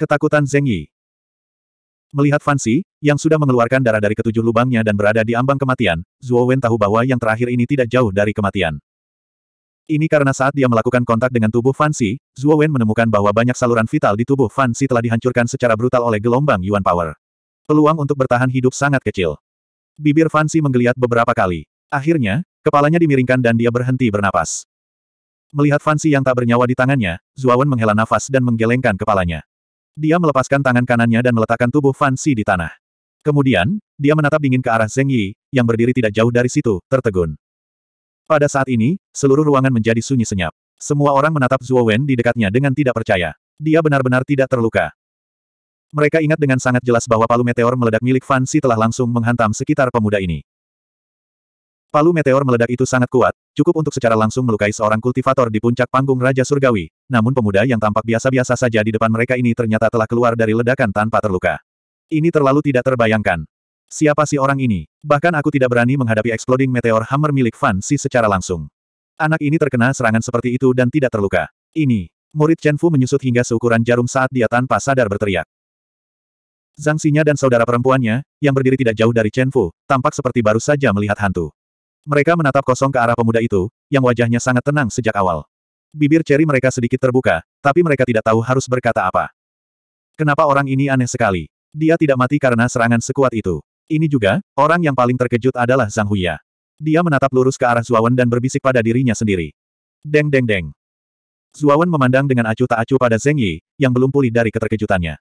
Ketakutan Zeng Yi. Melihat Fansi, yang sudah mengeluarkan darah dari ketujuh lubangnya dan berada di ambang kematian, Zhuo Wen tahu bahwa yang terakhir ini tidak jauh dari kematian. Ini karena saat dia melakukan kontak dengan tubuh Fansi, Zhuo Wen menemukan bahwa banyak saluran vital di tubuh Fansi telah dihancurkan secara brutal oleh gelombang Yuan Power. Peluang untuk bertahan hidup sangat kecil. Bibir Fansi menggeliat beberapa kali. Akhirnya, kepalanya dimiringkan dan dia berhenti bernapas. Melihat Fansi yang tak bernyawa di tangannya, Zhuo Wen menghela nafas dan menggelengkan kepalanya. Dia melepaskan tangan kanannya dan meletakkan tubuh Fan Xi di tanah. Kemudian, dia menatap dingin ke arah Zeng Yi, yang berdiri tidak jauh dari situ, tertegun. Pada saat ini, seluruh ruangan menjadi sunyi senyap. Semua orang menatap Zhuo Wen di dekatnya dengan tidak percaya. Dia benar-benar tidak terluka. Mereka ingat dengan sangat jelas bahwa palu meteor meledak milik Fan Xi telah langsung menghantam sekitar pemuda ini. Palu meteor meledak itu sangat kuat, cukup untuk secara langsung melukai seorang kultivator di puncak panggung Raja Surgawi, namun pemuda yang tampak biasa-biasa saja di depan mereka ini ternyata telah keluar dari ledakan tanpa terluka. Ini terlalu tidak terbayangkan. Siapa sih orang ini? Bahkan aku tidak berani menghadapi exploding meteor hammer milik Fan Si secara langsung. Anak ini terkena serangan seperti itu dan tidak terluka. Ini, murid Chen Fu menyusut hingga seukuran jarum saat dia tanpa sadar berteriak. Zhang Xinya dan saudara perempuannya, yang berdiri tidak jauh dari Chen Fu, tampak seperti baru saja melihat hantu. Mereka menatap kosong ke arah pemuda itu, yang wajahnya sangat tenang sejak awal. Bibir ceri mereka sedikit terbuka, tapi mereka tidak tahu harus berkata apa. Kenapa orang ini aneh sekali? Dia tidak mati karena serangan sekuat itu. Ini juga, orang yang paling terkejut adalah Zhang Huya. Dia menatap lurus ke arah Zuawan dan berbisik pada dirinya sendiri. Deng deng deng. Zuawan memandang dengan acuh tak acuh pada Zheng Yi, yang belum pulih dari keterkejutannya.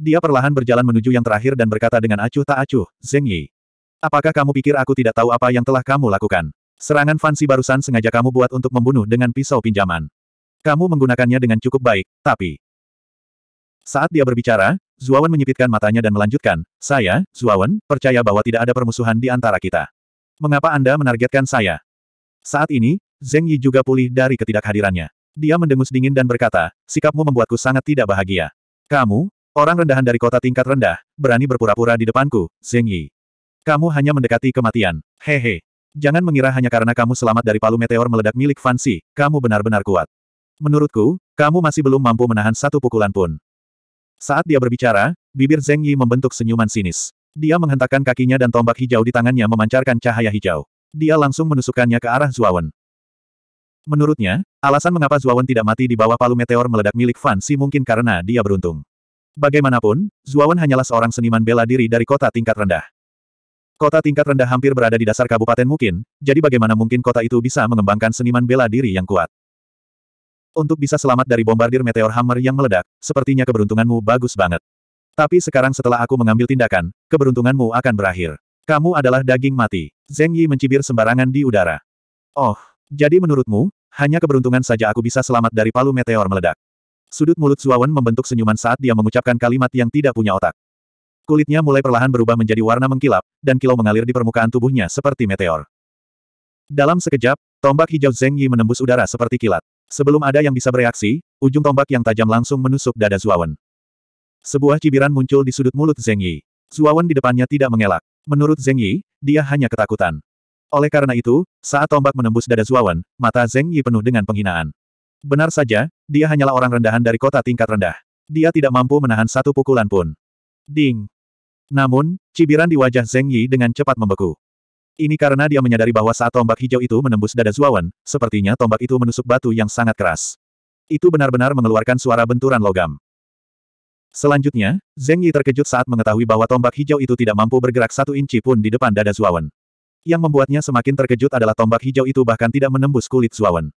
Dia perlahan berjalan menuju yang terakhir dan berkata dengan acuh tak acuh, Zheng Yi. Apakah kamu pikir aku tidak tahu apa yang telah kamu lakukan? Serangan Fansi barusan sengaja kamu buat untuk membunuh dengan pisau pinjaman. Kamu menggunakannya dengan cukup baik, tapi... Saat dia berbicara, Zuawan menyipitkan matanya dan melanjutkan, Saya, Zuawan, percaya bahwa tidak ada permusuhan di antara kita. Mengapa Anda menargetkan saya? Saat ini, Zeng Yi juga pulih dari ketidakhadirannya. Dia mendengus dingin dan berkata, sikapmu membuatku sangat tidak bahagia. Kamu, orang rendahan dari kota tingkat rendah, berani berpura-pura di depanku, Zeng Yi. Kamu hanya mendekati kematian. Hehe. Jangan mengira hanya karena kamu selamat dari palu meteor meledak milik Fancy, kamu benar-benar kuat. Menurutku, kamu masih belum mampu menahan satu pukulan pun. Saat dia berbicara, bibir Zeng Yi membentuk senyuman sinis. Dia menghentakkan kakinya dan tombak hijau di tangannya memancarkan cahaya hijau. Dia langsung menusukkannya ke arah Zuawan. Menurutnya, alasan mengapa Zuawan tidak mati di bawah palu meteor meledak milik Fancy mungkin karena dia beruntung. Bagaimanapun, Zuawan hanyalah seorang seniman bela diri dari kota tingkat rendah. Kota tingkat rendah hampir berada di dasar kabupaten mungkin, jadi bagaimana mungkin kota itu bisa mengembangkan seniman bela diri yang kuat? Untuk bisa selamat dari bombardir meteor Hammer yang meledak, sepertinya keberuntunganmu bagus banget. Tapi sekarang setelah aku mengambil tindakan, keberuntunganmu akan berakhir. Kamu adalah daging mati. Zeng Yi mencibir sembarangan di udara. Oh, jadi menurutmu, hanya keberuntungan saja aku bisa selamat dari palu meteor meledak. Sudut mulut Suawan membentuk senyuman saat dia mengucapkan kalimat yang tidak punya otak. Kulitnya mulai perlahan berubah menjadi warna mengkilap, dan kilau mengalir di permukaan tubuhnya seperti meteor. Dalam sekejap, tombak hijau Zeng Yi menembus udara seperti kilat. Sebelum ada yang bisa bereaksi, ujung tombak yang tajam langsung menusuk dada Zuawan. Sebuah cibiran muncul di sudut mulut Zeng Yi. Zuawan di depannya tidak mengelak. Menurut Zeng Yi, dia hanya ketakutan. Oleh karena itu, saat tombak menembus dada Zuawan, mata Zeng Yi penuh dengan penghinaan. Benar saja, dia hanyalah orang rendahan dari kota tingkat rendah. Dia tidak mampu menahan satu pukulan pun. Ding. Namun, cibiran di wajah Zeng Yi dengan cepat membeku. Ini karena dia menyadari bahwa saat tombak hijau itu menembus dada Zuawan, sepertinya tombak itu menusuk batu yang sangat keras. Itu benar-benar mengeluarkan suara benturan logam. Selanjutnya, Zeng Yi terkejut saat mengetahui bahwa tombak hijau itu tidak mampu bergerak satu inci pun di depan dada Zuawan. Yang membuatnya semakin terkejut adalah tombak hijau itu bahkan tidak menembus kulit Zuawan.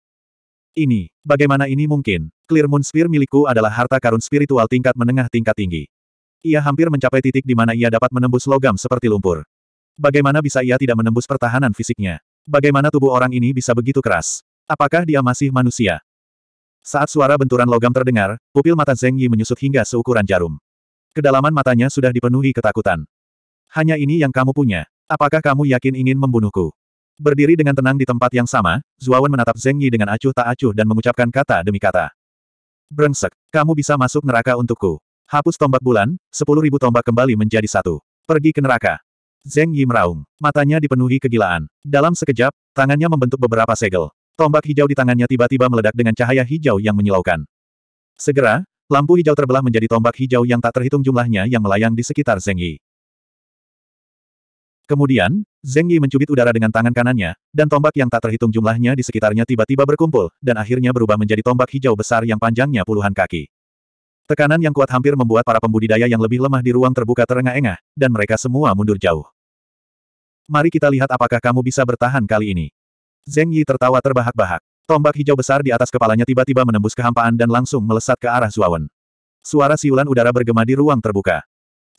Ini, bagaimana ini mungkin? Clear Moon Spear milikku adalah harta karun spiritual tingkat menengah tingkat tinggi. Ia hampir mencapai titik di mana ia dapat menembus logam seperti lumpur. Bagaimana bisa ia tidak menembus pertahanan fisiknya? Bagaimana tubuh orang ini bisa begitu keras? Apakah dia masih manusia? Saat suara benturan logam terdengar, pupil mata Zeng Yi menyusut hingga seukuran jarum. Kedalaman matanya sudah dipenuhi ketakutan. Hanya ini yang kamu punya. Apakah kamu yakin ingin membunuhku? Berdiri dengan tenang di tempat yang sama, Zuawan menatap Zeng Yi dengan acuh tak acuh dan mengucapkan kata demi kata. Brengsek, kamu bisa masuk neraka untukku. Hapus tombak bulan, sepuluh ribu tombak kembali menjadi satu. Pergi ke neraka. Zeng Yi meraung. Matanya dipenuhi kegilaan. Dalam sekejap, tangannya membentuk beberapa segel. Tombak hijau di tangannya tiba-tiba meledak dengan cahaya hijau yang menyilaukan. Segera, lampu hijau terbelah menjadi tombak hijau yang tak terhitung jumlahnya yang melayang di sekitar Zeng Yi. Kemudian, Zeng Yi mencubit udara dengan tangan kanannya, dan tombak yang tak terhitung jumlahnya di sekitarnya tiba-tiba berkumpul, dan akhirnya berubah menjadi tombak hijau besar yang panjangnya puluhan kaki. Tekanan yang kuat hampir membuat para pembudidaya yang lebih lemah di ruang terbuka terengah-engah, dan mereka semua mundur jauh. Mari kita lihat apakah kamu bisa bertahan kali ini. Zeng Yi tertawa terbahak-bahak. Tombak hijau besar di atas kepalanya tiba-tiba menembus kehampaan dan langsung melesat ke arah Zuawan. Suara siulan udara bergema di ruang terbuka.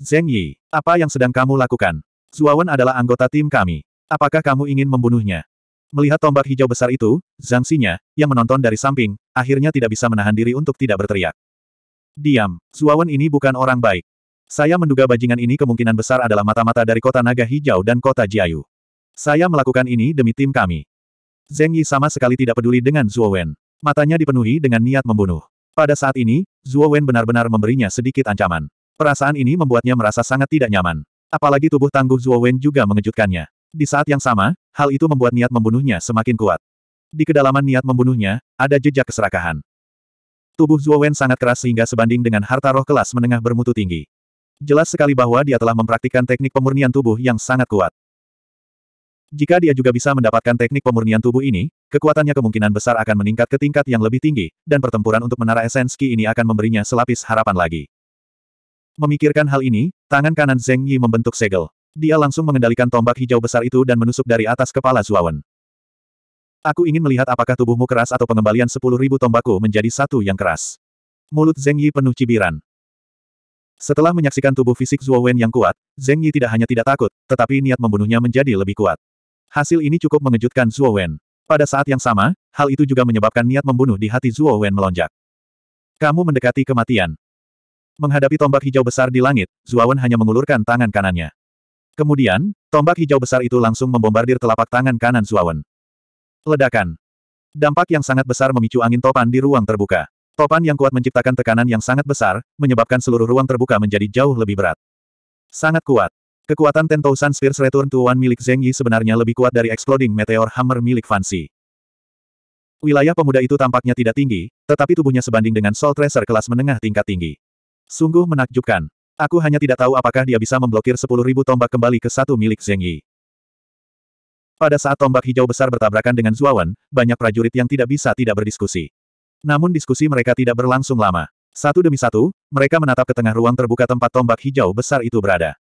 Zeng Yi, apa yang sedang kamu lakukan? Zuawan adalah anggota tim kami. Apakah kamu ingin membunuhnya? Melihat tombak hijau besar itu, Zhang Xinya, yang menonton dari samping, akhirnya tidak bisa menahan diri untuk tidak berteriak. Diam, Zuawan ini bukan orang baik. Saya menduga bajingan ini kemungkinan besar adalah mata-mata dari kota naga hijau dan kota Jiayu. Saya melakukan ini demi tim kami. Zeng Yi sama sekali tidak peduli dengan Zuo Wen. Matanya dipenuhi dengan niat membunuh. Pada saat ini, Zuo Wen benar-benar memberinya sedikit ancaman. Perasaan ini membuatnya merasa sangat tidak nyaman. Apalagi tubuh tangguh Zuo Wen juga mengejutkannya. Di saat yang sama, hal itu membuat niat membunuhnya semakin kuat. Di kedalaman niat membunuhnya, ada jejak keserakahan. Tubuh Wen sangat keras sehingga sebanding dengan harta roh kelas menengah bermutu tinggi. Jelas sekali bahwa dia telah mempraktikkan teknik pemurnian tubuh yang sangat kuat. Jika dia juga bisa mendapatkan teknik pemurnian tubuh ini, kekuatannya kemungkinan besar akan meningkat ke tingkat yang lebih tinggi, dan pertempuran untuk menara esenski ini akan memberinya selapis harapan lagi. Memikirkan hal ini, tangan kanan Zeng Yi membentuk segel. Dia langsung mengendalikan tombak hijau besar itu dan menusuk dari atas kepala Zuawan. Aku ingin melihat apakah tubuhmu keras atau pengembalian sepuluh ribu tombakku menjadi satu yang keras. Mulut Zeng Yi penuh cibiran. Setelah menyaksikan tubuh fisik Zhuo Wen yang kuat, Zeng Yi tidak hanya tidak takut, tetapi niat membunuhnya menjadi lebih kuat. Hasil ini cukup mengejutkan Zhuo Wen. Pada saat yang sama, hal itu juga menyebabkan niat membunuh di hati Zhuo Wen melonjak. Kamu mendekati kematian. Menghadapi tombak hijau besar di langit, Zhuo Wen hanya mengulurkan tangan kanannya. Kemudian, tombak hijau besar itu langsung membombardir telapak tangan kanan Zhuo Wen. Ledakan. Dampak yang sangat besar memicu angin topan di ruang terbuka. Topan yang kuat menciptakan tekanan yang sangat besar, menyebabkan seluruh ruang terbuka menjadi jauh lebih berat. Sangat kuat. Kekuatan Ten Thousand Spears Return to One milik Zheng Yi sebenarnya lebih kuat dari Exploding Meteor Hammer milik Fancy. Wilayah pemuda itu tampaknya tidak tinggi, tetapi tubuhnya sebanding dengan Soul Tracer kelas menengah tingkat tinggi. Sungguh menakjubkan. Aku hanya tidak tahu apakah dia bisa memblokir 10.000 tombak kembali ke satu milik Zheng Yi. Pada saat tombak hijau besar bertabrakan dengan Zuawan, banyak prajurit yang tidak bisa tidak berdiskusi. Namun diskusi mereka tidak berlangsung lama. Satu demi satu, mereka menatap ke tengah ruang terbuka tempat tombak hijau besar itu berada.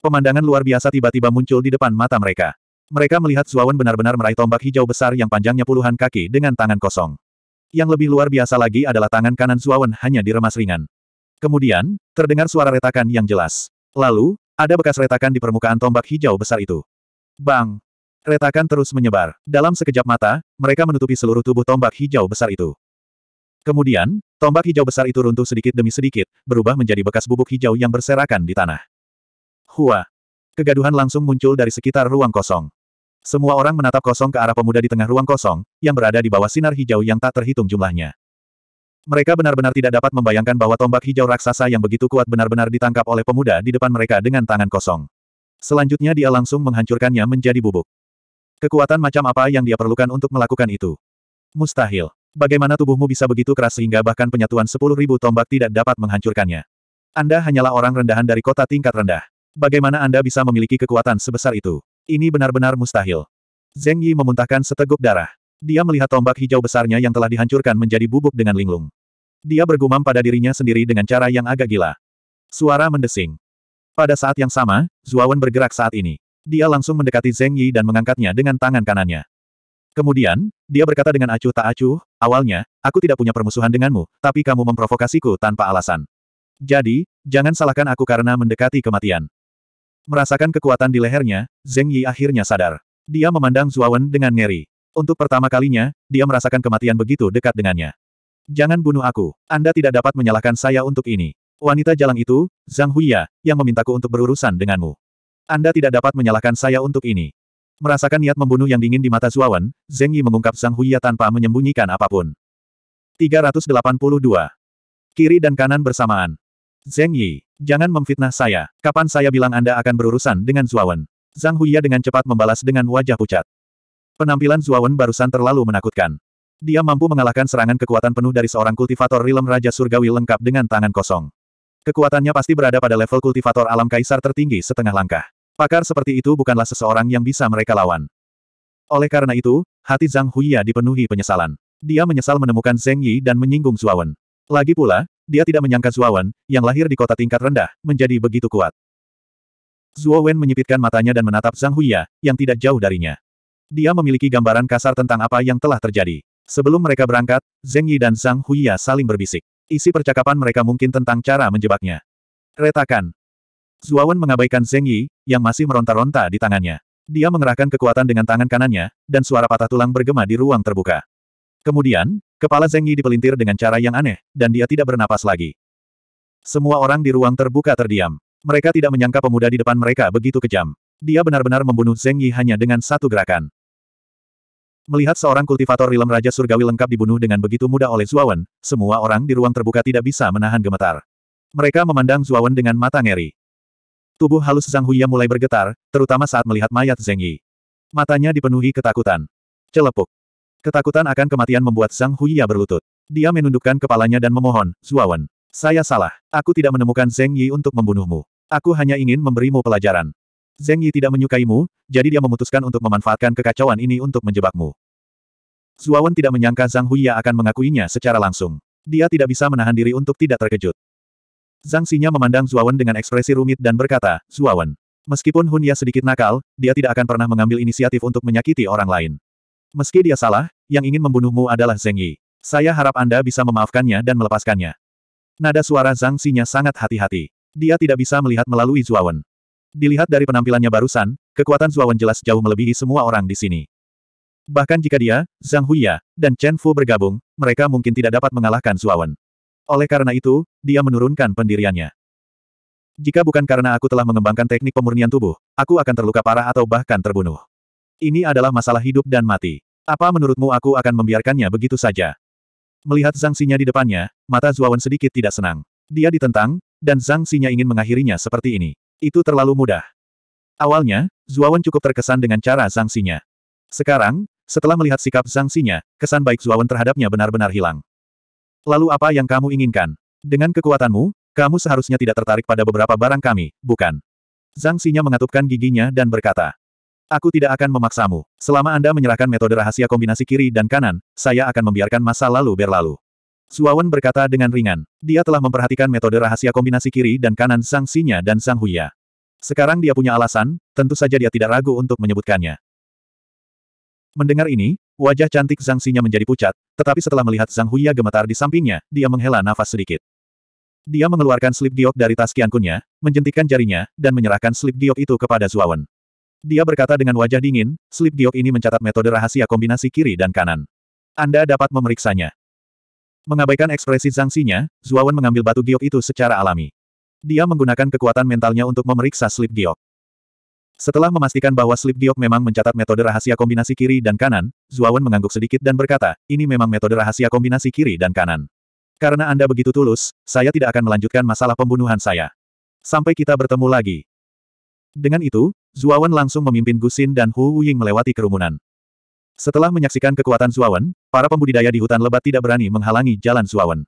Pemandangan luar biasa tiba-tiba muncul di depan mata mereka. Mereka melihat Zuawan benar-benar meraih tombak hijau besar yang panjangnya puluhan kaki dengan tangan kosong. Yang lebih luar biasa lagi adalah tangan kanan Zuawan hanya diremas ringan. Kemudian, terdengar suara retakan yang jelas. Lalu, ada bekas retakan di permukaan tombak hijau besar itu. Bang! Retakan terus menyebar. Dalam sekejap mata, mereka menutupi seluruh tubuh tombak hijau besar itu. Kemudian, tombak hijau besar itu runtuh sedikit demi sedikit, berubah menjadi bekas bubuk hijau yang berserakan di tanah. Hua! Kegaduhan langsung muncul dari sekitar ruang kosong. Semua orang menatap kosong ke arah pemuda di tengah ruang kosong, yang berada di bawah sinar hijau yang tak terhitung jumlahnya. Mereka benar-benar tidak dapat membayangkan bahwa tombak hijau raksasa yang begitu kuat benar-benar ditangkap oleh pemuda di depan mereka dengan tangan kosong. Selanjutnya dia langsung menghancurkannya menjadi bubuk. Kekuatan macam apa yang dia perlukan untuk melakukan itu? Mustahil. Bagaimana tubuhmu bisa begitu keras sehingga bahkan penyatuan sepuluh ribu tombak tidak dapat menghancurkannya? Anda hanyalah orang rendahan dari kota tingkat rendah. Bagaimana Anda bisa memiliki kekuatan sebesar itu? Ini benar-benar mustahil. Zeng Yi memuntahkan seteguk darah. Dia melihat tombak hijau besarnya yang telah dihancurkan menjadi bubuk dengan linglung. Dia bergumam pada dirinya sendiri dengan cara yang agak gila. Suara mendesing. Pada saat yang sama, Zuawan bergerak saat ini. Dia langsung mendekati Zeng Yi dan mengangkatnya dengan tangan kanannya. Kemudian, dia berkata dengan acuh tak acuh, awalnya, aku tidak punya permusuhan denganmu, tapi kamu memprovokasiku tanpa alasan. Jadi, jangan salahkan aku karena mendekati kematian. Merasakan kekuatan di lehernya, Zeng Yi akhirnya sadar. Dia memandang Zuawan dengan ngeri. Untuk pertama kalinya, dia merasakan kematian begitu dekat dengannya. Jangan bunuh aku. Anda tidak dapat menyalahkan saya untuk ini. Wanita jalang itu, Zhang Huiya, yang memintaku untuk berurusan denganmu. Anda tidak dapat menyalahkan saya untuk ini. Merasakan niat membunuh yang dingin di mata Zuawan, Zeng Yi mengungkap Sang Huya tanpa menyembunyikan apapun. 382. Kiri dan kanan bersamaan. Zeng Yi, jangan memfitnah saya. Kapan saya bilang Anda akan berurusan dengan Zuawan? Zhang Huya dengan cepat membalas dengan wajah pucat. Penampilan Zuawan barusan terlalu menakutkan. Dia mampu mengalahkan serangan kekuatan penuh dari seorang kultivator rilem Raja Surgawi lengkap dengan tangan kosong. Kekuatannya pasti berada pada level kultivator alam kaisar tertinggi setengah langkah. Pakar seperti itu bukanlah seseorang yang bisa mereka lawan. Oleh karena itu, hati Zhang Huiya dipenuhi penyesalan. Dia menyesal menemukan Zheng Yi dan menyinggung Zuawan. Lagi pula, dia tidak menyangka Zuawan, yang lahir di kota tingkat rendah, menjadi begitu kuat. Zuawan menyipitkan matanya dan menatap Zhang Huiya, yang tidak jauh darinya. Dia memiliki gambaran kasar tentang apa yang telah terjadi. Sebelum mereka berangkat, Zheng Yi dan Zhang Huiya saling berbisik. Isi percakapan mereka mungkin tentang cara menjebaknya. Retakan. Zuawan mengabaikan Zeng Yi, yang masih meronta-ronta di tangannya. Dia mengerahkan kekuatan dengan tangan kanannya, dan suara patah tulang bergema di ruang terbuka. Kemudian, kepala Zeng Yi dipelintir dengan cara yang aneh, dan dia tidak bernapas lagi. Semua orang di ruang terbuka terdiam. Mereka tidak menyangka pemuda di depan mereka begitu kejam. Dia benar-benar membunuh Zeng Yi hanya dengan satu gerakan. Melihat seorang kultivator rilem Raja Surgawi lengkap dibunuh dengan begitu mudah oleh Zuawan, semua orang di ruang terbuka tidak bisa menahan gemetar. Mereka memandang Zuawan dengan mata ngeri. Tubuh halus Zhang Huiya mulai bergetar, terutama saat melihat mayat Zeng Yi. Matanya dipenuhi ketakutan. Celepuk. Ketakutan akan kematian membuat Zhang Huiya berlutut. Dia menundukkan kepalanya dan memohon, Zuawan. Saya salah. Aku tidak menemukan Zeng Yi untuk membunuhmu. Aku hanya ingin memberimu pelajaran. Zeng Yi tidak menyukaimu, jadi dia memutuskan untuk memanfaatkan kekacauan ini untuk menjebakmu. Zuawan tidak menyangka Zhang Huiya akan mengakuinya secara langsung. Dia tidak bisa menahan diri untuk tidak terkejut. Zhang Xinya memandang Zuawan dengan ekspresi rumit dan berkata, Zuawan, meskipun Hunya sedikit nakal, dia tidak akan pernah mengambil inisiatif untuk menyakiti orang lain. Meski dia salah, yang ingin membunuhmu adalah Zheng Yi. Saya harap Anda bisa memaafkannya dan melepaskannya. Nada suara Zhang Xinya sangat hati-hati. Dia tidak bisa melihat melalui Zuawan. Dilihat dari penampilannya barusan, kekuatan Zuawan jelas jauh melebihi semua orang di sini. Bahkan jika dia, Zhang Huya, dan Chen Fu bergabung, mereka mungkin tidak dapat mengalahkan Zuawan. Oleh karena itu, dia menurunkan pendiriannya. Jika bukan karena aku telah mengembangkan teknik pemurnian tubuh, aku akan terluka parah atau bahkan terbunuh. Ini adalah masalah hidup dan mati. Apa menurutmu aku akan membiarkannya begitu saja? Melihat Zhang Xinya di depannya, mata Zuawan sedikit tidak senang. Dia ditentang, dan Zhang Xinya ingin mengakhirinya seperti ini. Itu terlalu mudah. Awalnya, Zuawan cukup terkesan dengan cara Zhang Xinya. Sekarang, setelah melihat sikap Zhang Xinya, kesan baik Zuawan terhadapnya benar-benar hilang. Lalu apa yang kamu inginkan? Dengan kekuatanmu, kamu seharusnya tidak tertarik pada beberapa barang kami, bukan? Zhang Xinya mengatupkan giginya dan berkata, Aku tidak akan memaksamu. Selama Anda menyerahkan metode rahasia kombinasi kiri dan kanan, saya akan membiarkan masa lalu berlalu. Suawan berkata dengan ringan. Dia telah memperhatikan metode rahasia kombinasi kiri dan kanan Zhang Xinya dan Zhang Huya. Sekarang dia punya alasan, tentu saja dia tidak ragu untuk menyebutkannya. Mendengar ini, wajah cantik Zhang Xinya menjadi pucat, tetapi setelah melihat Zhang Huiya gemetar di sampingnya, dia menghela nafas sedikit. Dia mengeluarkan slip giok dari tas kiankunnya, menjentikkan jarinya, dan menyerahkan slip giok itu kepada Zuawan. Dia berkata dengan wajah dingin, slip giok ini mencatat metode rahasia kombinasi kiri dan kanan. Anda dapat memeriksanya. Mengabaikan ekspresi Zhang zangsinya, Zuawan mengambil batu giok itu secara alami. Dia menggunakan kekuatan mentalnya untuk memeriksa slip giok. Setelah memastikan bahwa slip diok memang mencatat metode rahasia kombinasi kiri dan kanan, Zuawan mengangguk sedikit dan berkata, ini memang metode rahasia kombinasi kiri dan kanan. Karena Anda begitu tulus, saya tidak akan melanjutkan masalah pembunuhan saya. Sampai kita bertemu lagi. Dengan itu, Zuawan langsung memimpin Gusin dan Hu Wuying melewati kerumunan. Setelah menyaksikan kekuatan Zuawan, para pembudidaya di hutan lebat tidak berani menghalangi jalan Zuawan.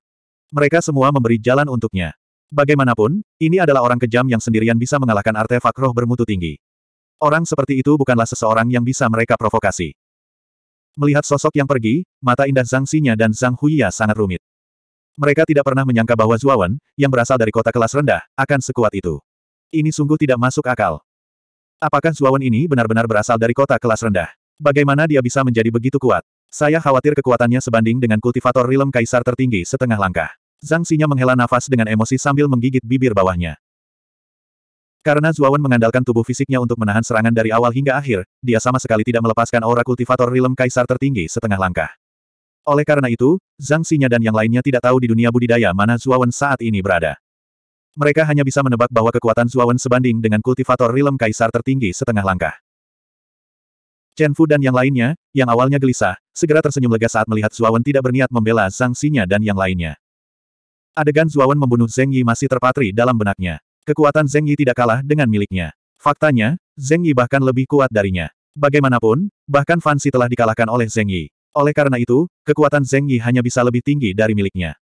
Mereka semua memberi jalan untuknya. Bagaimanapun, ini adalah orang kejam yang sendirian bisa mengalahkan artefak roh bermutu tinggi. Orang seperti itu bukanlah seseorang yang bisa mereka provokasi. Melihat sosok yang pergi, mata indah Zhang Xinya dan Zhang Huiya sangat rumit. Mereka tidak pernah menyangka bahwa Zuawan, yang berasal dari kota kelas rendah, akan sekuat itu. Ini sungguh tidak masuk akal. Apakah Zuawan ini benar-benar berasal dari kota kelas rendah? Bagaimana dia bisa menjadi begitu kuat? Saya khawatir kekuatannya sebanding dengan kultivator rilem kaisar tertinggi setengah langkah. Zhang Xinya menghela nafas dengan emosi sambil menggigit bibir bawahnya. Karena Zuawan mengandalkan tubuh fisiknya untuk menahan serangan dari awal hingga akhir, dia sama sekali tidak melepaskan aura kultivator rilem kaisar tertinggi setengah langkah. Oleh karena itu, Zhang Xinya dan yang lainnya tidak tahu di dunia budidaya mana Zuawan saat ini berada. Mereka hanya bisa menebak bahwa kekuatan Zuawan sebanding dengan kultivator rilem kaisar tertinggi setengah langkah. Chen Fu dan yang lainnya, yang awalnya gelisah, segera tersenyum lega saat melihat Zuawan tidak berniat membela Zhang Xinya dan yang lainnya. Adegan Zuawan membunuh Zeng Yi masih terpatri dalam benaknya. Kekuatan Zeng Yi tidak kalah dengan miliknya. Faktanya, Zeng Yi bahkan lebih kuat darinya. Bagaimanapun, bahkan Fansi telah dikalahkan oleh Zeng Yi. Oleh karena itu, kekuatan Zeng Yi hanya bisa lebih tinggi dari miliknya.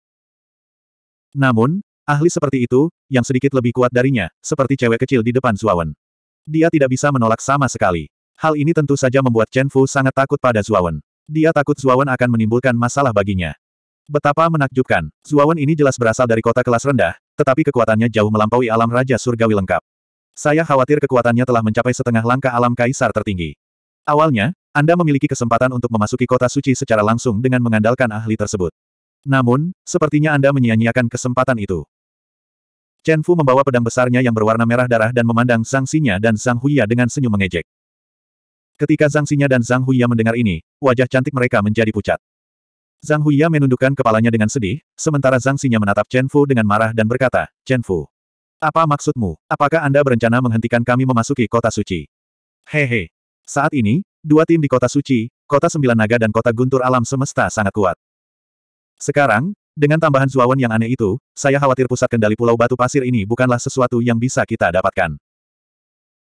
Namun, ahli seperti itu, yang sedikit lebih kuat darinya, seperti cewek kecil di depan Zuawan. Dia tidak bisa menolak sama sekali. Hal ini tentu saja membuat Chen Fu sangat takut pada Zuawan. Dia takut Zuawan akan menimbulkan masalah baginya. Betapa menakjubkan, Zuawan ini jelas berasal dari kota kelas rendah, tetapi kekuatannya jauh melampaui alam Raja Surgawi lengkap. Saya khawatir kekuatannya telah mencapai setengah langkah alam kaisar tertinggi. Awalnya, Anda memiliki kesempatan untuk memasuki kota suci secara langsung dengan mengandalkan ahli tersebut. Namun, sepertinya Anda menyia-nyiakan kesempatan itu. Chen Fu membawa pedang besarnya yang berwarna merah darah dan memandang Zhang Xinya dan Zhang Huya dengan senyum mengejek. Ketika Zhang Xinya dan Zhang Huya mendengar ini, wajah cantik mereka menjadi pucat. Zhang Huiya menundukkan kepalanya dengan sedih, sementara Zhang Xinya menatap Chen Fu dengan marah dan berkata, Chen Fu, apa maksudmu? Apakah Anda berencana menghentikan kami memasuki kota suci? Hehe. Saat ini, dua tim di kota suci, kota sembilan naga dan kota guntur alam semesta sangat kuat. Sekarang, dengan tambahan Zuawan yang aneh itu, saya khawatir pusat kendali pulau batu pasir ini bukanlah sesuatu yang bisa kita dapatkan.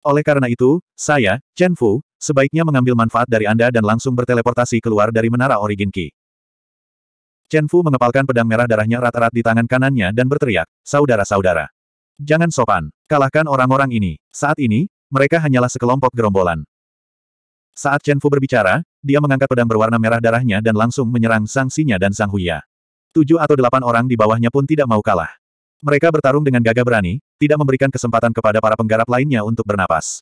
Oleh karena itu, saya, Chen Fu, sebaiknya mengambil manfaat dari Anda dan langsung berteleportasi keluar dari menara Origin Ki. Chen Fu mengepalkan pedang merah darahnya rata-rata di tangan kanannya dan berteriak, Saudara-saudara, jangan sopan, kalahkan orang-orang ini. Saat ini, mereka hanyalah sekelompok gerombolan. Saat Chen Fu berbicara, dia mengangkat pedang berwarna merah darahnya dan langsung menyerang Sang Sinya dan Sang Huya. Tujuh atau delapan orang di bawahnya pun tidak mau kalah. Mereka bertarung dengan gagah berani, tidak memberikan kesempatan kepada para penggarap lainnya untuk bernapas.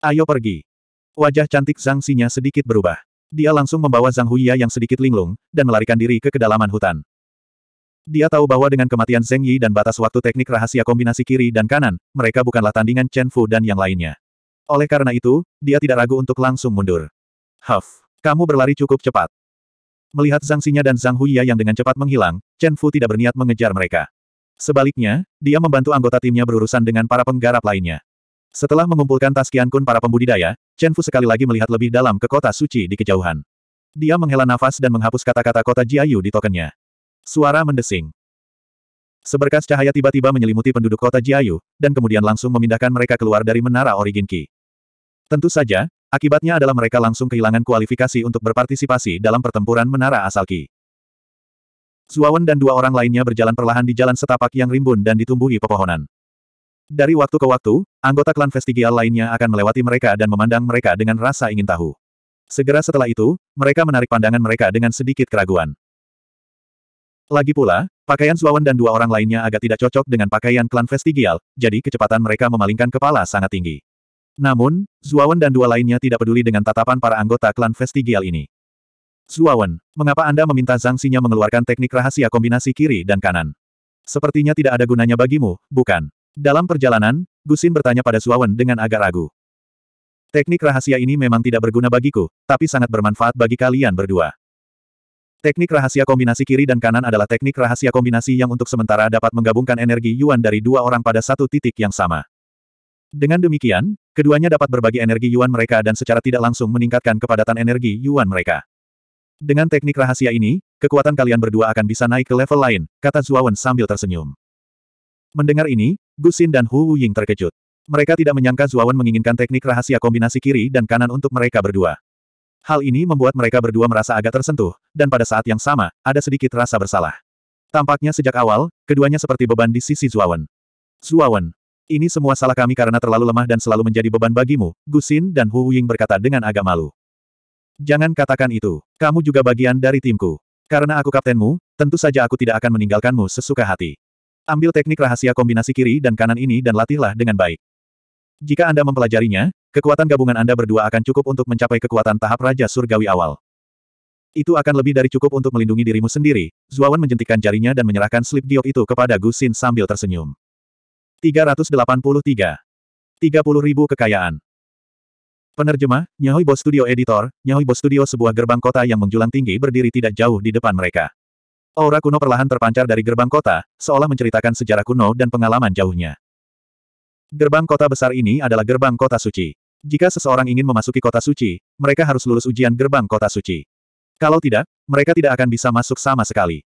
Ayo pergi. Wajah cantik Sang Xinya sedikit berubah. Dia langsung membawa Zhang Huiya yang sedikit linglung, dan melarikan diri ke kedalaman hutan. Dia tahu bahwa dengan kematian Zheng Yi dan batas waktu teknik rahasia kombinasi kiri dan kanan, mereka bukanlah tandingan Chen Fu dan yang lainnya. Oleh karena itu, dia tidak ragu untuk langsung mundur. Huff, kamu berlari cukup cepat. Melihat Zhang Xinya dan Zhang Huiya yang dengan cepat menghilang, Chen Fu tidak berniat mengejar mereka. Sebaliknya, dia membantu anggota timnya berurusan dengan para penggarap lainnya. Setelah mengumpulkan tas kun para pembudidaya, Chen Fu sekali lagi melihat lebih dalam ke kota suci di kejauhan. Dia menghela nafas dan menghapus kata-kata kota Jiayu di tokennya. Suara mendesing. Seberkas cahaya tiba-tiba menyelimuti penduduk kota Jiayu, dan kemudian langsung memindahkan mereka keluar dari menara origin Ki. Tentu saja, akibatnya adalah mereka langsung kehilangan kualifikasi untuk berpartisipasi dalam pertempuran menara asal Ki. Zuawan dan dua orang lainnya berjalan perlahan di jalan setapak yang rimbun dan ditumbuhi pepohonan. Dari waktu ke waktu, anggota klan vestigial lainnya akan melewati mereka dan memandang mereka dengan rasa ingin tahu. Segera setelah itu, mereka menarik pandangan mereka dengan sedikit keraguan. Lagi pula, pakaian Suawan dan dua orang lainnya agak tidak cocok dengan pakaian klan vestigial, jadi kecepatan mereka memalingkan kepala sangat tinggi. Namun, Zuawan dan dua lainnya tidak peduli dengan tatapan para anggota klan vestigial ini. Zuawan, mengapa Anda meminta Zhang mengeluarkan teknik rahasia kombinasi kiri dan kanan? Sepertinya tidak ada gunanya bagimu, bukan? Dalam perjalanan, Gusin bertanya pada Suawen dengan agak ragu. Teknik rahasia ini memang tidak berguna bagiku, tapi sangat bermanfaat bagi kalian berdua. Teknik rahasia kombinasi kiri dan kanan adalah teknik rahasia kombinasi yang untuk sementara dapat menggabungkan energi Yuan dari dua orang pada satu titik yang sama. Dengan demikian, keduanya dapat berbagi energi Yuan mereka dan secara tidak langsung meningkatkan kepadatan energi Yuan mereka. Dengan teknik rahasia ini, kekuatan kalian berdua akan bisa naik ke level lain, kata Zuawan sambil tersenyum. Mendengar ini, Gusin dan Hu Ying terkejut. Mereka tidak menyangka Zuawan menginginkan teknik rahasia kombinasi kiri dan kanan untuk mereka berdua. Hal ini membuat mereka berdua merasa agak tersentuh, dan pada saat yang sama, ada sedikit rasa bersalah. Tampaknya sejak awal, keduanya seperti beban di sisi Zuawan. Zuawan, ini semua salah kami karena terlalu lemah dan selalu menjadi beban bagimu, Gusin dan Hu Ying berkata dengan agak malu. Jangan katakan itu, kamu juga bagian dari timku. Karena aku kaptenmu, tentu saja aku tidak akan meninggalkanmu sesuka hati. Ambil teknik rahasia kombinasi kiri dan kanan ini dan latihlah dengan baik. Jika Anda mempelajarinya, kekuatan gabungan Anda berdua akan cukup untuk mencapai kekuatan tahap Raja Surgawi awal. Itu akan lebih dari cukup untuk melindungi dirimu sendiri. Zuawan menjentikkan jarinya dan menyerahkan slip diok itu kepada Gusin sambil tersenyum. 383. 30 ribu kekayaan. Penerjemah, Nyahoi Bo Studio Editor, Nyahoi Bo Studio sebuah gerbang kota yang menjulang tinggi berdiri tidak jauh di depan mereka. Aura kuno perlahan terpancar dari gerbang kota, seolah menceritakan sejarah kuno dan pengalaman jauhnya. Gerbang kota besar ini adalah gerbang kota suci. Jika seseorang ingin memasuki kota suci, mereka harus lulus ujian gerbang kota suci. Kalau tidak, mereka tidak akan bisa masuk sama sekali.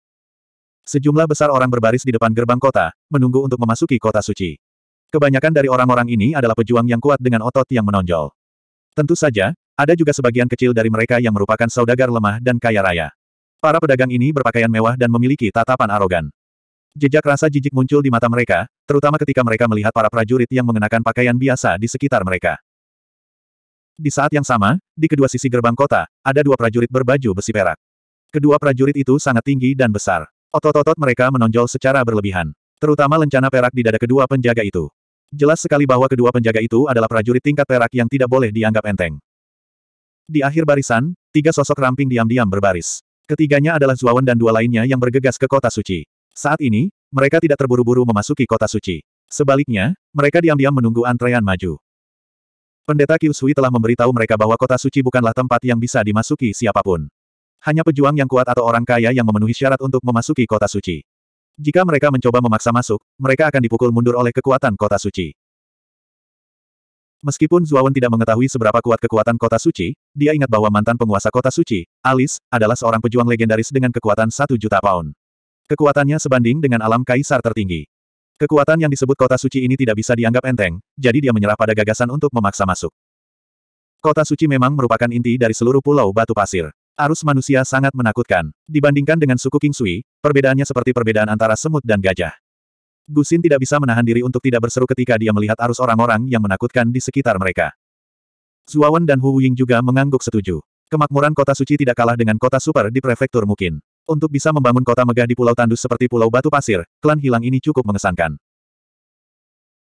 Sejumlah besar orang berbaris di depan gerbang kota, menunggu untuk memasuki kota suci. Kebanyakan dari orang-orang ini adalah pejuang yang kuat dengan otot yang menonjol. Tentu saja, ada juga sebagian kecil dari mereka yang merupakan saudagar lemah dan kaya raya. Para pedagang ini berpakaian mewah dan memiliki tatapan arogan. Jejak rasa jijik muncul di mata mereka, terutama ketika mereka melihat para prajurit yang mengenakan pakaian biasa di sekitar mereka. Di saat yang sama, di kedua sisi gerbang kota, ada dua prajurit berbaju besi perak. Kedua prajurit itu sangat tinggi dan besar. Otot-otot mereka menonjol secara berlebihan. Terutama lencana perak di dada kedua penjaga itu. Jelas sekali bahwa kedua penjaga itu adalah prajurit tingkat perak yang tidak boleh dianggap enteng. Di akhir barisan, tiga sosok ramping diam-diam berbaris. Ketiganya adalah Zuawan dan dua lainnya yang bergegas ke kota suci. Saat ini, mereka tidak terburu-buru memasuki kota suci. Sebaliknya, mereka diam-diam menunggu antrean maju. Pendeta Kyusui telah memberitahu mereka bahwa kota suci bukanlah tempat yang bisa dimasuki siapapun. Hanya pejuang yang kuat atau orang kaya yang memenuhi syarat untuk memasuki kota suci. Jika mereka mencoba memaksa masuk, mereka akan dipukul mundur oleh kekuatan kota suci. Meskipun Zuawan tidak mengetahui seberapa kuat kekuatan kota suci, dia ingat bahwa mantan penguasa kota suci, Alice, adalah seorang pejuang legendaris dengan kekuatan satu juta pound. Kekuatannya sebanding dengan alam kaisar tertinggi. Kekuatan yang disebut kota suci ini tidak bisa dianggap enteng, jadi dia menyerah pada gagasan untuk memaksa masuk. Kota suci memang merupakan inti dari seluruh pulau batu pasir. Arus manusia sangat menakutkan. Dibandingkan dengan suku King Sui, perbedaannya seperti perbedaan antara semut dan gajah. Gusin tidak bisa menahan diri untuk tidak berseru ketika dia melihat arus orang-orang yang menakutkan di sekitar mereka. Zuawan dan Hu Ying juga mengangguk setuju. Kemakmuran kota suci tidak kalah dengan kota super di prefektur mungkin. Untuk bisa membangun kota megah di pulau tandus seperti pulau batu pasir, klan hilang ini cukup mengesankan.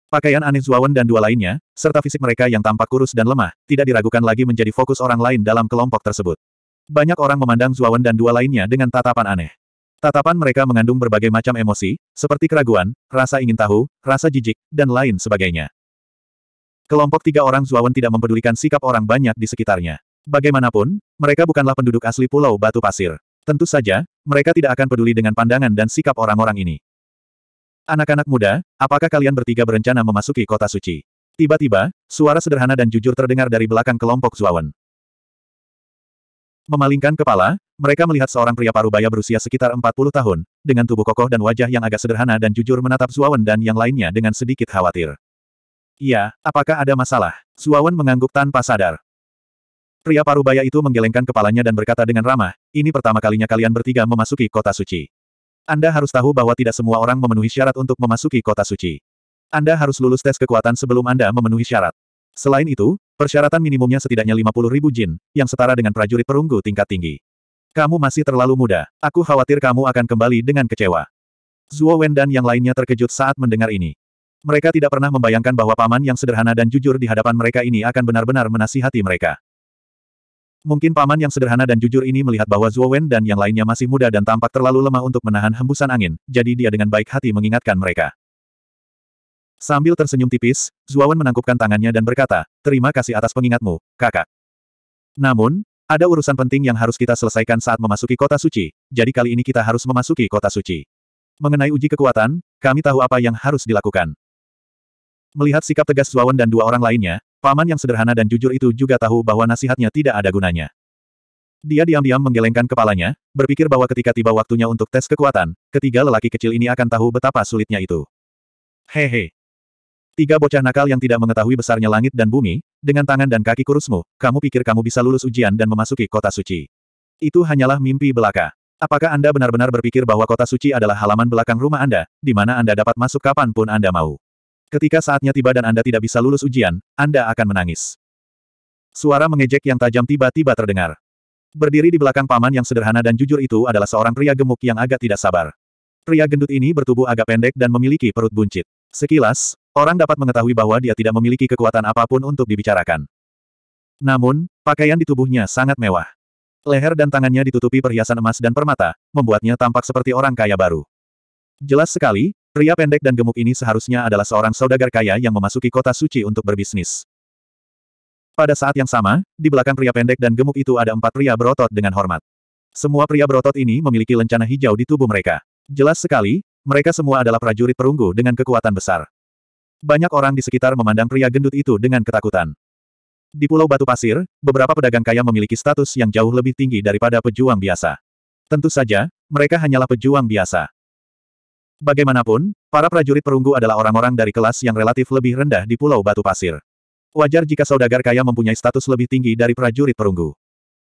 Pakaian aneh Zuawan dan dua lainnya, serta fisik mereka yang tampak kurus dan lemah, tidak diragukan lagi menjadi fokus orang lain dalam kelompok tersebut. Banyak orang memandang Zuawan dan dua lainnya dengan tatapan aneh. Tatapan mereka mengandung berbagai macam emosi, seperti keraguan, rasa ingin tahu, rasa jijik, dan lain sebagainya. Kelompok tiga orang Zuawan tidak mempedulikan sikap orang banyak di sekitarnya. Bagaimanapun, mereka bukanlah penduduk asli Pulau Batu Pasir. Tentu saja, mereka tidak akan peduli dengan pandangan dan sikap orang-orang ini. Anak-anak muda, apakah kalian bertiga berencana memasuki kota suci? Tiba-tiba, suara sederhana dan jujur terdengar dari belakang kelompok Zuawan. Memalingkan kepala, mereka melihat seorang pria parubaya berusia sekitar 40 tahun, dengan tubuh kokoh dan wajah yang agak sederhana dan jujur menatap Zuawan dan yang lainnya dengan sedikit khawatir. Iya, apakah ada masalah? Zuawan mengangguk tanpa sadar. Pria parubaya itu menggelengkan kepalanya dan berkata dengan ramah, ini pertama kalinya kalian bertiga memasuki kota suci. Anda harus tahu bahwa tidak semua orang memenuhi syarat untuk memasuki kota suci. Anda harus lulus tes kekuatan sebelum Anda memenuhi syarat. Selain itu, Persyaratan minimumnya setidaknya 50 ribu jin, yang setara dengan prajurit perunggu tingkat tinggi. Kamu masih terlalu muda, aku khawatir kamu akan kembali dengan kecewa. Zuo Wen dan yang lainnya terkejut saat mendengar ini. Mereka tidak pernah membayangkan bahwa paman yang sederhana dan jujur di hadapan mereka ini akan benar-benar menasihati mereka. Mungkin paman yang sederhana dan jujur ini melihat bahwa Zuo Wen dan yang lainnya masih muda dan tampak terlalu lemah untuk menahan hembusan angin, jadi dia dengan baik hati mengingatkan mereka. Sambil tersenyum tipis, Zuawan menangkupkan tangannya dan berkata, terima kasih atas pengingatmu, kakak. Namun, ada urusan penting yang harus kita selesaikan saat memasuki kota suci, jadi kali ini kita harus memasuki kota suci. Mengenai uji kekuatan, kami tahu apa yang harus dilakukan. Melihat sikap tegas Zuawan dan dua orang lainnya, paman yang sederhana dan jujur itu juga tahu bahwa nasihatnya tidak ada gunanya. Dia diam-diam menggelengkan kepalanya, berpikir bahwa ketika tiba waktunya untuk tes kekuatan, ketiga lelaki kecil ini akan tahu betapa sulitnya itu. Hehe, Tiga bocah nakal yang tidak mengetahui besarnya langit dan bumi, dengan tangan dan kaki kurusmu, kamu pikir kamu bisa lulus ujian dan memasuki kota suci. Itu hanyalah mimpi belaka. Apakah Anda benar-benar berpikir bahwa kota suci adalah halaman belakang rumah Anda, di mana Anda dapat masuk kapanpun Anda mau? Ketika saatnya tiba dan Anda tidak bisa lulus ujian, Anda akan menangis. Suara mengejek yang tajam tiba-tiba terdengar. Berdiri di belakang paman yang sederhana dan jujur itu adalah seorang pria gemuk yang agak tidak sabar. Pria gendut ini bertubuh agak pendek dan memiliki perut buncit. Sekilas, Orang dapat mengetahui bahwa dia tidak memiliki kekuatan apapun untuk dibicarakan. Namun, pakaian di tubuhnya sangat mewah. Leher dan tangannya ditutupi perhiasan emas dan permata, membuatnya tampak seperti orang kaya baru. Jelas sekali, pria pendek dan gemuk ini seharusnya adalah seorang saudagar kaya yang memasuki kota suci untuk berbisnis. Pada saat yang sama, di belakang pria pendek dan gemuk itu ada empat pria berotot dengan hormat. Semua pria berotot ini memiliki lencana hijau di tubuh mereka. Jelas sekali, mereka semua adalah prajurit perunggu dengan kekuatan besar. Banyak orang di sekitar memandang pria gendut itu dengan ketakutan. Di Pulau Batu Pasir, beberapa pedagang kaya memiliki status yang jauh lebih tinggi daripada pejuang biasa. Tentu saja, mereka hanyalah pejuang biasa. Bagaimanapun, para prajurit perunggu adalah orang-orang dari kelas yang relatif lebih rendah di Pulau Batu Pasir. Wajar jika saudagar kaya mempunyai status lebih tinggi dari prajurit perunggu.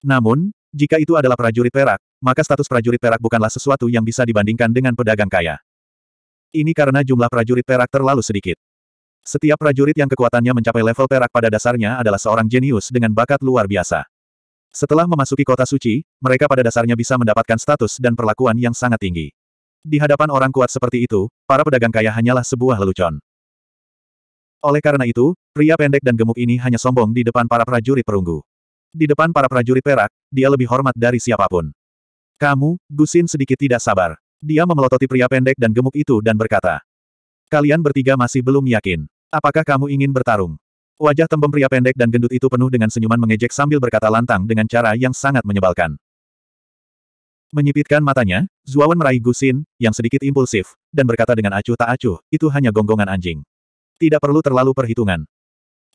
Namun, jika itu adalah prajurit perak, maka status prajurit perak bukanlah sesuatu yang bisa dibandingkan dengan pedagang kaya. Ini karena jumlah prajurit perak terlalu sedikit. Setiap prajurit yang kekuatannya mencapai level perak pada dasarnya adalah seorang jenius dengan bakat luar biasa. Setelah memasuki kota suci, mereka pada dasarnya bisa mendapatkan status dan perlakuan yang sangat tinggi. Di hadapan orang kuat seperti itu, para pedagang kaya hanyalah sebuah lelucon. Oleh karena itu, pria pendek dan gemuk ini hanya sombong di depan para prajurit perunggu. Di depan para prajurit perak, dia lebih hormat dari siapapun. Kamu, Gusin sedikit tidak sabar. Dia memelototi pria pendek dan gemuk itu dan berkata, Kalian bertiga masih belum yakin. Apakah kamu ingin bertarung? Wajah tembem pria pendek dan gendut itu penuh dengan senyuman mengejek sambil berkata lantang dengan cara yang sangat menyebalkan. Menyipitkan matanya, Zuawan meraih Gusin, yang sedikit impulsif, dan berkata dengan acuh tak acuh, itu hanya gonggongan anjing. Tidak perlu terlalu perhitungan.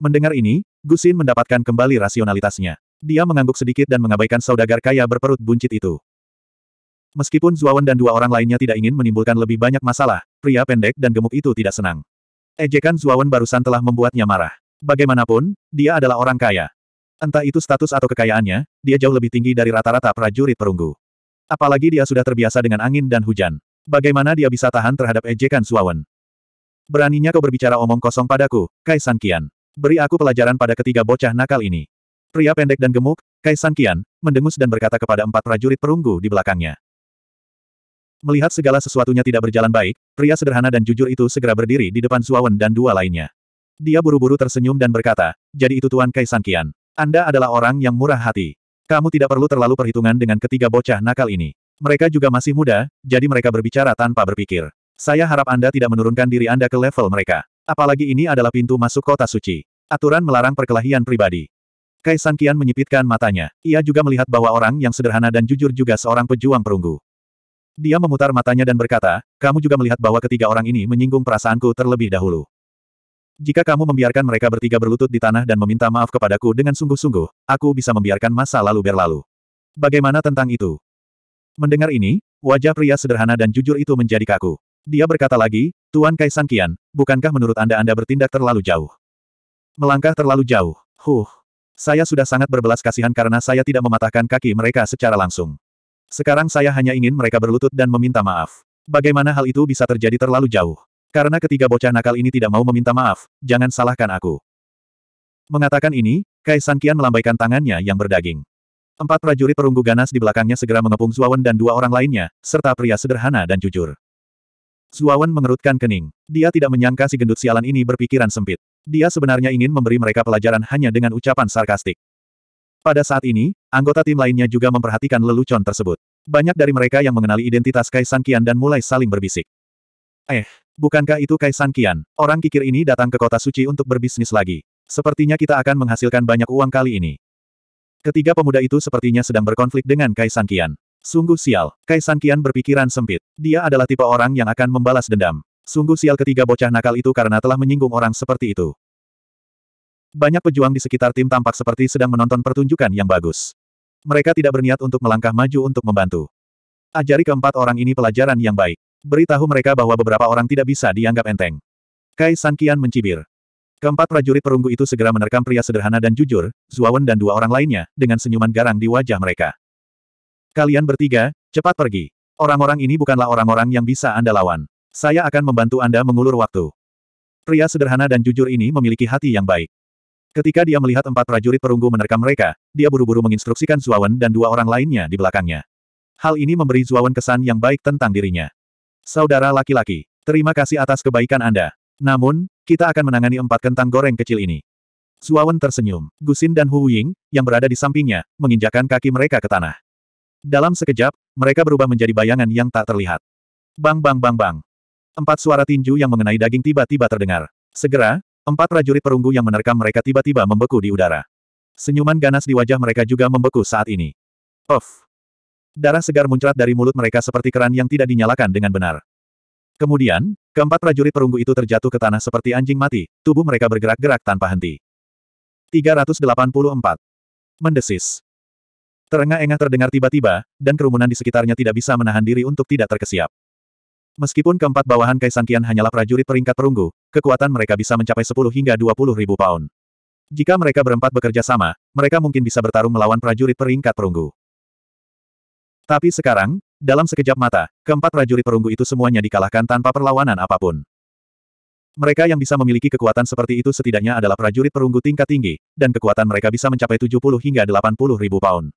Mendengar ini, Gusin mendapatkan kembali rasionalitasnya. Dia mengangguk sedikit dan mengabaikan saudagar kaya berperut buncit itu. Meskipun Zuawan dan dua orang lainnya tidak ingin menimbulkan lebih banyak masalah, pria pendek dan gemuk itu tidak senang. Ejekan Zuawan barusan telah membuatnya marah. Bagaimanapun, dia adalah orang kaya. Entah itu status atau kekayaannya, dia jauh lebih tinggi dari rata-rata prajurit perunggu. Apalagi dia sudah terbiasa dengan angin dan hujan. Bagaimana dia bisa tahan terhadap ejekan Suawen? Beraninya kau berbicara omong kosong padaku, Kaisan Kian. Beri aku pelajaran pada ketiga bocah nakal ini. Pria pendek dan gemuk, Kaisan Kian, mendengus dan berkata kepada empat prajurit perunggu di belakangnya. Melihat segala sesuatunya tidak berjalan baik, pria sederhana dan jujur itu segera berdiri di depan Zuawan dan dua lainnya. Dia buru-buru tersenyum dan berkata, jadi itu Tuan Kai Kian. Anda adalah orang yang murah hati. Kamu tidak perlu terlalu perhitungan dengan ketiga bocah nakal ini. Mereka juga masih muda, jadi mereka berbicara tanpa berpikir. Saya harap Anda tidak menurunkan diri Anda ke level mereka. Apalagi ini adalah pintu masuk kota suci. Aturan melarang perkelahian pribadi. Kai Kian menyipitkan matanya. Ia juga melihat bahwa orang yang sederhana dan jujur juga seorang pejuang perunggu. Dia memutar matanya dan berkata, kamu juga melihat bahwa ketiga orang ini menyinggung perasaanku terlebih dahulu. Jika kamu membiarkan mereka bertiga berlutut di tanah dan meminta maaf kepadaku dengan sungguh-sungguh, aku bisa membiarkan masa lalu berlalu. Bagaimana tentang itu? Mendengar ini, wajah pria sederhana dan jujur itu menjadi kaku. Dia berkata lagi, Tuan Kaisan Kian, bukankah menurut Anda Anda bertindak terlalu jauh? Melangkah terlalu jauh. Huh. Saya sudah sangat berbelas kasihan karena saya tidak mematahkan kaki mereka secara langsung. Sekarang saya hanya ingin mereka berlutut dan meminta maaf. Bagaimana hal itu bisa terjadi terlalu jauh? Karena ketiga bocah nakal ini tidak mau meminta maaf, jangan salahkan aku. Mengatakan ini, Kai Kian melambaikan tangannya yang berdaging. Empat prajurit perunggu ganas di belakangnya segera mengepung Zuawan dan dua orang lainnya, serta pria sederhana dan jujur. Zuawan mengerutkan kening. Dia tidak menyangka si gendut sialan ini berpikiran sempit. Dia sebenarnya ingin memberi mereka pelajaran hanya dengan ucapan sarkastik. Pada saat ini, Anggota tim lainnya juga memperhatikan lelucon tersebut. Banyak dari mereka yang mengenali identitas Kaisang Kian dan mulai saling berbisik. Eh, bukankah itu Kaisang Kian? Orang kikir ini datang ke kota suci untuk berbisnis lagi. Sepertinya kita akan menghasilkan banyak uang kali ini. Ketiga pemuda itu sepertinya sedang berkonflik dengan Kaisang Kian. Sungguh sial, Kaisang Kian berpikiran sempit. Dia adalah tipe orang yang akan membalas dendam. Sungguh sial ketiga bocah nakal itu karena telah menyinggung orang seperti itu. Banyak pejuang di sekitar tim tampak seperti sedang menonton pertunjukan yang bagus. Mereka tidak berniat untuk melangkah maju untuk membantu. Ajari keempat orang ini pelajaran yang baik. Beritahu mereka bahwa beberapa orang tidak bisa dianggap enteng. Kai Kian mencibir. Keempat prajurit perunggu itu segera menerkam pria sederhana dan jujur, Zuawan dan dua orang lainnya, dengan senyuman garang di wajah mereka. Kalian bertiga, cepat pergi. Orang-orang ini bukanlah orang-orang yang bisa Anda lawan. Saya akan membantu Anda mengulur waktu. Pria sederhana dan jujur ini memiliki hati yang baik. Ketika dia melihat empat prajurit perunggu menerkam mereka, dia buru-buru menginstruksikan Zuawan dan dua orang lainnya di belakangnya. Hal ini memberi Zuawan kesan yang baik tentang dirinya. Saudara laki-laki, terima kasih atas kebaikan Anda. Namun, kita akan menangani empat kentang goreng kecil ini. Zuawan tersenyum. Gusin dan Hu Ying, yang berada di sampingnya, menginjakan kaki mereka ke tanah. Dalam sekejap, mereka berubah menjadi bayangan yang tak terlihat. Bang bang bang bang. Empat suara tinju yang mengenai daging tiba-tiba terdengar. Segera, Empat prajurit perunggu yang menerkam mereka tiba-tiba membeku di udara. Senyuman ganas di wajah mereka juga membeku saat ini. Of! Darah segar muncrat dari mulut mereka seperti keran yang tidak dinyalakan dengan benar. Kemudian, keempat prajurit perunggu itu terjatuh ke tanah seperti anjing mati, tubuh mereka bergerak-gerak tanpa henti. 384. Mendesis. Terengah-engah terdengar tiba-tiba, dan kerumunan di sekitarnya tidak bisa menahan diri untuk tidak terkesiap. Meskipun keempat bawahan Kaisang Qian hanyalah prajurit peringkat perunggu, kekuatan mereka bisa mencapai 10 hingga 20 ribu pound. Jika mereka berempat bekerja sama, mereka mungkin bisa bertarung melawan prajurit peringkat perunggu. Tapi sekarang, dalam sekejap mata, keempat prajurit perunggu itu semuanya dikalahkan tanpa perlawanan apapun. Mereka yang bisa memiliki kekuatan seperti itu setidaknya adalah prajurit perunggu tingkat tinggi, dan kekuatan mereka bisa mencapai 70 hingga 80 ribu pound.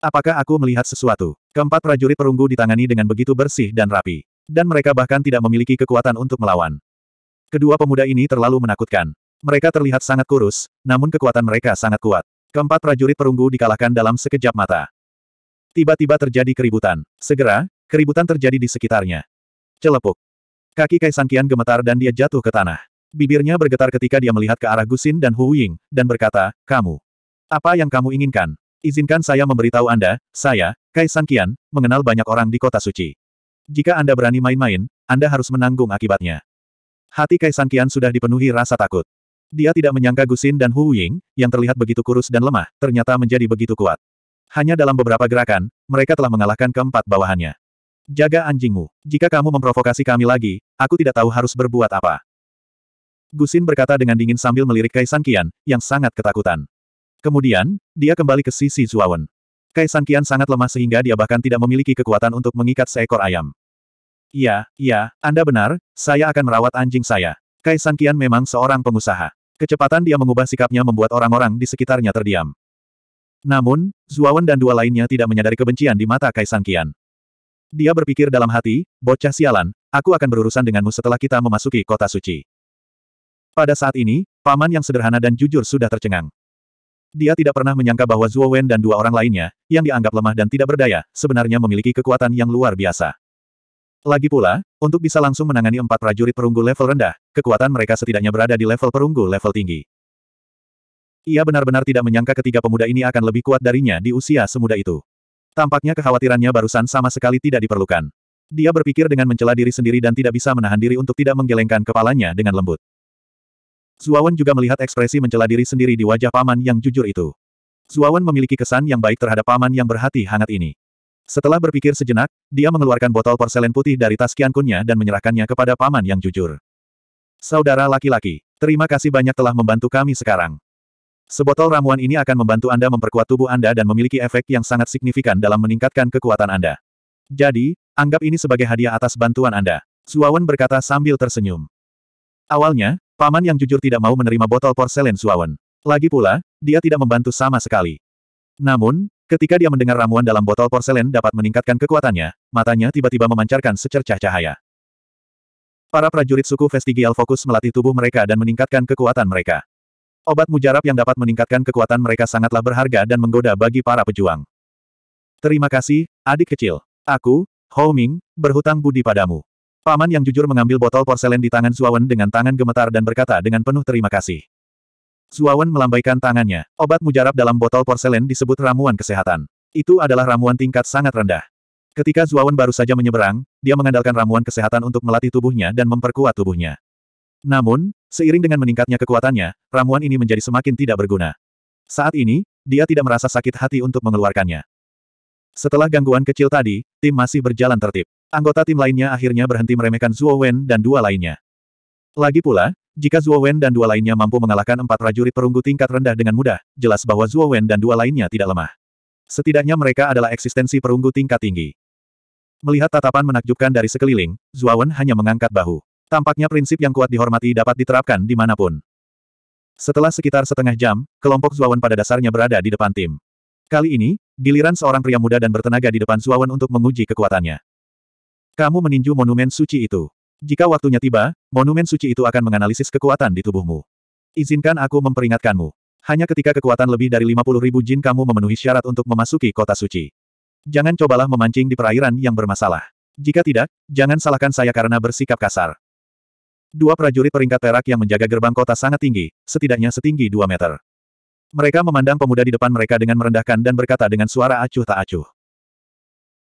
Apakah aku melihat sesuatu? Keempat prajurit perunggu ditangani dengan begitu bersih dan rapi. Dan mereka bahkan tidak memiliki kekuatan untuk melawan. Kedua pemuda ini terlalu menakutkan. Mereka terlihat sangat kurus, namun kekuatan mereka sangat kuat. Keempat prajurit perunggu dikalahkan dalam sekejap mata. Tiba-tiba terjadi keributan. Segera, keributan terjadi di sekitarnya. Celepuk. Kaki Kaisang Kian gemetar dan dia jatuh ke tanah. Bibirnya bergetar ketika dia melihat ke arah Gusin dan Hu Ying, dan berkata, Kamu. Apa yang kamu inginkan? Izinkan saya memberitahu Anda, saya, Kaisang Kian, mengenal banyak orang di kota suci. Jika Anda berani main-main, Anda harus menanggung akibatnya. Hati Kaisan Qian sudah dipenuhi rasa takut. Dia tidak menyangka Gusin dan Hu Ying, yang terlihat begitu kurus dan lemah, ternyata menjadi begitu kuat. Hanya dalam beberapa gerakan, mereka telah mengalahkan keempat bawahannya. Jaga anjingmu. Jika kamu memprovokasi kami lagi, aku tidak tahu harus berbuat apa. Gusin berkata dengan dingin sambil melirik Kaisan Qian, yang sangat ketakutan. Kemudian, dia kembali ke sisi Zuawan. Kaisang Kian sangat lemah sehingga dia bahkan tidak memiliki kekuatan untuk mengikat seekor ayam. Iya, iya, Anda benar, saya akan merawat anjing saya. Kaisang Kian memang seorang pengusaha. Kecepatan dia mengubah sikapnya membuat orang-orang di sekitarnya terdiam. Namun, Zuawan dan dua lainnya tidak menyadari kebencian di mata Kaisang Kian. Dia berpikir dalam hati, bocah sialan, aku akan berurusan denganmu setelah kita memasuki kota suci. Pada saat ini, paman yang sederhana dan jujur sudah tercengang. Dia tidak pernah menyangka bahwa Zuo Wen dan dua orang lainnya, yang dianggap lemah dan tidak berdaya, sebenarnya memiliki kekuatan yang luar biasa. Lagi pula, untuk bisa langsung menangani empat prajurit perunggu level rendah, kekuatan mereka setidaknya berada di level perunggu level tinggi. Ia benar-benar tidak menyangka ketiga pemuda ini akan lebih kuat darinya di usia semuda itu. Tampaknya kekhawatirannya barusan sama sekali tidak diperlukan. Dia berpikir dengan mencela diri sendiri dan tidak bisa menahan diri untuk tidak menggelengkan kepalanya dengan lembut. Zuawan juga melihat ekspresi mencela diri sendiri di wajah paman yang jujur itu. Zuawan memiliki kesan yang baik terhadap paman yang berhati hangat ini. Setelah berpikir sejenak, dia mengeluarkan botol porselen putih dari tas kiankunnya dan menyerahkannya kepada paman yang jujur. Saudara laki-laki, terima kasih banyak telah membantu kami sekarang. Sebotol ramuan ini akan membantu Anda memperkuat tubuh Anda dan memiliki efek yang sangat signifikan dalam meningkatkan kekuatan Anda. Jadi, anggap ini sebagai hadiah atas bantuan Anda. Zuawan berkata sambil tersenyum. Awalnya, Paman yang jujur tidak mau menerima botol porselen Suawan. Lagi pula, dia tidak membantu sama sekali. Namun, ketika dia mendengar ramuan dalam botol porselen dapat meningkatkan kekuatannya, matanya tiba-tiba memancarkan secercah cahaya. Para prajurit suku vestigial fokus melatih tubuh mereka dan meningkatkan kekuatan mereka. Obat mujarab yang dapat meningkatkan kekuatan mereka sangatlah berharga dan menggoda bagi para pejuang. Terima kasih, adik kecil. Aku, Ho Ming, berhutang budi padamu. Paman yang jujur mengambil botol porselen di tangan Zuawan dengan tangan gemetar dan berkata dengan penuh terima kasih. Zuawan melambaikan tangannya. Obat mujarab dalam botol porselen disebut ramuan kesehatan. Itu adalah ramuan tingkat sangat rendah. Ketika Zuawan baru saja menyeberang, dia mengandalkan ramuan kesehatan untuk melatih tubuhnya dan memperkuat tubuhnya. Namun, seiring dengan meningkatnya kekuatannya, ramuan ini menjadi semakin tidak berguna. Saat ini, dia tidak merasa sakit hati untuk mengeluarkannya. Setelah gangguan kecil tadi, tim masih berjalan tertib. Anggota tim lainnya akhirnya berhenti meremehkan Zuo Wen dan dua lainnya. Lagi pula, jika Zuo Wen dan dua lainnya mampu mengalahkan empat prajurit perunggu tingkat rendah dengan mudah, jelas bahwa Zuo Wen dan dua lainnya tidak lemah. Setidaknya mereka adalah eksistensi perunggu tingkat tinggi. Melihat tatapan menakjubkan dari sekeliling, Zuo Wen hanya mengangkat bahu. Tampaknya prinsip yang kuat dihormati dapat diterapkan di dimanapun. Setelah sekitar setengah jam, kelompok Wen pada dasarnya berada di depan tim. Kali ini, giliran seorang pria muda dan bertenaga di depan Wen untuk menguji kekuatannya. Kamu meninju monumen suci itu. Jika waktunya tiba, monumen suci itu akan menganalisis kekuatan di tubuhmu. Izinkan aku memperingatkanmu. Hanya ketika kekuatan lebih dari 50 ribu jin kamu memenuhi syarat untuk memasuki kota suci. Jangan cobalah memancing di perairan yang bermasalah. Jika tidak, jangan salahkan saya karena bersikap kasar. Dua prajurit peringkat perak yang menjaga gerbang kota sangat tinggi, setidaknya setinggi 2 meter. Mereka memandang pemuda di depan mereka dengan merendahkan dan berkata dengan suara acuh tak acuh.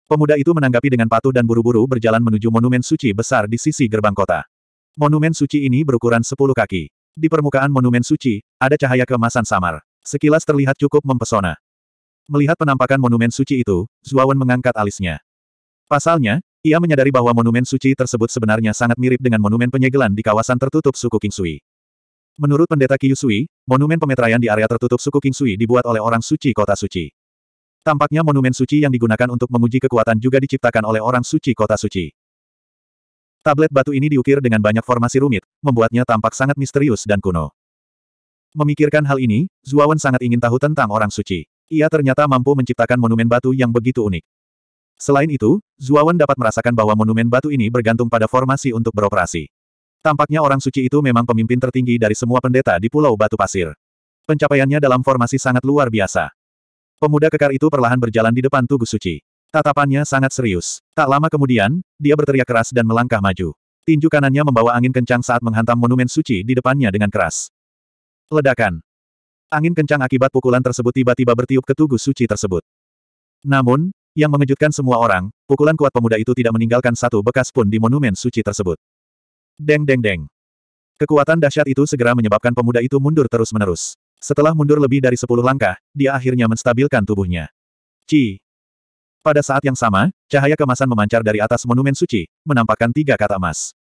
Pemuda itu menanggapi dengan patuh dan buru-buru berjalan menuju monumen suci besar di sisi gerbang kota. Monumen suci ini berukuran 10 kaki. Di permukaan monumen suci, ada cahaya kemasan samar. Sekilas terlihat cukup mempesona. Melihat penampakan monumen suci itu, Zuawan mengangkat alisnya. Pasalnya, ia menyadari bahwa monumen suci tersebut sebenarnya sangat mirip dengan monumen penyegelan di kawasan tertutup suku Kingsui. Menurut pendeta Kyusui, monumen pemetraian di area tertutup suku Kingsui dibuat oleh orang suci kota suci. Tampaknya monumen suci yang digunakan untuk menguji kekuatan juga diciptakan oleh orang suci kota suci. Tablet batu ini diukir dengan banyak formasi rumit, membuatnya tampak sangat misterius dan kuno. Memikirkan hal ini, Zuawan sangat ingin tahu tentang orang suci. Ia ternyata mampu menciptakan monumen batu yang begitu unik. Selain itu, Zuawan dapat merasakan bahwa monumen batu ini bergantung pada formasi untuk beroperasi. Tampaknya orang suci itu memang pemimpin tertinggi dari semua pendeta di Pulau Batu Pasir. Pencapaiannya dalam formasi sangat luar biasa. Pemuda kekar itu perlahan berjalan di depan tugu suci. Tatapannya sangat serius. Tak lama kemudian, dia berteriak keras dan melangkah maju. Tinju kanannya membawa angin kencang saat menghantam monumen suci di depannya dengan keras. Ledakan. Angin kencang akibat pukulan tersebut tiba-tiba bertiup ke tugu suci tersebut. Namun, yang mengejutkan semua orang, pukulan kuat pemuda itu tidak meninggalkan satu bekas pun di monumen suci tersebut. Deng deng deng. Kekuatan dahsyat itu segera menyebabkan pemuda itu mundur terus-menerus. Setelah mundur lebih dari sepuluh langkah, dia akhirnya menstabilkan tubuhnya. Ci. Pada saat yang sama, cahaya kemasan memancar dari atas monumen suci, menampakkan tiga kata emas.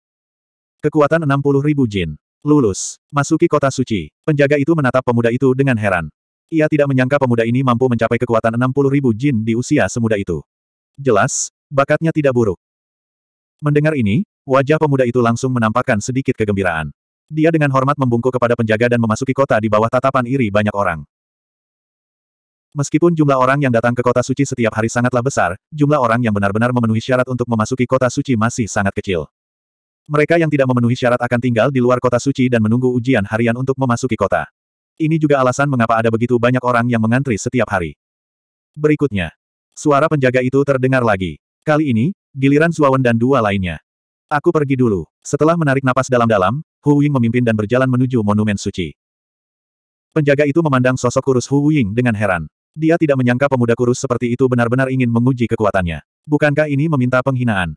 Kekuatan 60 ribu jin. Lulus. Masuki kota suci. Penjaga itu menatap pemuda itu dengan heran. Ia tidak menyangka pemuda ini mampu mencapai kekuatan 60 ribu jin di usia semuda itu. Jelas, bakatnya tidak buruk. Mendengar ini, wajah pemuda itu langsung menampakkan sedikit kegembiraan. Dia dengan hormat membungkuk kepada penjaga dan memasuki kota di bawah tatapan iri banyak orang. Meskipun jumlah orang yang datang ke kota suci setiap hari sangatlah besar, jumlah orang yang benar-benar memenuhi syarat untuk memasuki kota suci masih sangat kecil. Mereka yang tidak memenuhi syarat akan tinggal di luar kota suci dan menunggu ujian harian untuk memasuki kota. Ini juga alasan mengapa ada begitu banyak orang yang mengantri setiap hari. Berikutnya, suara penjaga itu terdengar lagi. Kali ini, giliran Suawan dan dua lainnya. Aku pergi dulu. Setelah menarik napas dalam-dalam, Hu Ying memimpin dan berjalan menuju monumen suci. Penjaga itu memandang sosok kurus Hu Ying dengan heran. Dia tidak menyangka pemuda kurus seperti itu benar-benar ingin menguji kekuatannya. Bukankah ini meminta penghinaan?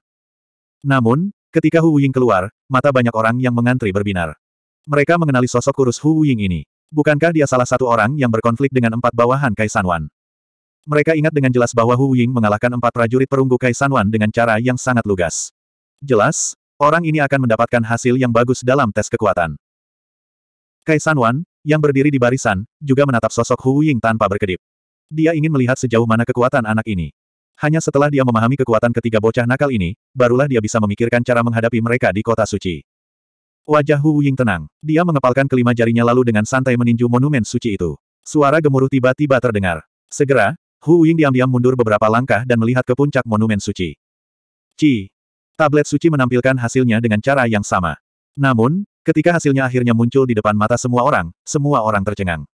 Namun, ketika Hu Ying keluar, mata banyak orang yang mengantri berbinar. Mereka mengenali sosok kurus Hu Ying ini. Bukankah dia salah satu orang yang berkonflik dengan empat bawahan Kaisan Wan? Mereka ingat dengan jelas bahwa Hu Ying mengalahkan empat prajurit perunggu Kaisan Wan dengan cara yang sangat lugas. Jelas, Orang ini akan mendapatkan hasil yang bagus dalam tes kekuatan. Kaisan Wan, yang berdiri di barisan, juga menatap sosok Hu Ying tanpa berkedip. Dia ingin melihat sejauh mana kekuatan anak ini. Hanya setelah dia memahami kekuatan ketiga bocah nakal ini, barulah dia bisa memikirkan cara menghadapi mereka di kota suci. Wajah Hu Ying tenang. Dia mengepalkan kelima jarinya lalu dengan santai meninju monumen suci itu. Suara gemuruh tiba-tiba terdengar. Segera, Hu Ying diam-diam mundur beberapa langkah dan melihat ke puncak monumen suci. Ci, Tablet suci menampilkan hasilnya dengan cara yang sama. Namun, ketika hasilnya akhirnya muncul di depan mata semua orang, semua orang tercengang.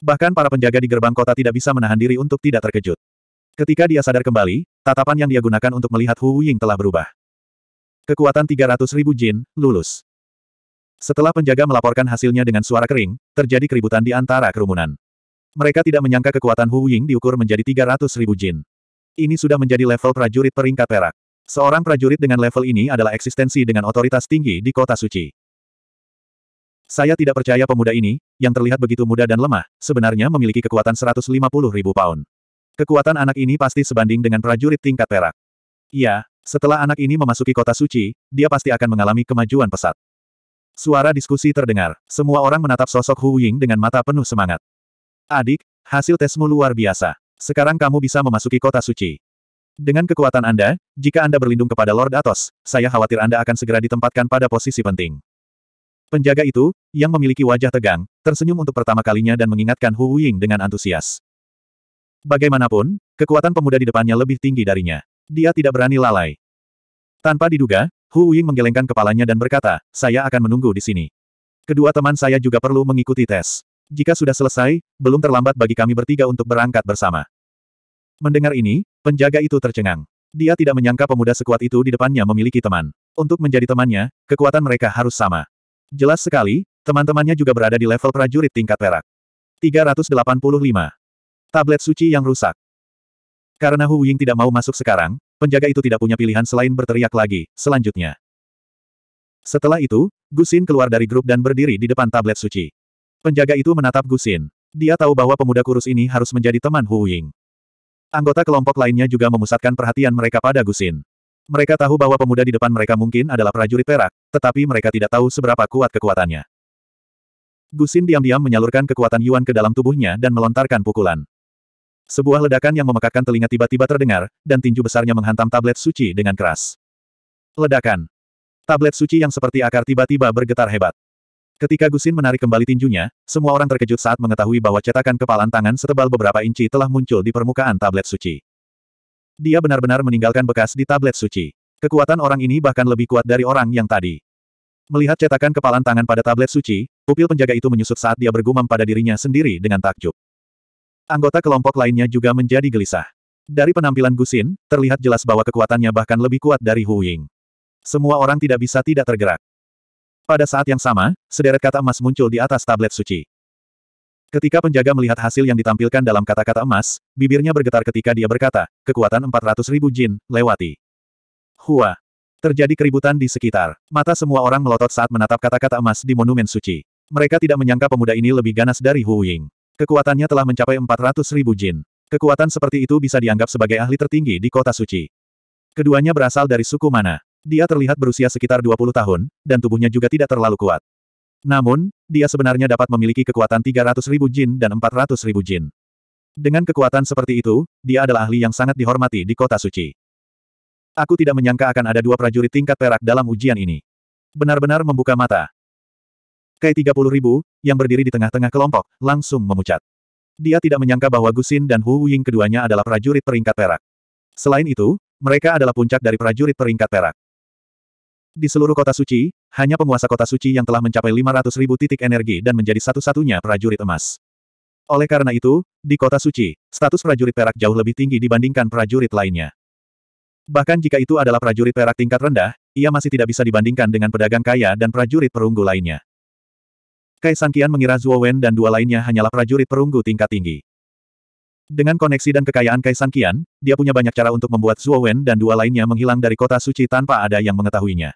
Bahkan para penjaga di gerbang kota tidak bisa menahan diri untuk tidak terkejut. Ketika dia sadar kembali, tatapan yang dia gunakan untuk melihat Hu Ying telah berubah. Kekuatan 300 ribu jin, lulus. Setelah penjaga melaporkan hasilnya dengan suara kering, terjadi keributan di antara kerumunan. Mereka tidak menyangka kekuatan Hu Ying diukur menjadi 300 ribu jin. Ini sudah menjadi level prajurit peringkat perak. Seorang prajurit dengan level ini adalah eksistensi dengan otoritas tinggi di kota suci. Saya tidak percaya pemuda ini, yang terlihat begitu muda dan lemah, sebenarnya memiliki kekuatan 150 ribu pound. Kekuatan anak ini pasti sebanding dengan prajurit tingkat perak. Iya, setelah anak ini memasuki kota suci, dia pasti akan mengalami kemajuan pesat. Suara diskusi terdengar. Semua orang menatap sosok Hu Ying dengan mata penuh semangat. Adik, hasil tesmu luar biasa. Sekarang kamu bisa memasuki kota suci. Dengan kekuatan Anda, jika Anda berlindung kepada Lord Atos, saya khawatir Anda akan segera ditempatkan pada posisi penting. Penjaga itu, yang memiliki wajah tegang, tersenyum untuk pertama kalinya dan mengingatkan Hu Ying dengan antusias. Bagaimanapun, kekuatan pemuda di depannya lebih tinggi darinya. Dia tidak berani lalai. Tanpa diduga, Hu Ying menggelengkan kepalanya dan berkata, saya akan menunggu di sini. Kedua teman saya juga perlu mengikuti tes. Jika sudah selesai, belum terlambat bagi kami bertiga untuk berangkat bersama. Mendengar ini, Penjaga itu tercengang. Dia tidak menyangka pemuda sekuat itu di depannya memiliki teman. Untuk menjadi temannya, kekuatan mereka harus sama. Jelas sekali, teman-temannya juga berada di level prajurit tingkat perak. 385. Tablet suci yang rusak. Karena Hu Ying tidak mau masuk sekarang, penjaga itu tidak punya pilihan selain berteriak lagi, selanjutnya. Setelah itu, Gusin keluar dari grup dan berdiri di depan tablet suci. Penjaga itu menatap Gusin. Dia tahu bahwa pemuda kurus ini harus menjadi teman Hu Ying. Anggota kelompok lainnya juga memusatkan perhatian mereka pada Gusin. Mereka tahu bahwa pemuda di depan mereka mungkin adalah prajurit perak, tetapi mereka tidak tahu seberapa kuat kekuatannya. Gusin diam-diam menyalurkan kekuatan Yuan ke dalam tubuhnya dan melontarkan pukulan. Sebuah ledakan yang memekakkan telinga tiba-tiba terdengar, dan tinju besarnya menghantam tablet suci dengan keras. Ledakan. Tablet suci yang seperti akar tiba-tiba bergetar hebat. Ketika Gusin menarik kembali tinjunya, semua orang terkejut saat mengetahui bahwa cetakan kepalan tangan setebal beberapa inci telah muncul di permukaan tablet suci. Dia benar-benar meninggalkan bekas di tablet suci. Kekuatan orang ini bahkan lebih kuat dari orang yang tadi. Melihat cetakan kepalan tangan pada tablet suci, pupil penjaga itu menyusut saat dia bergumam pada dirinya sendiri dengan takjub. Anggota kelompok lainnya juga menjadi gelisah. Dari penampilan Gusin, terlihat jelas bahwa kekuatannya bahkan lebih kuat dari Hu Ying. Semua orang tidak bisa tidak tergerak. Pada saat yang sama, sederet kata emas muncul di atas tablet suci. Ketika penjaga melihat hasil yang ditampilkan dalam kata-kata emas, bibirnya bergetar ketika dia berkata, kekuatan 400 ribu jin, lewati. Hua. Terjadi keributan di sekitar. Mata semua orang melotot saat menatap kata-kata emas di monumen suci. Mereka tidak menyangka pemuda ini lebih ganas dari Hu Ying. Kekuatannya telah mencapai 400 ribu jin. Kekuatan seperti itu bisa dianggap sebagai ahli tertinggi di kota suci. Keduanya berasal dari suku mana? Dia terlihat berusia sekitar 20 tahun, dan tubuhnya juga tidak terlalu kuat. Namun, dia sebenarnya dapat memiliki kekuatan ribu jin dan ribu jin. Dengan kekuatan seperti itu, dia adalah ahli yang sangat dihormati di kota suci. Aku tidak menyangka akan ada dua prajurit tingkat perak dalam ujian ini. Benar-benar membuka mata. K30.000, yang berdiri di tengah-tengah kelompok, langsung memucat. Dia tidak menyangka bahwa Gusin dan Hu Ying keduanya adalah prajurit peringkat perak. Selain itu, mereka adalah puncak dari prajurit peringkat perak. Di seluruh kota suci, hanya penguasa kota suci yang telah mencapai 500 ribu titik energi dan menjadi satu-satunya prajurit emas. Oleh karena itu, di kota suci, status prajurit perak jauh lebih tinggi dibandingkan prajurit lainnya. Bahkan jika itu adalah prajurit perak tingkat rendah, ia masih tidak bisa dibandingkan dengan pedagang kaya dan prajurit perunggu lainnya. Kaisan Kian mengira Zuo Wen dan dua lainnya hanyalah prajurit perunggu tingkat tinggi. Dengan koneksi dan kekayaan Kaisan Kian, dia punya banyak cara untuk membuat Zuo Wen dan dua lainnya menghilang dari kota suci tanpa ada yang mengetahuinya.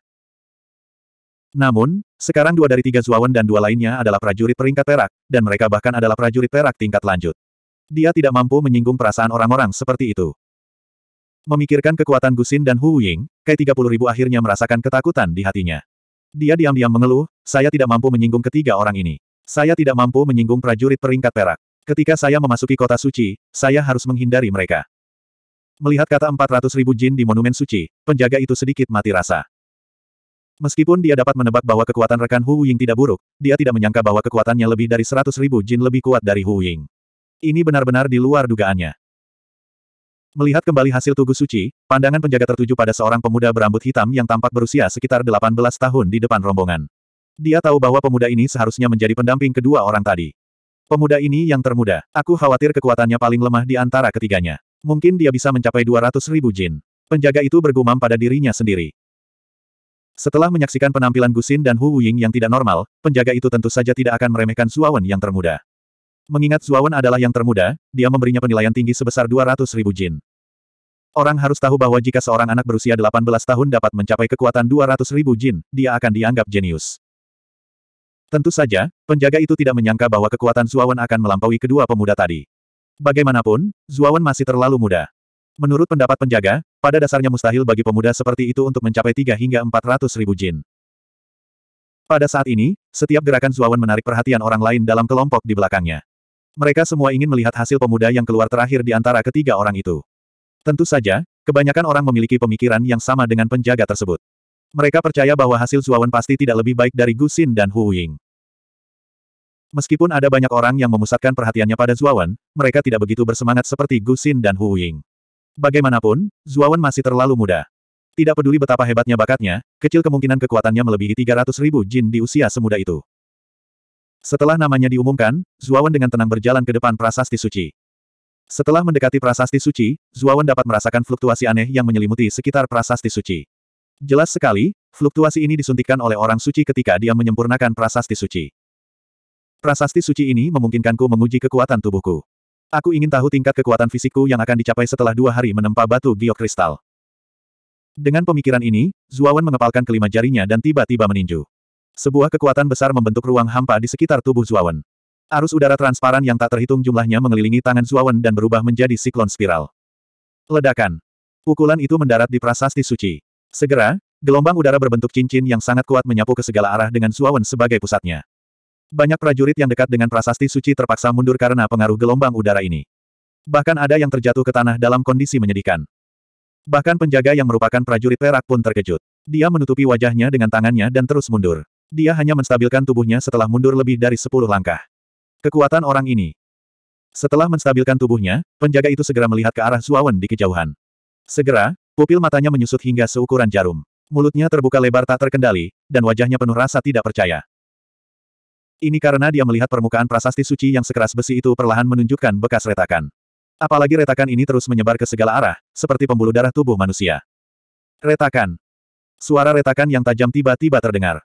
Namun, sekarang dua dari tiga Zuawan dan dua lainnya adalah prajurit peringkat perak, dan mereka bahkan adalah prajurit perak tingkat lanjut. Dia tidak mampu menyinggung perasaan orang-orang seperti itu. Memikirkan kekuatan Gusin dan Hu Ying, K30.000 akhirnya merasakan ketakutan di hatinya. Dia diam-diam mengeluh, saya tidak mampu menyinggung ketiga orang ini. Saya tidak mampu menyinggung prajurit peringkat perak. Ketika saya memasuki kota suci, saya harus menghindari mereka. Melihat kata ribu jin di monumen suci, penjaga itu sedikit mati rasa. Meskipun dia dapat menebak bahwa kekuatan rekan Hu Ying tidak buruk, dia tidak menyangka bahwa kekuatannya lebih dari seratus ribu jin lebih kuat dari Hu Ying. Ini benar-benar di luar dugaannya. Melihat kembali hasil tugu suci, pandangan penjaga tertuju pada seorang pemuda berambut hitam yang tampak berusia sekitar 18 tahun di depan rombongan. Dia tahu bahwa pemuda ini seharusnya menjadi pendamping kedua orang tadi. Pemuda ini yang termuda, aku khawatir kekuatannya paling lemah di antara ketiganya. Mungkin dia bisa mencapai 200 ribu jin. Penjaga itu bergumam pada dirinya sendiri. Setelah menyaksikan penampilan Gusin dan Hu Wuying yang tidak normal, penjaga itu tentu saja tidak akan meremehkan Zuawan yang termuda. Mengingat Zuawan adalah yang termuda, dia memberinya penilaian tinggi sebesar 200 ribu jin. Orang harus tahu bahwa jika seorang anak berusia 18 tahun dapat mencapai kekuatan 200 ribu jin, dia akan dianggap jenius. Tentu saja, penjaga itu tidak menyangka bahwa kekuatan Zuawan akan melampaui kedua pemuda tadi. Bagaimanapun, Zuawan masih terlalu muda. Menurut pendapat penjaga, pada dasarnya mustahil bagi pemuda seperti itu untuk mencapai 3 hingga 400 ribu jin. Pada saat ini, setiap gerakan Zuawan menarik perhatian orang lain dalam kelompok di belakangnya. Mereka semua ingin melihat hasil pemuda yang keluar terakhir di antara ketiga orang itu. Tentu saja, kebanyakan orang memiliki pemikiran yang sama dengan penjaga tersebut. Mereka percaya bahwa hasil Zuawan pasti tidak lebih baik dari Gu Xin dan Hu Ying. Meskipun ada banyak orang yang memusatkan perhatiannya pada Zuawan, mereka tidak begitu bersemangat seperti Gu Xin dan Hu Ying. Bagaimanapun, Zuawan masih terlalu muda. Tidak peduli betapa hebatnya bakatnya, kecil kemungkinan kekuatannya melebihi 300 ribu jin di usia semuda itu. Setelah namanya diumumkan, Zuawan dengan tenang berjalan ke depan prasasti suci. Setelah mendekati prasasti suci, Zuawan dapat merasakan fluktuasi aneh yang menyelimuti sekitar prasasti suci. Jelas sekali, fluktuasi ini disuntikkan oleh orang suci ketika dia menyempurnakan prasasti suci. Prasasti suci ini memungkinkanku menguji kekuatan tubuhku. Aku ingin tahu tingkat kekuatan fisikku yang akan dicapai setelah dua hari menempa batu giok Dengan pemikiran ini, Zuawan mengepalkan kelima jarinya dan tiba-tiba meninju. Sebuah kekuatan besar membentuk ruang hampa di sekitar tubuh Zuawan. Arus udara transparan yang tak terhitung jumlahnya mengelilingi tangan Zuawan dan berubah menjadi siklon spiral. Ledakan. Pukulan itu mendarat di prasasti suci. Segera, gelombang udara berbentuk cincin yang sangat kuat menyapu ke segala arah dengan Zuawan sebagai pusatnya. Banyak prajurit yang dekat dengan prasasti suci terpaksa mundur karena pengaruh gelombang udara ini. Bahkan ada yang terjatuh ke tanah dalam kondisi menyedihkan. Bahkan penjaga yang merupakan prajurit perak pun terkejut. Dia menutupi wajahnya dengan tangannya dan terus mundur. Dia hanya menstabilkan tubuhnya setelah mundur lebih dari sepuluh langkah. Kekuatan orang ini. Setelah menstabilkan tubuhnya, penjaga itu segera melihat ke arah Zuawan di kejauhan. Segera, pupil matanya menyusut hingga seukuran jarum. Mulutnya terbuka lebar tak terkendali, dan wajahnya penuh rasa tidak percaya. Ini karena dia melihat permukaan prasasti suci yang sekeras besi itu perlahan menunjukkan bekas retakan. Apalagi retakan ini terus menyebar ke segala arah, seperti pembuluh darah tubuh manusia. Retakan. Suara retakan yang tajam tiba-tiba terdengar.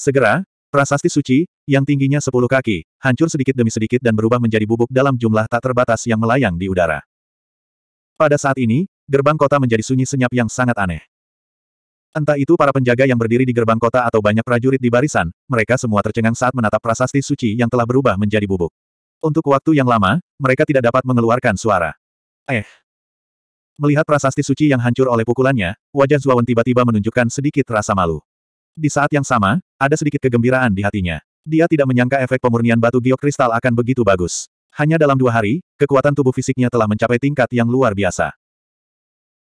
Segera, prasasti suci, yang tingginya sepuluh kaki, hancur sedikit demi sedikit dan berubah menjadi bubuk dalam jumlah tak terbatas yang melayang di udara. Pada saat ini, gerbang kota menjadi sunyi senyap yang sangat aneh. Entah itu para penjaga yang berdiri di gerbang kota atau banyak prajurit di barisan, mereka semua tercengang saat menatap prasasti suci yang telah berubah menjadi bubuk. Untuk waktu yang lama, mereka tidak dapat mengeluarkan suara. Eh. Melihat prasasti suci yang hancur oleh pukulannya, wajah Zuawan tiba-tiba menunjukkan sedikit rasa malu. Di saat yang sama, ada sedikit kegembiraan di hatinya. Dia tidak menyangka efek pemurnian batu giok akan begitu bagus. Hanya dalam dua hari, kekuatan tubuh fisiknya telah mencapai tingkat yang luar biasa.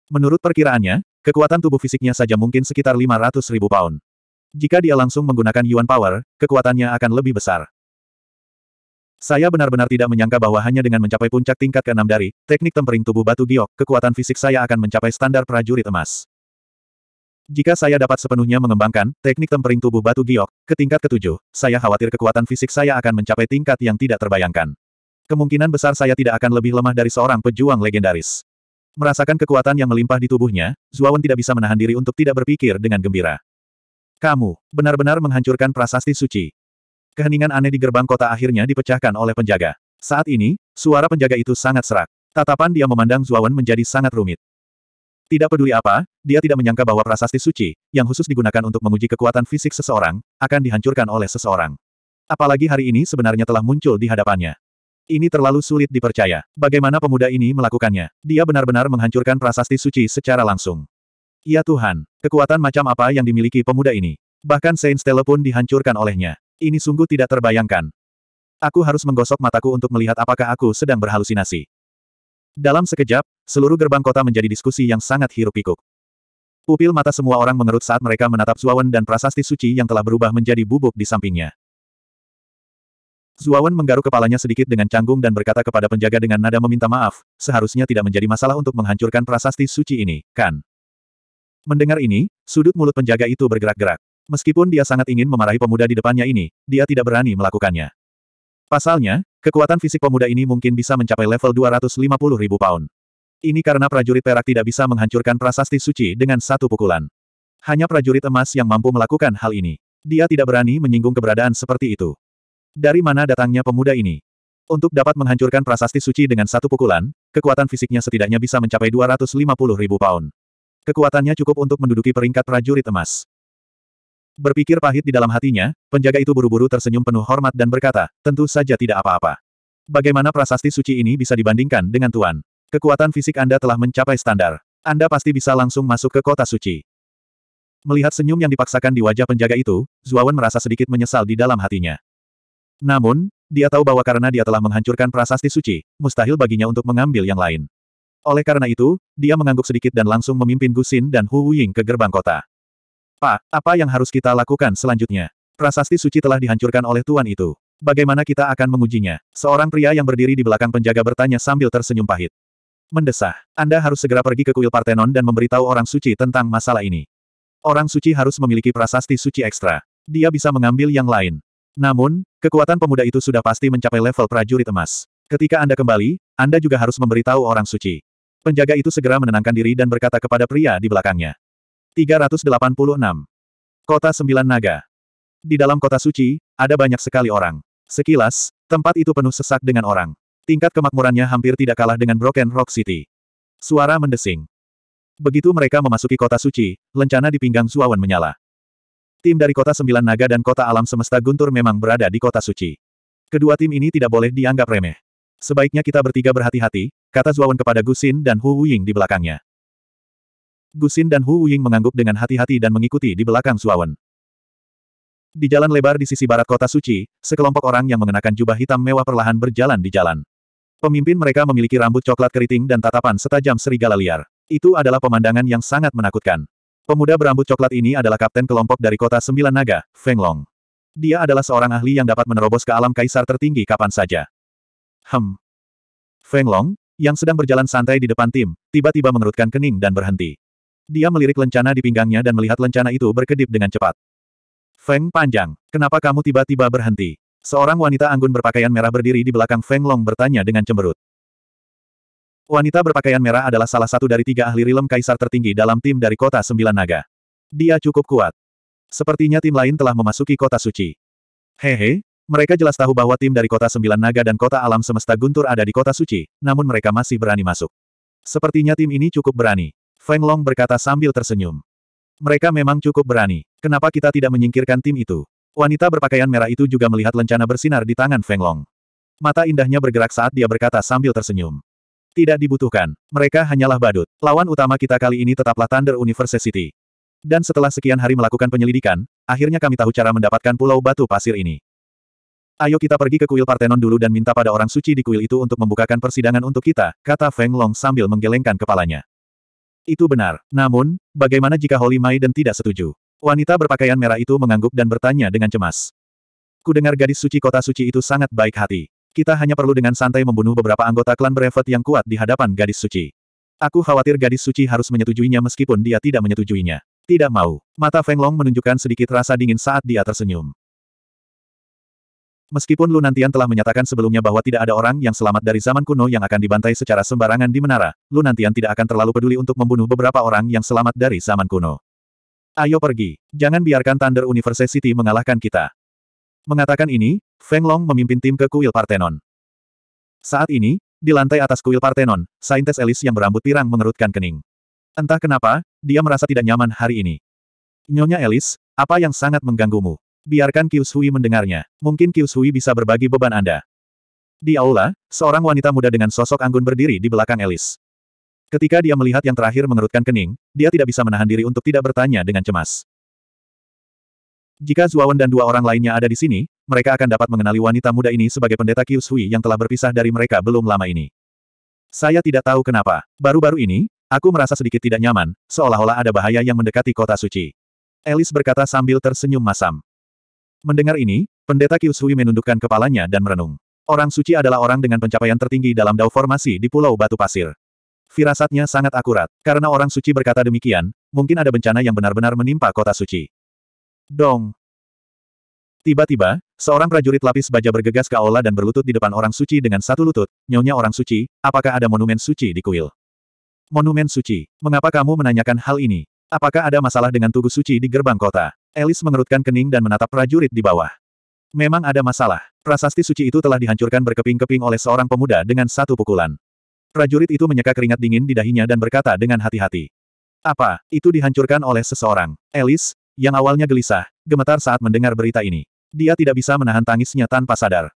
Menurut perkiraannya, Kekuatan tubuh fisiknya saja mungkin sekitar 500 ribu pound. Jika dia langsung menggunakan Yuan Power, kekuatannya akan lebih besar. Saya benar-benar tidak menyangka bahwa hanya dengan mencapai puncak tingkat ke-6 dari teknik tempering tubuh batu giok, kekuatan fisik saya akan mencapai standar prajurit emas. Jika saya dapat sepenuhnya mengembangkan teknik tempering tubuh batu giok ke tingkat ke-7, saya khawatir kekuatan fisik saya akan mencapai tingkat yang tidak terbayangkan. Kemungkinan besar saya tidak akan lebih lemah dari seorang pejuang legendaris. Merasakan kekuatan yang melimpah di tubuhnya, Zuawan tidak bisa menahan diri untuk tidak berpikir dengan gembira. Kamu, benar-benar menghancurkan prasasti suci. Keheningan aneh di gerbang kota akhirnya dipecahkan oleh penjaga. Saat ini, suara penjaga itu sangat serak. Tatapan dia memandang Zuawan menjadi sangat rumit. Tidak peduli apa, dia tidak menyangka bahwa prasasti suci, yang khusus digunakan untuk menguji kekuatan fisik seseorang, akan dihancurkan oleh seseorang. Apalagi hari ini sebenarnya telah muncul di hadapannya. Ini terlalu sulit dipercaya. Bagaimana pemuda ini melakukannya? Dia benar-benar menghancurkan prasasti suci secara langsung. Ya Tuhan, kekuatan macam apa yang dimiliki pemuda ini? Bahkan Saint Stella pun dihancurkan olehnya. Ini sungguh tidak terbayangkan. Aku harus menggosok mataku untuk melihat apakah aku sedang berhalusinasi. Dalam sekejap, seluruh gerbang kota menjadi diskusi yang sangat hiruk-pikuk. Pupil mata semua orang mengerut saat mereka menatap Suawan dan prasasti suci yang telah berubah menjadi bubuk di sampingnya. Zuawan menggaruk kepalanya sedikit dengan canggung dan berkata kepada penjaga dengan nada meminta maaf, seharusnya tidak menjadi masalah untuk menghancurkan prasasti suci ini, kan? Mendengar ini, sudut mulut penjaga itu bergerak-gerak. Meskipun dia sangat ingin memarahi pemuda di depannya ini, dia tidak berani melakukannya. Pasalnya, kekuatan fisik pemuda ini mungkin bisa mencapai level 250 ribu pound. Ini karena prajurit perak tidak bisa menghancurkan prasasti suci dengan satu pukulan. Hanya prajurit emas yang mampu melakukan hal ini. Dia tidak berani menyinggung keberadaan seperti itu. Dari mana datangnya pemuda ini? Untuk dapat menghancurkan prasasti suci dengan satu pukulan, kekuatan fisiknya setidaknya bisa mencapai 250 ribu pound. Kekuatannya cukup untuk menduduki peringkat prajurit emas. Berpikir pahit di dalam hatinya, penjaga itu buru-buru tersenyum penuh hormat dan berkata, tentu saja tidak apa-apa. Bagaimana prasasti suci ini bisa dibandingkan dengan Tuan? Kekuatan fisik Anda telah mencapai standar. Anda pasti bisa langsung masuk ke kota suci. Melihat senyum yang dipaksakan di wajah penjaga itu, Zuawan merasa sedikit menyesal di dalam hatinya. Namun, dia tahu bahwa karena dia telah menghancurkan prasasti suci, mustahil baginya untuk mengambil yang lain. Oleh karena itu, dia mengangguk sedikit dan langsung memimpin Gusin dan Hu Wuying ke gerbang kota. Pak, apa yang harus kita lakukan selanjutnya? Prasasti suci telah dihancurkan oleh tuan itu. Bagaimana kita akan mengujinya? Seorang pria yang berdiri di belakang penjaga bertanya sambil tersenyum pahit. Mendesah, Anda harus segera pergi ke kuil Partenon dan memberitahu orang suci tentang masalah ini. Orang suci harus memiliki prasasti suci ekstra. Dia bisa mengambil yang lain. Namun, kekuatan pemuda itu sudah pasti mencapai level prajurit emas. Ketika Anda kembali, Anda juga harus memberitahu orang suci. Penjaga itu segera menenangkan diri dan berkata kepada pria di belakangnya. 386. Kota Sembilan Naga. Di dalam kota suci, ada banyak sekali orang. Sekilas, tempat itu penuh sesak dengan orang. Tingkat kemakmurannya hampir tidak kalah dengan Broken Rock City. Suara mendesing. Begitu mereka memasuki kota suci, lencana di pinggang Zuawan menyala. Tim dari Kota Sembilan Naga dan Kota Alam Semesta Guntur memang berada di Kota Suci. Kedua tim ini tidak boleh dianggap remeh. Sebaiknya kita bertiga berhati-hati, kata Zuawan kepada Gusin dan Hu Wuying di belakangnya. Gusin dan Hu Wuying mengangguk dengan hati-hati dan mengikuti di belakang Zuawan. Di jalan lebar di sisi barat kota suci, sekelompok orang yang mengenakan jubah hitam mewah perlahan berjalan di jalan. Pemimpin mereka memiliki rambut coklat keriting dan tatapan setajam serigala liar. Itu adalah pemandangan yang sangat menakutkan. Pemuda berambut coklat ini adalah kapten kelompok dari kota Sembilan Naga, Feng Long. Dia adalah seorang ahli yang dapat menerobos ke alam kaisar tertinggi kapan saja. Hem. Feng Long, yang sedang berjalan santai di depan tim, tiba-tiba mengerutkan kening dan berhenti. Dia melirik lencana di pinggangnya dan melihat lencana itu berkedip dengan cepat. Feng Panjang, kenapa kamu tiba-tiba berhenti? Seorang wanita anggun berpakaian merah berdiri di belakang Feng Long bertanya dengan cemberut. Wanita berpakaian merah adalah salah satu dari tiga ahli rilem kaisar tertinggi dalam tim dari kota Sembilan Naga. Dia cukup kuat. Sepertinya tim lain telah memasuki kota suci. Hehe, mereka jelas tahu bahwa tim dari kota Sembilan Naga dan kota alam semesta guntur ada di kota suci, namun mereka masih berani masuk. Sepertinya tim ini cukup berani. Feng Long berkata sambil tersenyum. Mereka memang cukup berani. Kenapa kita tidak menyingkirkan tim itu? Wanita berpakaian merah itu juga melihat lencana bersinar di tangan Feng Long. Mata indahnya bergerak saat dia berkata sambil tersenyum. Tidak dibutuhkan. Mereka hanyalah badut. Lawan utama kita kali ini tetaplah Thunder University. Dan setelah sekian hari melakukan penyelidikan, akhirnya kami tahu cara mendapatkan pulau batu pasir ini. Ayo kita pergi ke kuil Partenon dulu dan minta pada orang suci di kuil itu untuk membukakan persidangan untuk kita, kata Feng Long sambil menggelengkan kepalanya. Itu benar. Namun, bagaimana jika Holy Maiden tidak setuju? Wanita berpakaian merah itu mengangguk dan bertanya dengan cemas. Kudengar gadis suci kota suci itu sangat baik hati. Kita hanya perlu dengan santai membunuh beberapa anggota klan Brevet yang kuat di hadapan gadis suci. Aku khawatir gadis suci harus menyetujuinya meskipun dia tidak menyetujuinya. Tidak mau. Mata Feng Long menunjukkan sedikit rasa dingin saat dia tersenyum. Meskipun Lu Nantian telah menyatakan sebelumnya bahwa tidak ada orang yang selamat dari zaman kuno yang akan dibantai secara sembarangan di menara, Lu Nantian tidak akan terlalu peduli untuk membunuh beberapa orang yang selamat dari zaman kuno. Ayo pergi. Jangan biarkan Thunder University mengalahkan kita. Mengatakan ini, Feng Long memimpin tim ke kuil Partenon. Saat ini, di lantai atas kuil Partenon, saintes elis yang berambut pirang mengerutkan kening. Entah kenapa, dia merasa tidak nyaman hari ini. Nyonya Elis, apa yang sangat mengganggumu? Biarkan Hui mendengarnya. Mungkin Hui bisa berbagi beban Anda. Di aula, seorang wanita muda dengan sosok anggun berdiri di belakang Elis. Ketika dia melihat yang terakhir mengerutkan kening, dia tidak bisa menahan diri untuk tidak bertanya dengan cemas. Jika Zuawan dan dua orang lainnya ada di sini, mereka akan dapat mengenali wanita muda ini sebagai pendeta Kyushui yang telah berpisah dari mereka belum lama ini. Saya tidak tahu kenapa. Baru-baru ini, aku merasa sedikit tidak nyaman, seolah-olah ada bahaya yang mendekati kota suci. Elis berkata sambil tersenyum masam. Mendengar ini, pendeta Kyushui menundukkan kepalanya dan merenung. Orang suci adalah orang dengan pencapaian tertinggi dalam dao formasi di Pulau Batu Pasir. Firasatnya sangat akurat, karena orang suci berkata demikian, mungkin ada bencana yang benar-benar menimpa kota suci. Dong. Tiba-tiba, Seorang prajurit lapis baja bergegas ke aula dan berlutut di depan orang suci dengan satu lutut, nyonya orang suci, apakah ada monumen suci di kuil? Monumen suci, mengapa kamu menanyakan hal ini? Apakah ada masalah dengan tugu suci di gerbang kota? Elis mengerutkan kening dan menatap prajurit di bawah. Memang ada masalah. Prasasti suci itu telah dihancurkan berkeping-keping oleh seorang pemuda dengan satu pukulan. Prajurit itu menyeka keringat dingin di dahinya dan berkata dengan hati-hati. Apa, itu dihancurkan oleh seseorang? Elis, yang awalnya gelisah, gemetar saat mendengar berita ini. Dia tidak bisa menahan tangisnya tanpa sadar.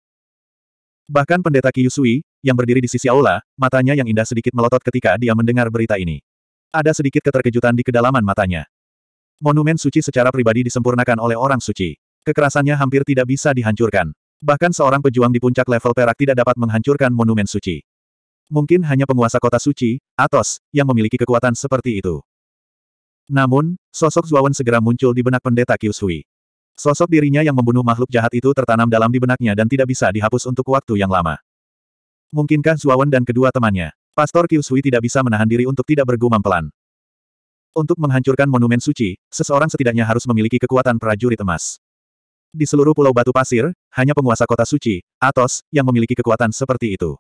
Bahkan pendeta Kyusui, yang berdiri di sisi aula, matanya yang indah sedikit melotot ketika dia mendengar berita ini. Ada sedikit keterkejutan di kedalaman matanya. Monumen suci secara pribadi disempurnakan oleh orang suci. Kekerasannya hampir tidak bisa dihancurkan. Bahkan seorang pejuang di puncak level perak tidak dapat menghancurkan monumen suci. Mungkin hanya penguasa kota suci, Atos, yang memiliki kekuatan seperti itu. Namun, sosok Zuawan segera muncul di benak pendeta Kyusui. Sosok dirinya yang membunuh makhluk jahat itu tertanam dalam di benaknya dan tidak bisa dihapus untuk waktu yang lama. Mungkinkah Zuawan dan kedua temannya, Pastor Kyusui tidak bisa menahan diri untuk tidak bergumam pelan. Untuk menghancurkan monumen suci, seseorang setidaknya harus memiliki kekuatan prajurit emas. Di seluruh pulau batu pasir, hanya penguasa kota suci, Atos, yang memiliki kekuatan seperti itu.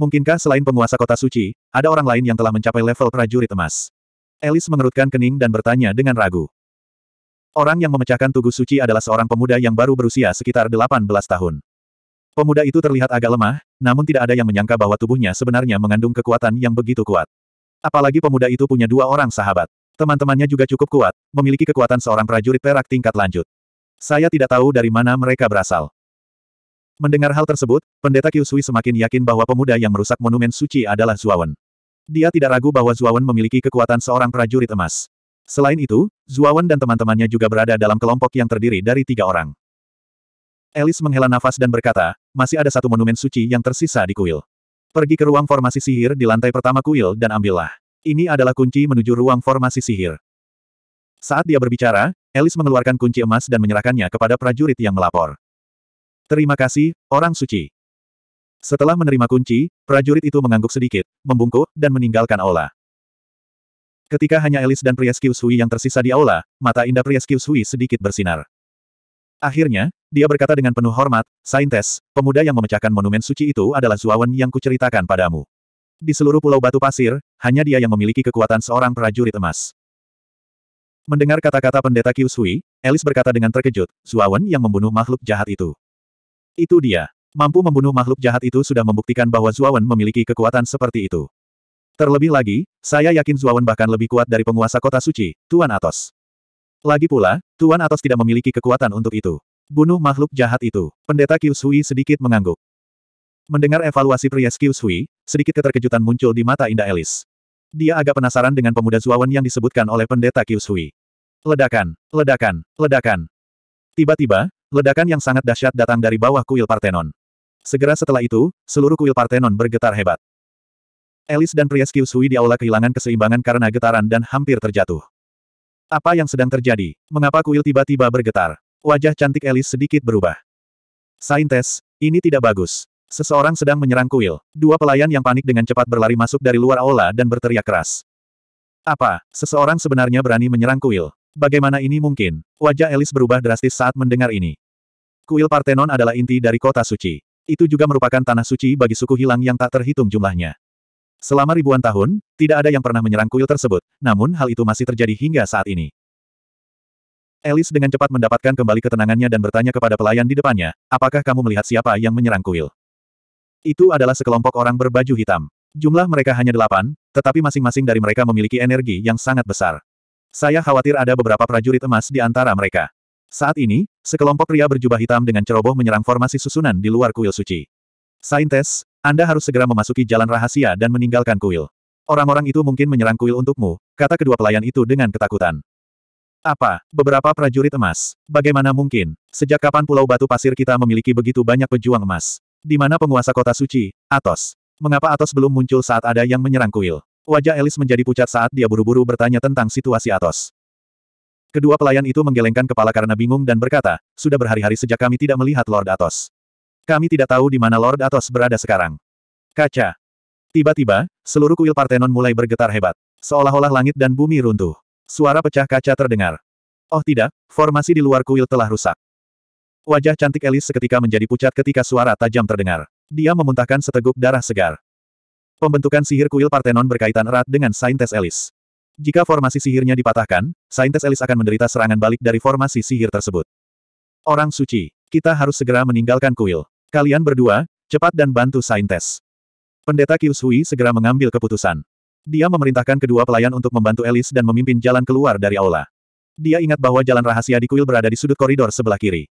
Mungkinkah selain penguasa kota suci, ada orang lain yang telah mencapai level prajurit emas? Elis mengerutkan kening dan bertanya dengan ragu. Orang yang memecahkan tugu suci adalah seorang pemuda yang baru berusia sekitar 18 tahun. Pemuda itu terlihat agak lemah, namun tidak ada yang menyangka bahwa tubuhnya sebenarnya mengandung kekuatan yang begitu kuat. Apalagi pemuda itu punya dua orang sahabat. Teman-temannya juga cukup kuat, memiliki kekuatan seorang prajurit perak tingkat lanjut. Saya tidak tahu dari mana mereka berasal. Mendengar hal tersebut, pendeta Kyusui semakin yakin bahwa pemuda yang merusak monumen suci adalah Zuawan. Dia tidak ragu bahwa Zuawan memiliki kekuatan seorang prajurit emas. Selain itu, Zuawan dan teman-temannya juga berada dalam kelompok yang terdiri dari tiga orang. Elis menghela nafas dan berkata, masih ada satu monumen suci yang tersisa di kuil. Pergi ke ruang formasi sihir di lantai pertama kuil dan ambillah. Ini adalah kunci menuju ruang formasi sihir. Saat dia berbicara, Elis mengeluarkan kunci emas dan menyerahkannya kepada prajurit yang melapor. Terima kasih, orang suci. Setelah menerima kunci, prajurit itu mengangguk sedikit, membungkuk, dan meninggalkan aula. Ketika hanya Elis dan Prias kiusui yang tersisa di aula, mata indah Prias kiusui sedikit bersinar. Akhirnya, dia berkata dengan penuh hormat, Saintes, pemuda yang memecahkan monumen suci itu adalah Zuawan yang kuceritakan padamu. Di seluruh pulau batu pasir, hanya dia yang memiliki kekuatan seorang prajurit emas. Mendengar kata-kata pendeta kiusui, Elis berkata dengan terkejut, Zuawan yang membunuh makhluk jahat itu. Itu dia. Mampu membunuh makhluk jahat itu sudah membuktikan bahwa Zuawan memiliki kekuatan seperti itu. Terlebih lagi, saya yakin Zuawan bahkan lebih kuat dari penguasa kota suci, Tuan Atos. Lagi pula, Tuan Atos tidak memiliki kekuatan untuk itu. Bunuh makhluk jahat itu. Pendeta Kyushui sedikit mengangguk. Mendengar evaluasi pria Kyushui, sedikit keterkejutan muncul di mata Indah Elis. Dia agak penasaran dengan pemuda Zuawan yang disebutkan oleh pendeta Kyushui. Ledakan, ledakan, ledakan. Tiba-tiba, ledakan yang sangat dahsyat datang dari bawah kuil Partenon. Segera setelah itu, seluruh kuil Partenon bergetar hebat. Elis dan Pries Kyusui di aula kehilangan keseimbangan karena getaran dan hampir terjatuh. Apa yang sedang terjadi? Mengapa kuil tiba-tiba bergetar? Wajah cantik Elis sedikit berubah. Saintes, ini tidak bagus. Seseorang sedang menyerang kuil. Dua pelayan yang panik dengan cepat berlari masuk dari luar aula dan berteriak keras. Apa, seseorang sebenarnya berani menyerang kuil? Bagaimana ini mungkin? Wajah Elis berubah drastis saat mendengar ini. Kuil Partenon adalah inti dari kota suci. Itu juga merupakan tanah suci bagi suku hilang yang tak terhitung jumlahnya. Selama ribuan tahun, tidak ada yang pernah menyerang kuil tersebut, namun hal itu masih terjadi hingga saat ini. Elis dengan cepat mendapatkan kembali ketenangannya dan bertanya kepada pelayan di depannya, apakah kamu melihat siapa yang menyerang kuil? Itu adalah sekelompok orang berbaju hitam. Jumlah mereka hanya delapan, tetapi masing-masing dari mereka memiliki energi yang sangat besar. Saya khawatir ada beberapa prajurit emas di antara mereka. Saat ini, sekelompok pria berjubah hitam dengan ceroboh menyerang formasi susunan di luar kuil suci. Saintes, anda harus segera memasuki jalan rahasia dan meninggalkan kuil. Orang-orang itu mungkin menyerang kuil untukmu, kata kedua pelayan itu dengan ketakutan. Apa, beberapa prajurit emas? Bagaimana mungkin? Sejak kapan Pulau Batu Pasir kita memiliki begitu banyak pejuang emas? Di mana penguasa kota suci, Atos? Mengapa Atos belum muncul saat ada yang menyerang kuil? Wajah Elis menjadi pucat saat dia buru-buru bertanya tentang situasi Atos. Kedua pelayan itu menggelengkan kepala karena bingung dan berkata, sudah berhari-hari sejak kami tidak melihat Lord Atos. Kami tidak tahu di mana Lord Athos berada sekarang. Kaca. Tiba-tiba, seluruh kuil Partenon mulai bergetar hebat. Seolah-olah langit dan bumi runtuh. Suara pecah kaca terdengar. Oh tidak, formasi di luar kuil telah rusak. Wajah cantik Elis seketika menjadi pucat ketika suara tajam terdengar. Dia memuntahkan seteguk darah segar. Pembentukan sihir kuil Partenon berkaitan erat dengan saintes Elis. Jika formasi sihirnya dipatahkan, saintes Elis akan menderita serangan balik dari formasi sihir tersebut. Orang suci, kita harus segera meninggalkan kuil. Kalian berdua, cepat dan bantu Saintes. Pendeta Kyusui segera mengambil keputusan. Dia memerintahkan kedua pelayan untuk membantu Elis dan memimpin jalan keluar dari aula. Dia ingat bahwa jalan rahasia di kuil berada di sudut koridor sebelah kiri.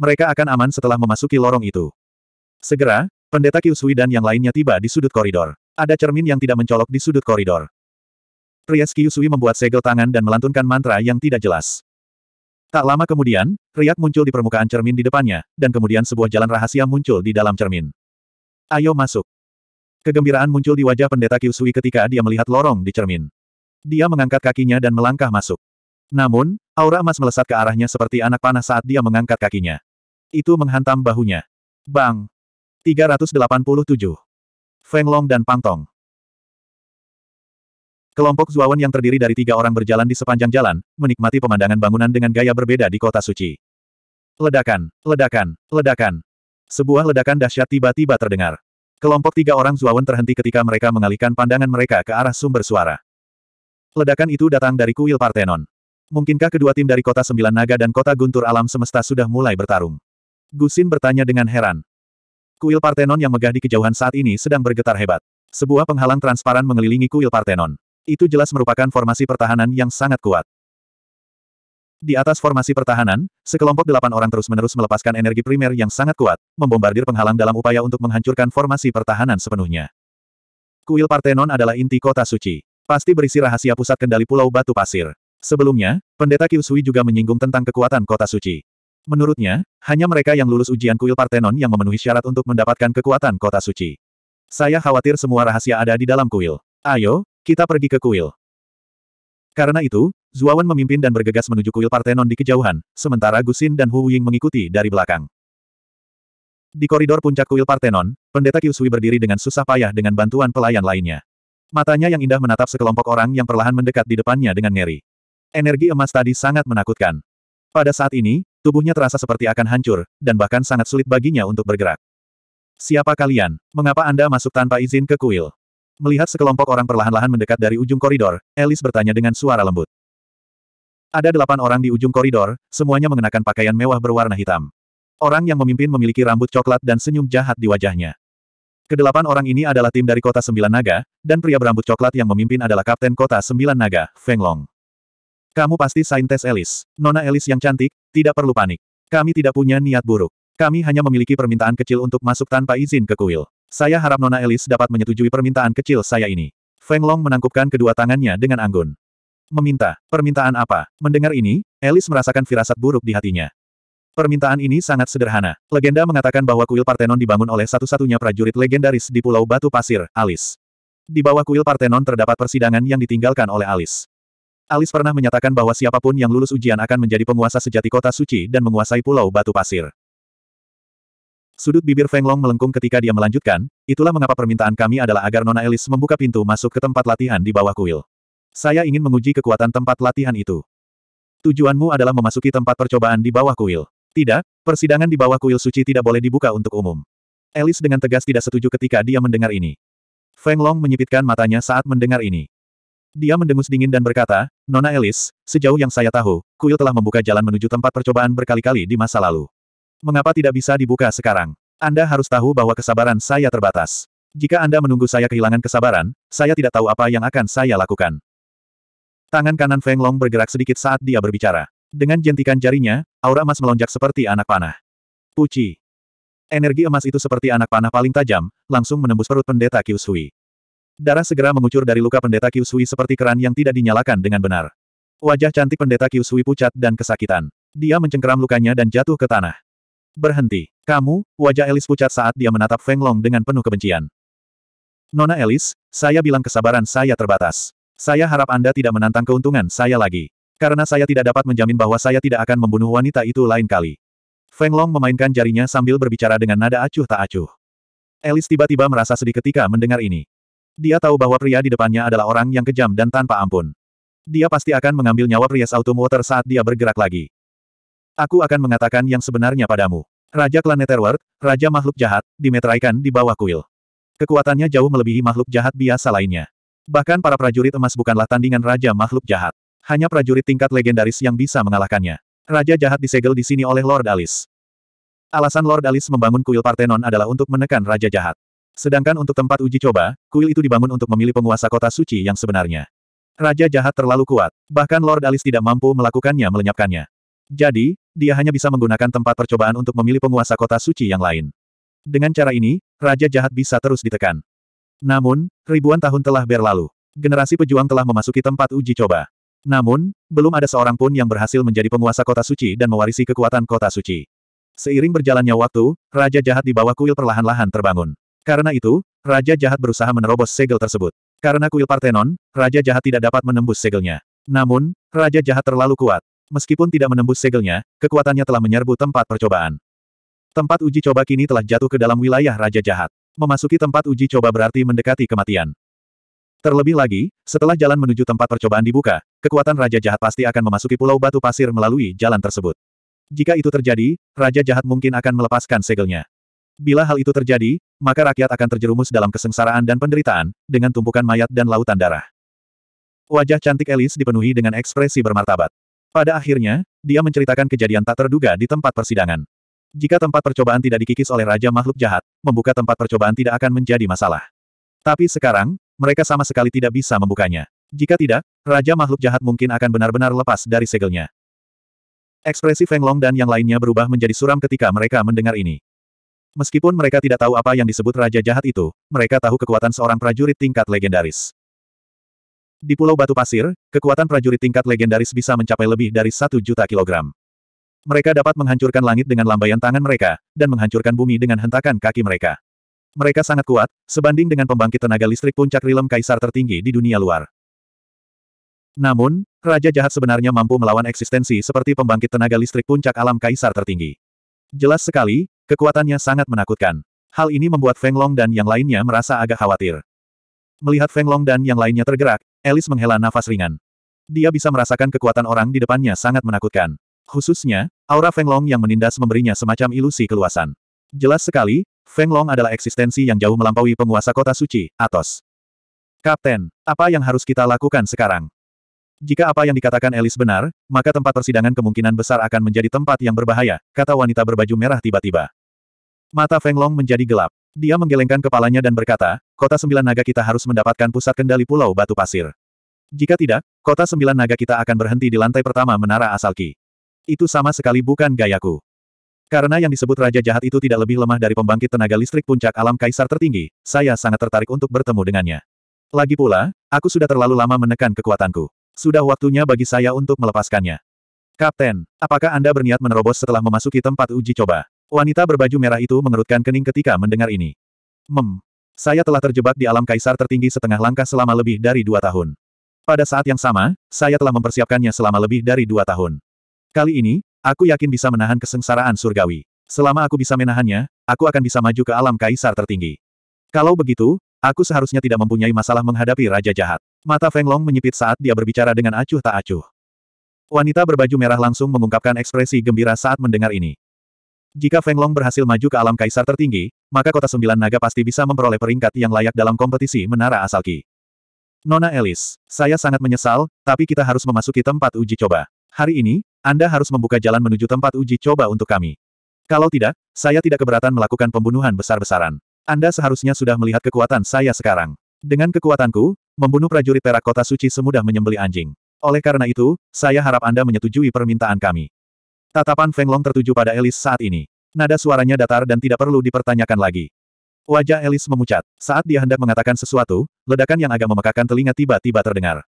Mereka akan aman setelah memasuki lorong itu. Segera, pendeta Kyusui dan yang lainnya tiba di sudut koridor. Ada cermin yang tidak mencolok di sudut koridor. Priest Kyusui membuat segel tangan dan melantunkan mantra yang tidak jelas. Tak lama kemudian, riak muncul di permukaan cermin di depannya, dan kemudian sebuah jalan rahasia muncul di dalam cermin. Ayo masuk. Kegembiraan muncul di wajah pendeta Kyusui ketika dia melihat lorong di cermin. Dia mengangkat kakinya dan melangkah masuk. Namun, aura emas melesat ke arahnya seperti anak panah saat dia mengangkat kakinya. Itu menghantam bahunya. Bang! 387. Feng Long dan Pang Tong. Kelompok Zuawan yang terdiri dari tiga orang berjalan di sepanjang jalan, menikmati pemandangan bangunan dengan gaya berbeda di kota suci. Ledakan, ledakan, ledakan. Sebuah ledakan dahsyat tiba-tiba terdengar. Kelompok tiga orang Zuawan terhenti ketika mereka mengalihkan pandangan mereka ke arah sumber suara. Ledakan itu datang dari kuil Partenon. Mungkinkah kedua tim dari kota Sembilan Naga dan kota Guntur Alam Semesta sudah mulai bertarung? Gusin bertanya dengan heran. Kuil Partenon yang megah di kejauhan saat ini sedang bergetar hebat. Sebuah penghalang transparan mengelilingi kuil Partenon. Itu jelas merupakan formasi pertahanan yang sangat kuat. Di atas formasi pertahanan, sekelompok delapan orang terus-menerus melepaskan energi primer yang sangat kuat, membombardir penghalang dalam upaya untuk menghancurkan formasi pertahanan sepenuhnya. Kuil Partenon adalah inti kota suci. Pasti berisi rahasia pusat kendali Pulau Batu Pasir. Sebelumnya, Pendeta Kiusui juga menyinggung tentang kekuatan kota suci. Menurutnya, hanya mereka yang lulus ujian kuil Partenon yang memenuhi syarat untuk mendapatkan kekuatan kota suci. Saya khawatir semua rahasia ada di dalam kuil. Ayo, kita pergi ke kuil. Karena itu, Zuawan memimpin dan bergegas menuju kuil Partenon di kejauhan, sementara Gusin dan Hu Ying mengikuti dari belakang. Di koridor puncak kuil Partenon, pendeta Kyusui berdiri dengan susah payah dengan bantuan pelayan lainnya. Matanya yang indah menatap sekelompok orang yang perlahan mendekat di depannya dengan ngeri. Energi emas tadi sangat menakutkan. Pada saat ini, tubuhnya terasa seperti akan hancur, dan bahkan sangat sulit baginya untuk bergerak. Siapa kalian? Mengapa Anda masuk tanpa izin ke kuil? Melihat sekelompok orang perlahan-lahan mendekat dari ujung koridor, Elis bertanya dengan suara lembut. Ada delapan orang di ujung koridor, semuanya mengenakan pakaian mewah berwarna hitam. Orang yang memimpin memiliki rambut coklat dan senyum jahat di wajahnya. Kedelapan orang ini adalah tim dari kota Sembilan Naga, dan pria berambut coklat yang memimpin adalah Kapten Kota Sembilan Naga, Feng Long. Kamu pasti Saintes, tes Elis. Nona Elis yang cantik, tidak perlu panik. Kami tidak punya niat buruk. Kami hanya memiliki permintaan kecil untuk masuk tanpa izin ke kuil. Saya harap Nona Elis dapat menyetujui permintaan kecil saya ini. Feng Long menangkupkan kedua tangannya dengan anggun. Meminta, permintaan apa? Mendengar ini, Elis merasakan firasat buruk di hatinya. Permintaan ini sangat sederhana. Legenda mengatakan bahwa kuil Partenon dibangun oleh satu-satunya prajurit legendaris di Pulau Batu Pasir, Alis. Di bawah kuil Partenon terdapat persidangan yang ditinggalkan oleh Alice. Alice pernah menyatakan bahwa siapapun yang lulus ujian akan menjadi penguasa sejati kota suci dan menguasai Pulau Batu Pasir. Sudut bibir Feng Long melengkung ketika dia melanjutkan, itulah mengapa permintaan kami adalah agar Nona Elis membuka pintu masuk ke tempat latihan di bawah kuil. Saya ingin menguji kekuatan tempat latihan itu. Tujuanmu adalah memasuki tempat percobaan di bawah kuil. Tidak, persidangan di bawah kuil suci tidak boleh dibuka untuk umum. Elis dengan tegas tidak setuju ketika dia mendengar ini. Feng Long menyipitkan matanya saat mendengar ini. Dia mendengus dingin dan berkata, Nona Elis, sejauh yang saya tahu, kuil telah membuka jalan menuju tempat percobaan berkali-kali di masa lalu. Mengapa tidak bisa dibuka sekarang? Anda harus tahu bahwa kesabaran saya terbatas. Jika Anda menunggu saya kehilangan kesabaran, saya tidak tahu apa yang akan saya lakukan. Tangan kanan Feng Long bergerak sedikit saat dia berbicara. Dengan jentikan jarinya, aura emas melonjak seperti anak panah. Puci. Energi emas itu seperti anak panah paling tajam, langsung menembus perut pendeta Kyushui. Darah segera mengucur dari luka pendeta Kyushui seperti keran yang tidak dinyalakan dengan benar. Wajah cantik pendeta Kyushui pucat dan kesakitan. Dia mencengkeram lukanya dan jatuh ke tanah. Berhenti. Kamu, wajah Elis pucat saat dia menatap Feng Long dengan penuh kebencian. Nona Elis, saya bilang kesabaran saya terbatas. Saya harap Anda tidak menantang keuntungan saya lagi. Karena saya tidak dapat menjamin bahwa saya tidak akan membunuh wanita itu lain kali. Feng Long memainkan jarinya sambil berbicara dengan nada acuh tak acuh. Elis tiba-tiba merasa sedih ketika mendengar ini. Dia tahu bahwa pria di depannya adalah orang yang kejam dan tanpa ampun. Dia pasti akan mengambil nyawa pria Autumn Water saat dia bergerak lagi. Aku akan mengatakan yang sebenarnya padamu. Raja klan Netherworld, raja makhluk jahat, dimeteraikan di bawah kuil. Kekuatannya jauh melebihi makhluk jahat biasa lainnya. Bahkan para prajurit emas bukanlah tandingan raja makhluk jahat. Hanya prajurit tingkat legendaris yang bisa mengalahkannya. Raja jahat disegel di sini oleh Lord Alice. Alasan Lord Alice membangun kuil Parthenon adalah untuk menekan raja jahat. Sedangkan untuk tempat uji coba, kuil itu dibangun untuk memilih penguasa kota suci yang sebenarnya. Raja jahat terlalu kuat, bahkan Lord Alice tidak mampu melakukannya melenyapkannya. Jadi, dia hanya bisa menggunakan tempat percobaan untuk memilih penguasa kota suci yang lain. Dengan cara ini, Raja Jahat bisa terus ditekan. Namun, ribuan tahun telah berlalu. Generasi pejuang telah memasuki tempat uji coba. Namun, belum ada seorang pun yang berhasil menjadi penguasa kota suci dan mewarisi kekuatan kota suci. Seiring berjalannya waktu, Raja Jahat di bawah kuil perlahan-lahan terbangun. Karena itu, Raja Jahat berusaha menerobos segel tersebut. Karena kuil Partenon, Raja Jahat tidak dapat menembus segelnya. Namun, Raja Jahat terlalu kuat. Meskipun tidak menembus segelnya, kekuatannya telah menyerbu tempat percobaan. Tempat uji coba kini telah jatuh ke dalam wilayah Raja Jahat. Memasuki tempat uji coba berarti mendekati kematian. Terlebih lagi, setelah jalan menuju tempat percobaan dibuka, kekuatan Raja Jahat pasti akan memasuki Pulau Batu Pasir melalui jalan tersebut. Jika itu terjadi, Raja Jahat mungkin akan melepaskan segelnya. Bila hal itu terjadi, maka rakyat akan terjerumus dalam kesengsaraan dan penderitaan, dengan tumpukan mayat dan lautan darah. Wajah cantik Elis dipenuhi dengan ekspresi bermartabat. Pada akhirnya, dia menceritakan kejadian tak terduga di tempat persidangan. Jika tempat percobaan tidak dikikis oleh Raja Makhluk Jahat, membuka tempat percobaan tidak akan menjadi masalah. Tapi sekarang, mereka sama sekali tidak bisa membukanya. Jika tidak, Raja Makhluk Jahat mungkin akan benar-benar lepas dari segelnya. Ekspresi Feng Long dan yang lainnya berubah menjadi suram ketika mereka mendengar ini. Meskipun mereka tidak tahu apa yang disebut Raja Jahat itu, mereka tahu kekuatan seorang prajurit tingkat legendaris. Di Pulau Batu Pasir, kekuatan prajurit tingkat legendaris bisa mencapai lebih dari satu juta kilogram. Mereka dapat menghancurkan langit dengan lambaian tangan mereka, dan menghancurkan bumi dengan hentakan kaki mereka. Mereka sangat kuat, sebanding dengan pembangkit tenaga listrik puncak rilem kaisar tertinggi di dunia luar. Namun, Raja Jahat sebenarnya mampu melawan eksistensi seperti pembangkit tenaga listrik puncak alam kaisar tertinggi. Jelas sekali, kekuatannya sangat menakutkan. Hal ini membuat Feng Long dan yang lainnya merasa agak khawatir. Melihat Feng Long dan yang lainnya tergerak, Elis menghela nafas ringan. Dia bisa merasakan kekuatan orang di depannya sangat menakutkan. Khususnya, aura Feng Long yang menindas memberinya semacam ilusi keluasan. Jelas sekali, Feng Long adalah eksistensi yang jauh melampaui penguasa kota suci, Atos. Kapten, apa yang harus kita lakukan sekarang? Jika apa yang dikatakan Elis benar, maka tempat persidangan kemungkinan besar akan menjadi tempat yang berbahaya, kata wanita berbaju merah tiba-tiba. Mata Feng Long menjadi gelap. Dia menggelengkan kepalanya dan berkata, kota sembilan naga kita harus mendapatkan pusat kendali pulau batu pasir. Jika tidak, kota sembilan naga kita akan berhenti di lantai pertama menara asal Ki. Itu sama sekali bukan gayaku. Karena yang disebut Raja Jahat itu tidak lebih lemah dari pembangkit tenaga listrik puncak alam kaisar tertinggi, saya sangat tertarik untuk bertemu dengannya. Lagi pula, aku sudah terlalu lama menekan kekuatanku. Sudah waktunya bagi saya untuk melepaskannya. Kapten, apakah Anda berniat menerobos setelah memasuki tempat uji coba? Wanita berbaju merah itu mengerutkan kening ketika mendengar ini. Mem. Saya telah terjebak di alam kaisar tertinggi setengah langkah selama lebih dari dua tahun. Pada saat yang sama, saya telah mempersiapkannya selama lebih dari dua tahun. Kali ini, aku yakin bisa menahan kesengsaraan surgawi. Selama aku bisa menahannya, aku akan bisa maju ke alam kaisar tertinggi. Kalau begitu, aku seharusnya tidak mempunyai masalah menghadapi Raja Jahat. Mata Feng Long menyipit saat dia berbicara dengan acuh tak acuh. Wanita berbaju merah langsung mengungkapkan ekspresi gembira saat mendengar ini. Jika Feng Long berhasil maju ke alam kaisar tertinggi, maka kota sembilan naga pasti bisa memperoleh peringkat yang layak dalam kompetisi menara asal Ki. Nona Elis, saya sangat menyesal, tapi kita harus memasuki tempat uji coba. Hari ini, Anda harus membuka jalan menuju tempat uji coba untuk kami. Kalau tidak, saya tidak keberatan melakukan pembunuhan besar-besaran. Anda seharusnya sudah melihat kekuatan saya sekarang. Dengan kekuatanku, membunuh prajurit perak kota suci semudah menyembeli anjing. Oleh karena itu, saya harap Anda menyetujui permintaan kami. Tatapan Feng Long tertuju pada Elis saat ini. Nada suaranya datar dan tidak perlu dipertanyakan lagi. Wajah Elis memucat. Saat dia hendak mengatakan sesuatu, ledakan yang agak memekakan telinga tiba-tiba terdengar.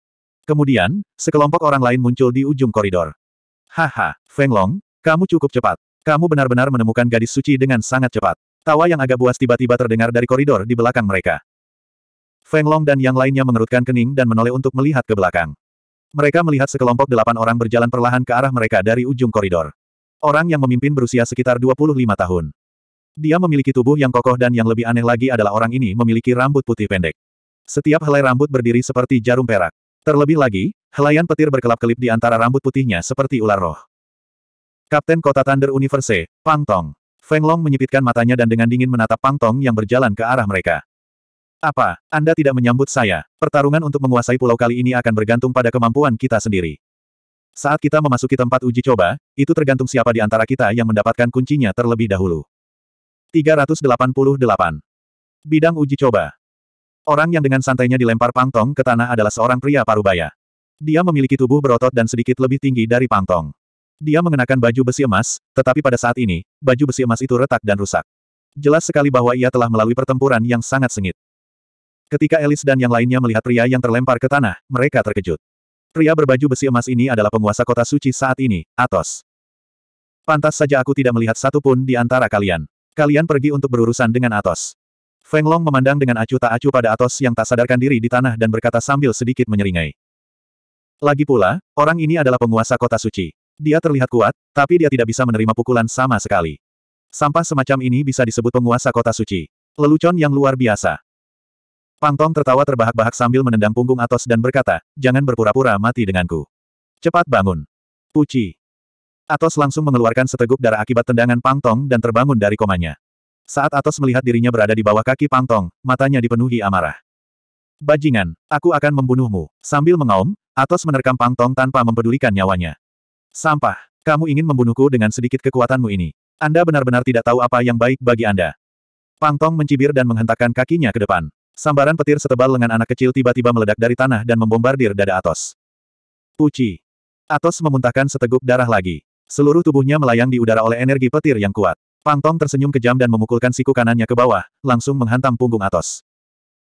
Kemudian, sekelompok orang lain muncul di ujung koridor. Haha, Feng Long, kamu cukup cepat. Kamu benar-benar menemukan gadis suci dengan sangat cepat. Tawa yang agak buas tiba-tiba terdengar dari koridor di belakang mereka. Feng Long dan yang lainnya mengerutkan kening dan menoleh untuk melihat ke belakang. Mereka melihat sekelompok delapan orang berjalan perlahan ke arah mereka dari ujung koridor. Orang yang memimpin berusia sekitar 25 tahun. Dia memiliki tubuh yang kokoh dan yang lebih aneh lagi adalah orang ini memiliki rambut putih pendek. Setiap helai rambut berdiri seperti jarum perak. Terlebih lagi, helaian petir berkelap-kelip di antara rambut putihnya seperti ular roh. Kapten Kota Thunder Universe, Pang Tong. Feng Long menyipitkan matanya dan dengan dingin menatap Pang Tong yang berjalan ke arah mereka. Apa, Anda tidak menyambut saya? Pertarungan untuk menguasai pulau kali ini akan bergantung pada kemampuan kita sendiri. Saat kita memasuki tempat uji coba, itu tergantung siapa di antara kita yang mendapatkan kuncinya terlebih dahulu. 388. Bidang uji coba. Orang yang dengan santainya dilempar pangtong ke tanah adalah seorang pria parubaya. Dia memiliki tubuh berotot dan sedikit lebih tinggi dari pangtong. Dia mengenakan baju besi emas, tetapi pada saat ini, baju besi emas itu retak dan rusak. Jelas sekali bahwa ia telah melalui pertempuran yang sangat sengit. Ketika Elis dan yang lainnya melihat pria yang terlempar ke tanah, mereka terkejut. Pria berbaju besi emas ini adalah penguasa kota suci saat ini, Atos. Pantas saja aku tidak melihat satu pun di antara kalian. Kalian pergi untuk berurusan dengan Atos. Feng Long memandang dengan acuh tak acuh pada Atos yang tak sadarkan diri di tanah dan berkata sambil sedikit menyeringai. Lagi pula, orang ini adalah penguasa kota suci. Dia terlihat kuat, tapi dia tidak bisa menerima pukulan sama sekali. Sampah semacam ini bisa disebut penguasa kota suci. Lelucon yang luar biasa. Pang Tong tertawa terbahak-bahak sambil menendang punggung Atos dan berkata, jangan berpura-pura mati denganku. Cepat bangun. Puci. Atos langsung mengeluarkan seteguk darah akibat tendangan Pang Tong dan terbangun dari komanya. Saat Atos melihat dirinya berada di bawah kaki Pang Tong, matanya dipenuhi amarah. Bajingan, aku akan membunuhmu. Sambil mengaum, Atos menerkam Pang Tong tanpa mempedulikan nyawanya. Sampah, kamu ingin membunuhku dengan sedikit kekuatanmu ini. Anda benar-benar tidak tahu apa yang baik bagi Anda. Pang Tong mencibir dan menghentakkan kakinya ke depan. Sambaran petir setebal lengan anak kecil tiba-tiba meledak dari tanah dan membombardir dada Atos. Puci. Atos memuntahkan seteguk darah lagi. Seluruh tubuhnya melayang di udara oleh energi petir yang kuat. Pangtong tersenyum kejam dan memukulkan siku kanannya ke bawah, langsung menghantam punggung Atos.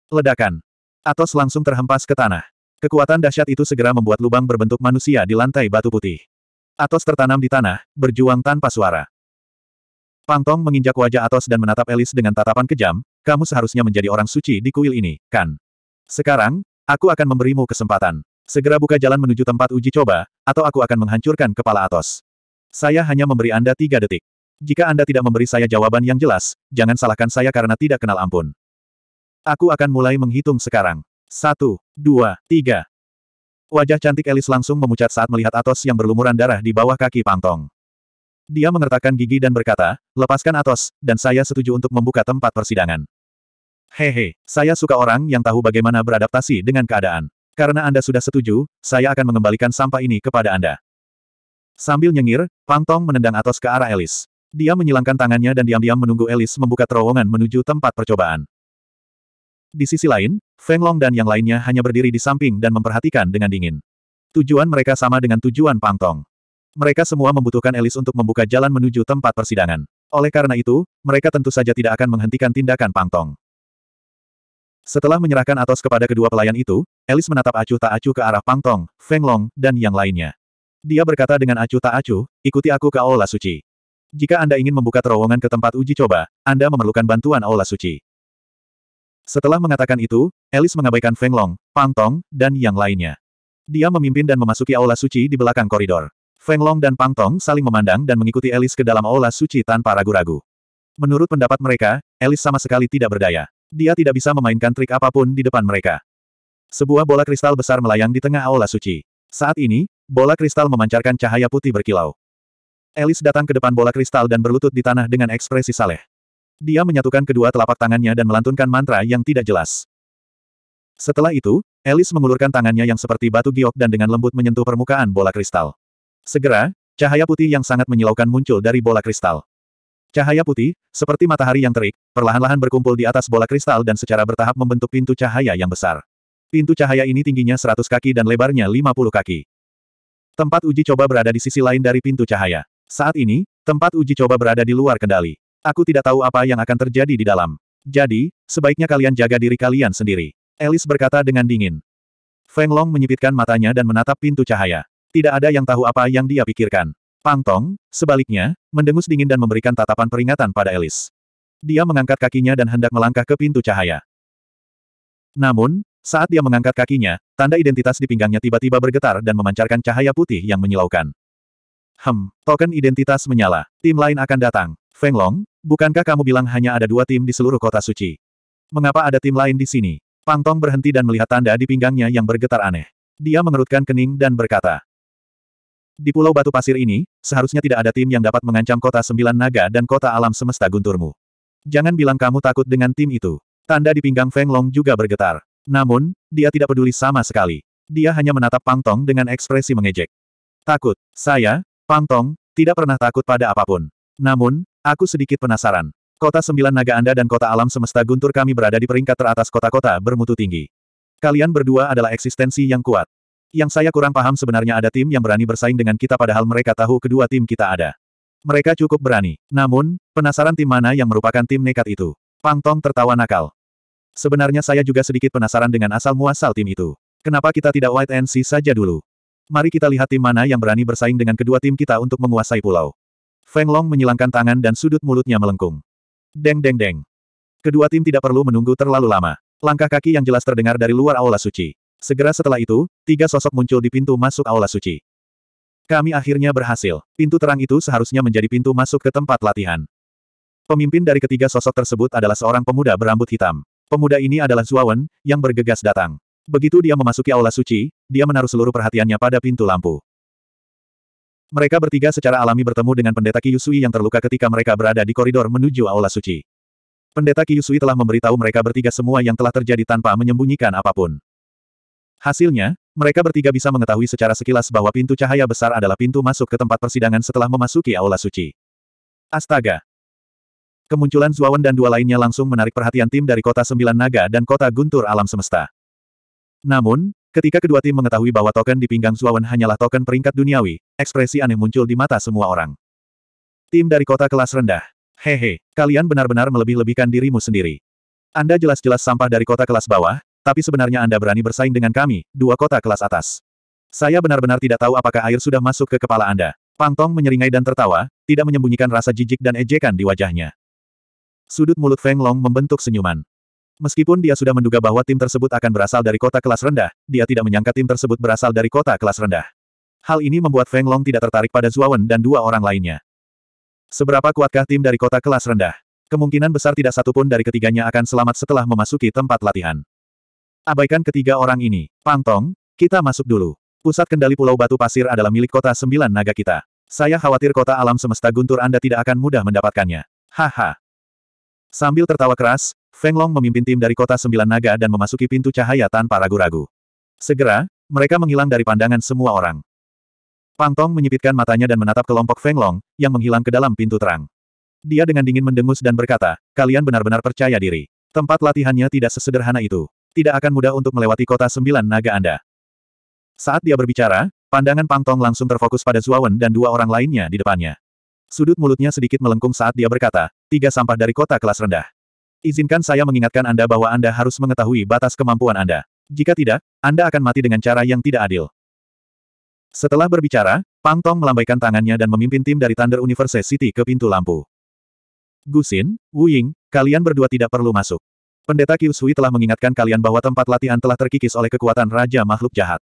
Ledakan. Atos langsung terhempas ke tanah. Kekuatan dahsyat itu segera membuat lubang berbentuk manusia di lantai batu putih. Atos tertanam di tanah, berjuang tanpa suara. Pangtong menginjak wajah Atos dan menatap Elis dengan tatapan kejam, kamu seharusnya menjadi orang suci di kuil ini, kan? Sekarang, aku akan memberimu kesempatan. Segera buka jalan menuju tempat uji coba, atau aku akan menghancurkan kepala Atos. Saya hanya memberi Anda tiga detik. Jika Anda tidak memberi saya jawaban yang jelas, jangan salahkan saya karena tidak kenal ampun. Aku akan mulai menghitung sekarang. Satu, dua, tiga. Wajah cantik Elis langsung memucat saat melihat Atos yang berlumuran darah di bawah kaki Pangtong. Dia mengertakkan gigi dan berkata, lepaskan Atos, dan saya setuju untuk membuka tempat persidangan. Hehe, saya suka orang yang tahu bagaimana beradaptasi dengan keadaan. Karena Anda sudah setuju, saya akan mengembalikan sampah ini kepada Anda. Sambil nyengir, Pang Tong menendang Atos ke arah Elis. Dia menyilangkan tangannya dan diam-diam menunggu Elis membuka terowongan menuju tempat percobaan. Di sisi lain, Feng Long dan yang lainnya hanya berdiri di samping dan memperhatikan dengan dingin. Tujuan mereka sama dengan tujuan Pang Tong. Mereka semua membutuhkan Elis untuk membuka jalan menuju tempat persidangan. Oleh karena itu, mereka tentu saja tidak akan menghentikan tindakan Pang Tong. Setelah menyerahkan Atos kepada kedua pelayan itu, Elis menatap acuh tak acuh ke arah Pang Tong, Feng Long, dan yang lainnya. Dia berkata dengan acuh tak acuh, ikuti aku ke Aula Suci. Jika Anda ingin membuka terowongan ke tempat uji coba, Anda memerlukan bantuan Aula Suci. Setelah mengatakan itu, Elis mengabaikan Feng Long, Pang Tong, dan yang lainnya. Dia memimpin dan memasuki Aula Suci di belakang koridor. Feng Long dan Pang Tong saling memandang dan mengikuti Elis ke dalam aula suci tanpa ragu-ragu. Menurut pendapat mereka, Elis sama sekali tidak berdaya. Dia tidak bisa memainkan trik apapun di depan mereka. Sebuah bola kristal besar melayang di tengah aula suci. Saat ini, bola kristal memancarkan cahaya putih berkilau. Elis datang ke depan bola kristal dan berlutut di tanah dengan ekspresi saleh. Dia menyatukan kedua telapak tangannya dan melantunkan mantra yang tidak jelas. Setelah itu, Elis mengulurkan tangannya yang seperti batu giok dan dengan lembut menyentuh permukaan bola kristal. Segera, cahaya putih yang sangat menyilaukan muncul dari bola kristal. Cahaya putih, seperti matahari yang terik, perlahan-lahan berkumpul di atas bola kristal dan secara bertahap membentuk pintu cahaya yang besar. Pintu cahaya ini tingginya 100 kaki dan lebarnya 50 kaki. Tempat uji coba berada di sisi lain dari pintu cahaya. Saat ini, tempat uji coba berada di luar kendali. Aku tidak tahu apa yang akan terjadi di dalam. Jadi, sebaiknya kalian jaga diri kalian sendiri. Elis berkata dengan dingin. Feng Long menyipitkan matanya dan menatap pintu cahaya. Tidak ada yang tahu apa yang dia pikirkan. Pang Tong, sebaliknya, mendengus dingin dan memberikan tatapan peringatan pada Elis. Dia mengangkat kakinya dan hendak melangkah ke pintu cahaya. Namun, saat dia mengangkat kakinya, tanda identitas di pinggangnya tiba-tiba bergetar dan memancarkan cahaya putih yang menyilaukan. Hem, token identitas menyala. Tim lain akan datang. Feng Long, bukankah kamu bilang hanya ada dua tim di seluruh kota suci? Mengapa ada tim lain di sini? Pang Tong berhenti dan melihat tanda di pinggangnya yang bergetar aneh. Dia mengerutkan kening dan berkata, di Pulau Batu Pasir ini, seharusnya tidak ada tim yang dapat mengancam kota sembilan naga dan kota alam semesta gunturmu. Jangan bilang kamu takut dengan tim itu. Tanda di pinggang Feng Long juga bergetar. Namun, dia tidak peduli sama sekali. Dia hanya menatap Pang Tong dengan ekspresi mengejek. Takut, saya, Pang Tong, tidak pernah takut pada apapun. Namun, aku sedikit penasaran. Kota sembilan naga Anda dan kota alam semesta guntur kami berada di peringkat teratas kota-kota bermutu tinggi. Kalian berdua adalah eksistensi yang kuat. Yang saya kurang paham sebenarnya ada tim yang berani bersaing dengan kita padahal mereka tahu kedua tim kita ada. Mereka cukup berani. Namun, penasaran tim mana yang merupakan tim nekat itu. Pang Tong tertawa nakal. Sebenarnya saya juga sedikit penasaran dengan asal-muasal tim itu. Kenapa kita tidak white and see saja dulu? Mari kita lihat tim mana yang berani bersaing dengan kedua tim kita untuk menguasai pulau. Feng Long menyilangkan tangan dan sudut mulutnya melengkung. Deng deng deng. Kedua tim tidak perlu menunggu terlalu lama. Langkah kaki yang jelas terdengar dari luar aula suci. Segera setelah itu, tiga sosok muncul di pintu masuk aula suci. Kami akhirnya berhasil. Pintu terang itu seharusnya menjadi pintu masuk ke tempat latihan. Pemimpin dari ketiga sosok tersebut adalah seorang pemuda berambut hitam. Pemuda ini adalah Zuawan, yang bergegas datang. Begitu dia memasuki aula suci, dia menaruh seluruh perhatiannya pada pintu lampu. Mereka bertiga secara alami bertemu dengan pendeta Kiyusui yang terluka ketika mereka berada di koridor menuju aula suci. Pendeta Kiyusui telah memberitahu mereka bertiga semua yang telah terjadi tanpa menyembunyikan apapun. Hasilnya, mereka bertiga bisa mengetahui secara sekilas bahwa pintu cahaya besar adalah pintu masuk ke tempat persidangan setelah memasuki aula suci. Astaga! Kemunculan Zuawan dan dua lainnya langsung menarik perhatian tim dari kota Sembilan Naga dan kota Guntur Alam Semesta. Namun, ketika kedua tim mengetahui bahwa token di pinggang Zuawan hanyalah token peringkat duniawi, ekspresi aneh muncul di mata semua orang. Tim dari kota kelas rendah. Hehe, kalian benar-benar melebih-lebihkan dirimu sendiri. Anda jelas-jelas sampah dari kota kelas bawah, tapi sebenarnya Anda berani bersaing dengan kami, dua kota kelas atas. Saya benar-benar tidak tahu apakah air sudah masuk ke kepala Anda. Pang Tong menyeringai dan tertawa, tidak menyembunyikan rasa jijik dan ejekan di wajahnya. Sudut mulut Feng Long membentuk senyuman. Meskipun dia sudah menduga bahwa tim tersebut akan berasal dari kota kelas rendah, dia tidak menyangka tim tersebut berasal dari kota kelas rendah. Hal ini membuat Feng Long tidak tertarik pada Zuawan dan dua orang lainnya. Seberapa kuatkah tim dari kota kelas rendah? Kemungkinan besar tidak satupun dari ketiganya akan selamat setelah memasuki tempat latihan. Abaikan ketiga orang ini. Pang Tong kita masuk dulu. Pusat kendali Pulau Batu Pasir adalah milik kota sembilan naga kita. Saya khawatir kota alam semesta guntur Anda tidak akan mudah mendapatkannya. Haha. Sambil tertawa keras, Feng Long memimpin tim dari kota sembilan naga dan memasuki pintu cahaya tanpa ragu-ragu. Segera, mereka menghilang dari pandangan semua orang. Pang Tong menyipitkan matanya dan menatap kelompok Feng Long, yang menghilang ke dalam pintu terang. Dia dengan dingin mendengus dan berkata, kalian benar-benar percaya diri. Tempat latihannya tidak sesederhana itu. Tidak akan mudah untuk melewati kota sembilan naga Anda. Saat dia berbicara, pandangan Pang Tong langsung terfokus pada Zuawan dan dua orang lainnya di depannya. Sudut mulutnya sedikit melengkung saat dia berkata, tiga sampah dari kota kelas rendah. Izinkan saya mengingatkan Anda bahwa Anda harus mengetahui batas kemampuan Anda. Jika tidak, Anda akan mati dengan cara yang tidak adil. Setelah berbicara, Pang Tong melambaikan tangannya dan memimpin tim dari Thunder University ke pintu lampu. Gusin, Wu Ying, kalian berdua tidak perlu masuk. Pendeta Kyusui telah mengingatkan kalian bahwa tempat latihan telah terkikis oleh kekuatan Raja Makhluk Jahat.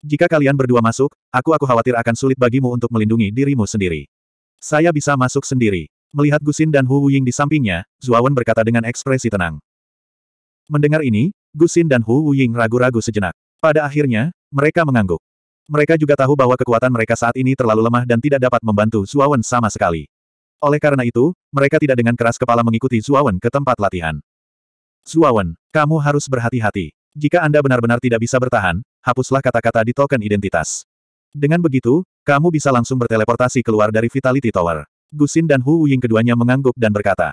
Jika kalian berdua masuk, aku-aku khawatir akan sulit bagimu untuk melindungi dirimu sendiri. Saya bisa masuk sendiri. Melihat Gusin dan Hu Wuying di sampingnya, Zuawan berkata dengan ekspresi tenang. Mendengar ini, Gusin dan Hu Wuying ragu-ragu sejenak. Pada akhirnya, mereka mengangguk. Mereka juga tahu bahwa kekuatan mereka saat ini terlalu lemah dan tidak dapat membantu Zuawan sama sekali. Oleh karena itu, mereka tidak dengan keras kepala mengikuti Zuawan ke tempat latihan. Zuawan, kamu harus berhati-hati. Jika Anda benar-benar tidak bisa bertahan, hapuslah kata-kata di token identitas. Dengan begitu, kamu bisa langsung berteleportasi keluar dari Vitality Tower. Gusin dan Hu Ying keduanya mengangguk dan berkata.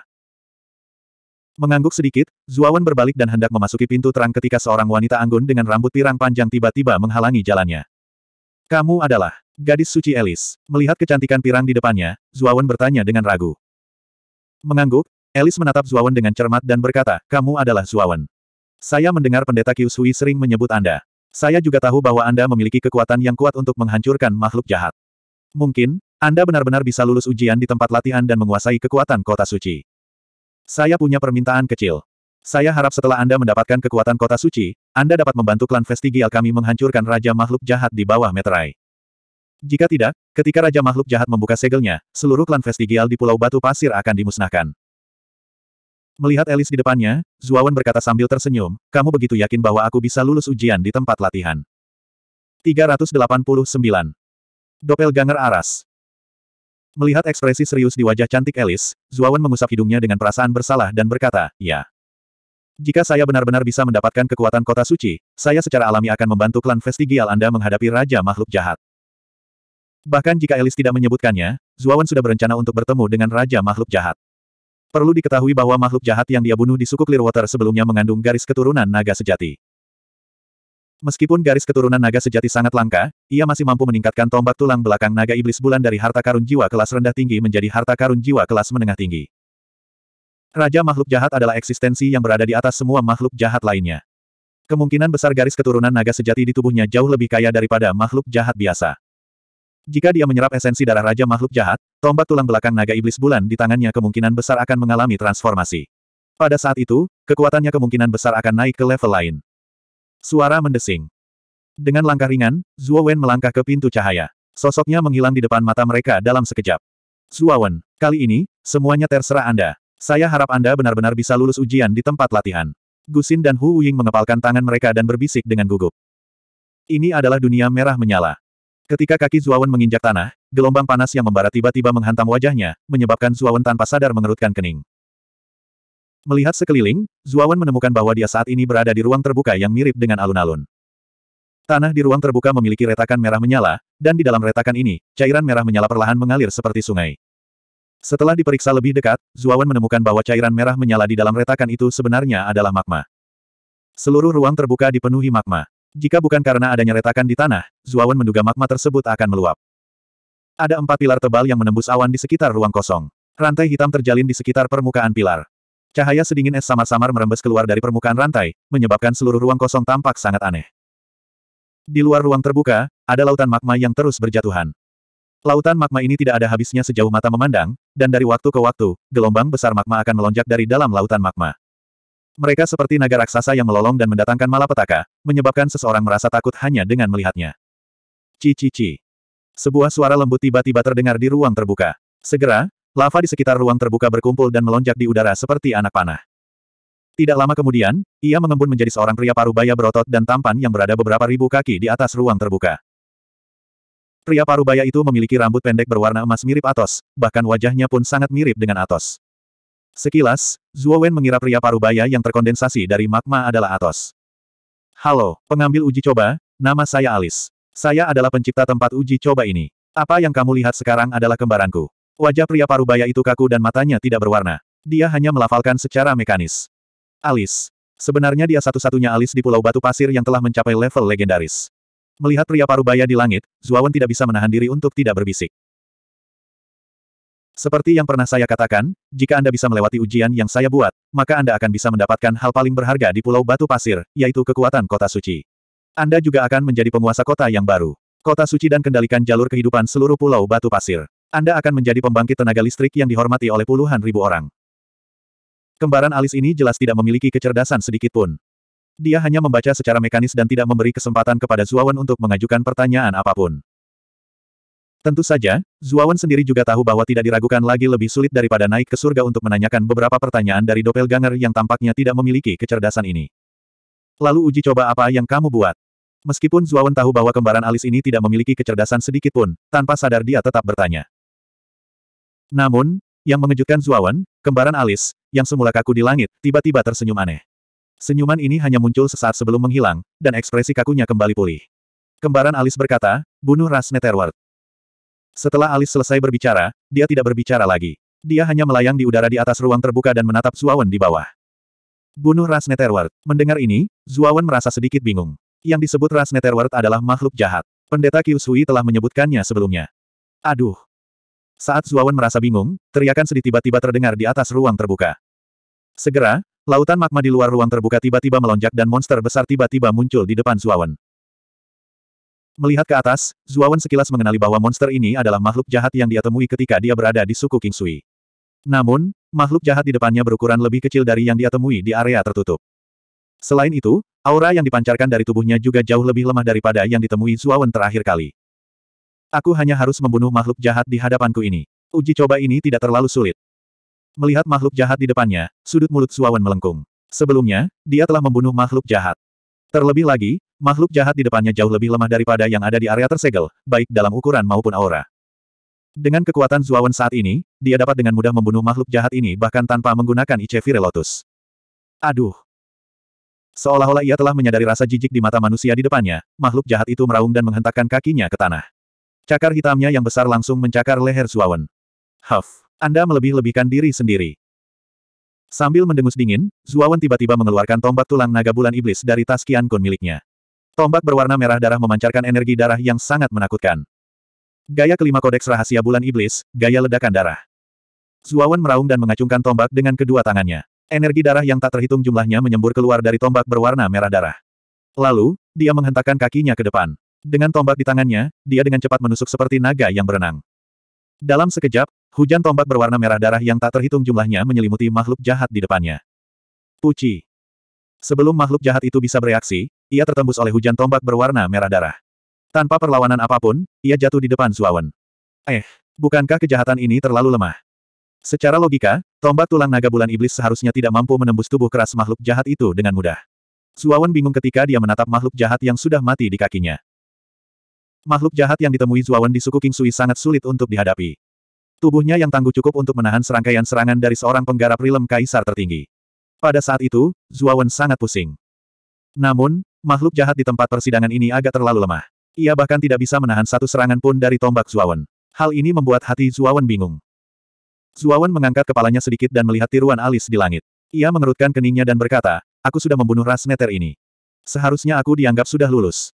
Mengangguk sedikit, Zuawan berbalik dan hendak memasuki pintu terang ketika seorang wanita anggun dengan rambut pirang panjang tiba-tiba menghalangi jalannya. Kamu adalah gadis suci Elis. Melihat kecantikan pirang di depannya, Zuawan bertanya dengan ragu. Mengangguk, Elis menatap Zuawan dengan cermat dan berkata, kamu adalah Zuawan. Saya mendengar pendeta Kyushui sering menyebut Anda. Saya juga tahu bahwa Anda memiliki kekuatan yang kuat untuk menghancurkan makhluk jahat. Mungkin, Anda benar-benar bisa lulus ujian di tempat latihan dan menguasai kekuatan kota suci. Saya punya permintaan kecil. Saya harap setelah Anda mendapatkan kekuatan kota suci, Anda dapat membantu klan vestigial kami menghancurkan raja makhluk jahat di bawah meterai. Jika tidak, ketika Raja Makhluk Jahat membuka segelnya, seluruh klan vestigial di Pulau Batu Pasir akan dimusnahkan. Melihat Elis di depannya, Zuawan berkata sambil tersenyum, kamu begitu yakin bahwa aku bisa lulus ujian di tempat latihan. 389. Doppelganger Aras Melihat ekspresi serius di wajah cantik Elis, Zuawan mengusap hidungnya dengan perasaan bersalah dan berkata, ya. Jika saya benar-benar bisa mendapatkan kekuatan kota suci, saya secara alami akan membantu klan vestigial Anda menghadapi Raja Makhluk Jahat. Bahkan jika Elis tidak menyebutkannya, Zuawan sudah berencana untuk bertemu dengan Raja Makhluk Jahat. Perlu diketahui bahwa makhluk jahat yang dia bunuh di suku Clearwater sebelumnya mengandung garis keturunan naga sejati. Meskipun garis keturunan naga sejati sangat langka, ia masih mampu meningkatkan tombak tulang belakang naga iblis bulan dari harta karun jiwa kelas rendah tinggi menjadi harta karun jiwa kelas menengah tinggi. Raja makhluk jahat adalah eksistensi yang berada di atas semua makhluk jahat lainnya. Kemungkinan besar garis keturunan naga sejati di tubuhnya jauh lebih kaya daripada makhluk jahat biasa. Jika dia menyerap esensi darah Raja Makhluk Jahat, tombak tulang belakang naga iblis bulan di tangannya kemungkinan besar akan mengalami transformasi. Pada saat itu, kekuatannya kemungkinan besar akan naik ke level lain. Suara mendesing. Dengan langkah ringan, Zhuo Wen melangkah ke pintu cahaya. Sosoknya menghilang di depan mata mereka dalam sekejap. Zhuo Wen, kali ini, semuanya terserah Anda. Saya harap Anda benar-benar bisa lulus ujian di tempat latihan. Gusin dan Hu Ying mengepalkan tangan mereka dan berbisik dengan gugup. Ini adalah dunia merah menyala. Ketika kaki Zuawan menginjak tanah, gelombang panas yang membara tiba-tiba menghantam wajahnya, menyebabkan Zuawan tanpa sadar mengerutkan kening. Melihat sekeliling, Zuawan menemukan bahwa dia saat ini berada di ruang terbuka yang mirip dengan alun-alun. Tanah di ruang terbuka memiliki retakan merah menyala, dan di dalam retakan ini, cairan merah menyala perlahan mengalir seperti sungai. Setelah diperiksa lebih dekat, Zuawan menemukan bahwa cairan merah menyala di dalam retakan itu sebenarnya adalah magma. Seluruh ruang terbuka dipenuhi magma. Jika bukan karena adanya retakan di tanah, Zuawan menduga magma tersebut akan meluap. Ada empat pilar tebal yang menembus awan di sekitar ruang kosong. Rantai hitam terjalin di sekitar permukaan pilar. Cahaya sedingin es samar-samar merembes keluar dari permukaan rantai, menyebabkan seluruh ruang kosong tampak sangat aneh. Di luar ruang terbuka, ada lautan magma yang terus berjatuhan. Lautan magma ini tidak ada habisnya sejauh mata memandang, dan dari waktu ke waktu, gelombang besar magma akan melonjak dari dalam lautan magma. Mereka seperti naga raksasa yang melolong dan mendatangkan malapetaka, menyebabkan seseorang merasa takut hanya dengan melihatnya. Cici-ci. Sebuah suara lembut tiba-tiba terdengar di ruang terbuka. Segera, lava di sekitar ruang terbuka berkumpul dan melonjak di udara seperti anak panah. Tidak lama kemudian, ia mengembun menjadi seorang pria parubaya berotot dan tampan yang berada beberapa ribu kaki di atas ruang terbuka. Pria parubaya itu memiliki rambut pendek berwarna emas mirip Atos, bahkan wajahnya pun sangat mirip dengan Atos. Sekilas, Zuo Wen mengira pria parubaya yang terkondensasi dari magma adalah Atos. Halo, pengambil uji coba, nama saya Alis. Saya adalah pencipta tempat uji coba ini. Apa yang kamu lihat sekarang adalah kembaranku. Wajah pria parubaya itu kaku dan matanya tidak berwarna. Dia hanya melafalkan secara mekanis. Alis. Sebenarnya dia satu-satunya Alis di Pulau Batu Pasir yang telah mencapai level legendaris. Melihat pria parubaya di langit, Zuawan tidak bisa menahan diri untuk tidak berbisik. Seperti yang pernah saya katakan, jika Anda bisa melewati ujian yang saya buat, maka Anda akan bisa mendapatkan hal paling berharga di Pulau Batu Pasir, yaitu kekuatan kota suci. Anda juga akan menjadi penguasa kota yang baru. Kota suci dan kendalikan jalur kehidupan seluruh Pulau Batu Pasir. Anda akan menjadi pembangkit tenaga listrik yang dihormati oleh puluhan ribu orang. Kembaran alis ini jelas tidak memiliki kecerdasan sedikit pun. Dia hanya membaca secara mekanis dan tidak memberi kesempatan kepada Zuawan untuk mengajukan pertanyaan apapun. Tentu saja, Zuawan sendiri juga tahu bahwa tidak diragukan lagi lebih sulit daripada naik ke surga untuk menanyakan beberapa pertanyaan dari doppelganger yang tampaknya tidak memiliki kecerdasan ini. Lalu uji coba apa yang kamu buat? Meskipun Zuawan tahu bahwa kembaran alis ini tidak memiliki kecerdasan sedikit pun, tanpa sadar dia tetap bertanya. Namun, yang mengejutkan Zuawan, kembaran alis, yang semula kaku di langit, tiba-tiba tersenyum aneh. Senyuman ini hanya muncul sesaat sebelum menghilang, dan ekspresi kakunya kembali pulih. Kembaran alis berkata, bunuh Ras Rasneterward. Setelah Alis selesai berbicara, dia tidak berbicara lagi. Dia hanya melayang di udara di atas ruang terbuka dan menatap Zuawan di bawah. Bunuh Ras Netherworld. Mendengar ini, Zuawan merasa sedikit bingung. Yang disebut Ras Netherworld adalah makhluk jahat. Pendeta Kyusui telah menyebutkannya sebelumnya. Aduh. Saat Zuawan merasa bingung, teriakan sedih tiba-tiba terdengar di atas ruang terbuka. Segera, lautan magma di luar ruang terbuka tiba-tiba melonjak dan monster besar tiba-tiba muncul di depan Zuawan. Melihat ke atas, Zuawan sekilas mengenali bahwa monster ini adalah makhluk jahat yang dia temui ketika dia berada di suku Kingsui. Namun, makhluk jahat di depannya berukuran lebih kecil dari yang dia temui di area tertutup. Selain itu, aura yang dipancarkan dari tubuhnya juga jauh lebih lemah daripada yang ditemui Zuawan terakhir kali. Aku hanya harus membunuh makhluk jahat di hadapanku ini. Uji coba ini tidak terlalu sulit. Melihat makhluk jahat di depannya, sudut mulut Zuawan melengkung. Sebelumnya, dia telah membunuh makhluk jahat. Terlebih lagi, makhluk jahat di depannya jauh lebih lemah daripada yang ada di area tersegel, baik dalam ukuran maupun aura. Dengan kekuatan Zuawan saat ini, dia dapat dengan mudah membunuh makhluk jahat ini bahkan tanpa menggunakan Ice Lotus. Aduh. Seolah-olah ia telah menyadari rasa jijik di mata manusia di depannya, makhluk jahat itu meraung dan menghentakkan kakinya ke tanah. Cakar hitamnya yang besar langsung mencakar leher Zuawan. Huff, Anda melebih-lebihkan diri sendiri. Sambil mendengus dingin, Zuawan tiba-tiba mengeluarkan tombak tulang naga bulan iblis dari tas kian Kun miliknya. Tombak berwarna merah darah memancarkan energi darah yang sangat menakutkan. Gaya kelima kodeks rahasia bulan iblis, gaya ledakan darah. Zuawan meraung dan mengacungkan tombak dengan kedua tangannya. Energi darah yang tak terhitung jumlahnya menyembur keluar dari tombak berwarna merah darah. Lalu, dia menghentakkan kakinya ke depan. Dengan tombak di tangannya, dia dengan cepat menusuk seperti naga yang berenang. Dalam sekejap, Hujan tombak berwarna merah darah yang tak terhitung jumlahnya menyelimuti makhluk jahat di depannya. Puci. Sebelum makhluk jahat itu bisa bereaksi, ia tertembus oleh hujan tombak berwarna merah darah. Tanpa perlawanan apapun, ia jatuh di depan Suawan. Eh, bukankah kejahatan ini terlalu lemah? Secara logika, tombak tulang naga bulan iblis seharusnya tidak mampu menembus tubuh keras makhluk jahat itu dengan mudah. Suawan bingung ketika dia menatap makhluk jahat yang sudah mati di kakinya. Makhluk jahat yang ditemui Zuawan di suku King Sui sangat sulit untuk dihadapi. Tubuhnya yang tangguh cukup untuk menahan serangkaian serangan dari seorang penggarap rilem kaisar tertinggi. Pada saat itu, Zuawan sangat pusing. Namun, makhluk jahat di tempat persidangan ini agak terlalu lemah. Ia bahkan tidak bisa menahan satu serangan pun dari tombak Zuawan. Hal ini membuat hati Zuawan bingung. Zuawan mengangkat kepalanya sedikit dan melihat tiruan alis di langit. Ia mengerutkan keningnya dan berkata, aku sudah membunuh ras neter ini. Seharusnya aku dianggap sudah lulus.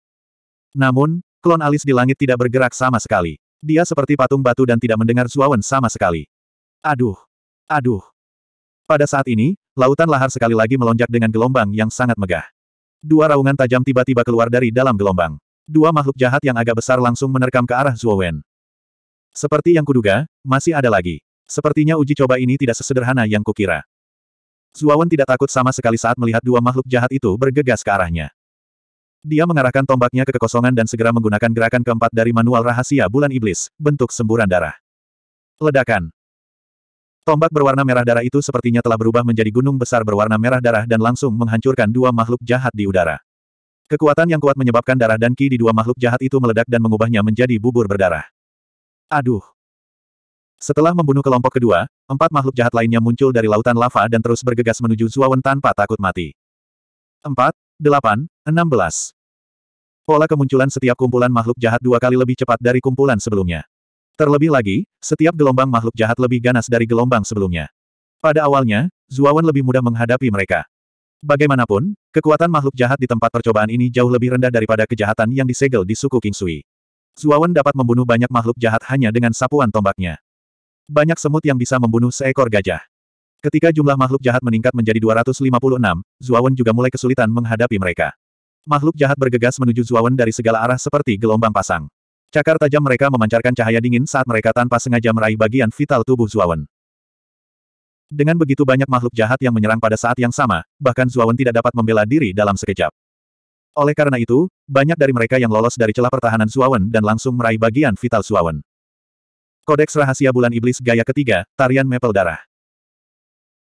Namun, klon alis di langit tidak bergerak sama sekali. Dia seperti patung batu dan tidak mendengar Zuawan sama sekali. Aduh! Aduh! Pada saat ini, lautan lahar sekali lagi melonjak dengan gelombang yang sangat megah. Dua raungan tajam tiba-tiba keluar dari dalam gelombang. Dua makhluk jahat yang agak besar langsung menerkam ke arah Zuowen. Seperti yang kuduga, masih ada lagi. Sepertinya uji coba ini tidak sesederhana yang kukira. Zuowen tidak takut sama sekali saat melihat dua makhluk jahat itu bergegas ke arahnya. Dia mengarahkan tombaknya ke kekosongan dan segera menggunakan gerakan keempat dari manual rahasia bulan iblis, bentuk semburan darah. Ledakan. Tombak berwarna merah darah itu sepertinya telah berubah menjadi gunung besar berwarna merah darah dan langsung menghancurkan dua makhluk jahat di udara. Kekuatan yang kuat menyebabkan darah dan ki di dua makhluk jahat itu meledak dan mengubahnya menjadi bubur berdarah. Aduh. Setelah membunuh kelompok kedua, empat makhluk jahat lainnya muncul dari lautan lava dan terus bergegas menuju Zuawan tanpa takut mati. Empat, 8, 16. Pola kemunculan setiap kumpulan makhluk jahat dua kali lebih cepat dari kumpulan sebelumnya. Terlebih lagi, setiap gelombang makhluk jahat lebih ganas dari gelombang sebelumnya. Pada awalnya, Zuawan lebih mudah menghadapi mereka. Bagaimanapun, kekuatan makhluk jahat di tempat percobaan ini jauh lebih rendah daripada kejahatan yang disegel di suku Kingsui. Zuawan dapat membunuh banyak makhluk jahat hanya dengan sapuan tombaknya. Banyak semut yang bisa membunuh seekor gajah. Ketika jumlah makhluk jahat meningkat menjadi 256, Zuawan juga mulai kesulitan menghadapi mereka. Makhluk jahat bergegas menuju Zuawan dari segala arah seperti gelombang pasang. Cakar tajam mereka memancarkan cahaya dingin saat mereka tanpa sengaja meraih bagian vital tubuh Zuawan. Dengan begitu banyak makhluk jahat yang menyerang pada saat yang sama, bahkan Zuawan tidak dapat membela diri dalam sekejap. Oleh karena itu, banyak dari mereka yang lolos dari celah pertahanan Zuawan dan langsung meraih bagian vital Zuawan. Kodeks Rahasia Bulan Iblis Gaya Ketiga, Tarian Maple Darah.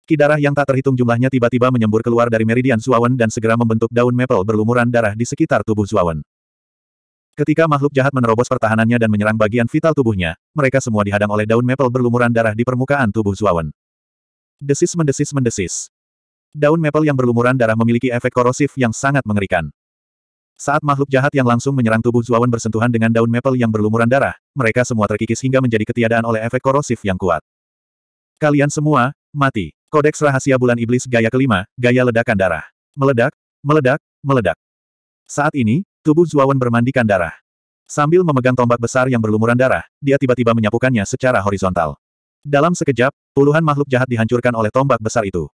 Ki darah yang tak terhitung jumlahnya tiba-tiba menyembur keluar dari meridian Zuawan dan segera membentuk daun maple berlumuran darah di sekitar tubuh Zuawan. Ketika makhluk jahat menerobos pertahanannya dan menyerang bagian vital tubuhnya, mereka semua dihadang oleh daun maple berlumuran darah di permukaan tubuh Zuawan. Desis mendesis mendesis. Daun maple yang berlumuran darah memiliki efek korosif yang sangat mengerikan. Saat makhluk jahat yang langsung menyerang tubuh Zuawan bersentuhan dengan daun maple yang berlumuran darah, mereka semua terkikis hingga menjadi ketiadaan oleh efek korosif yang kuat. Kalian semua, Mati. Kodeks Rahasia Bulan Iblis Gaya Kelima, Gaya Ledakan Darah. Meledak, meledak, meledak. Saat ini, tubuh Zuawan bermandikan darah. Sambil memegang tombak besar yang berlumuran darah, dia tiba-tiba menyapukannya secara horizontal. Dalam sekejap, puluhan makhluk jahat dihancurkan oleh tombak besar itu.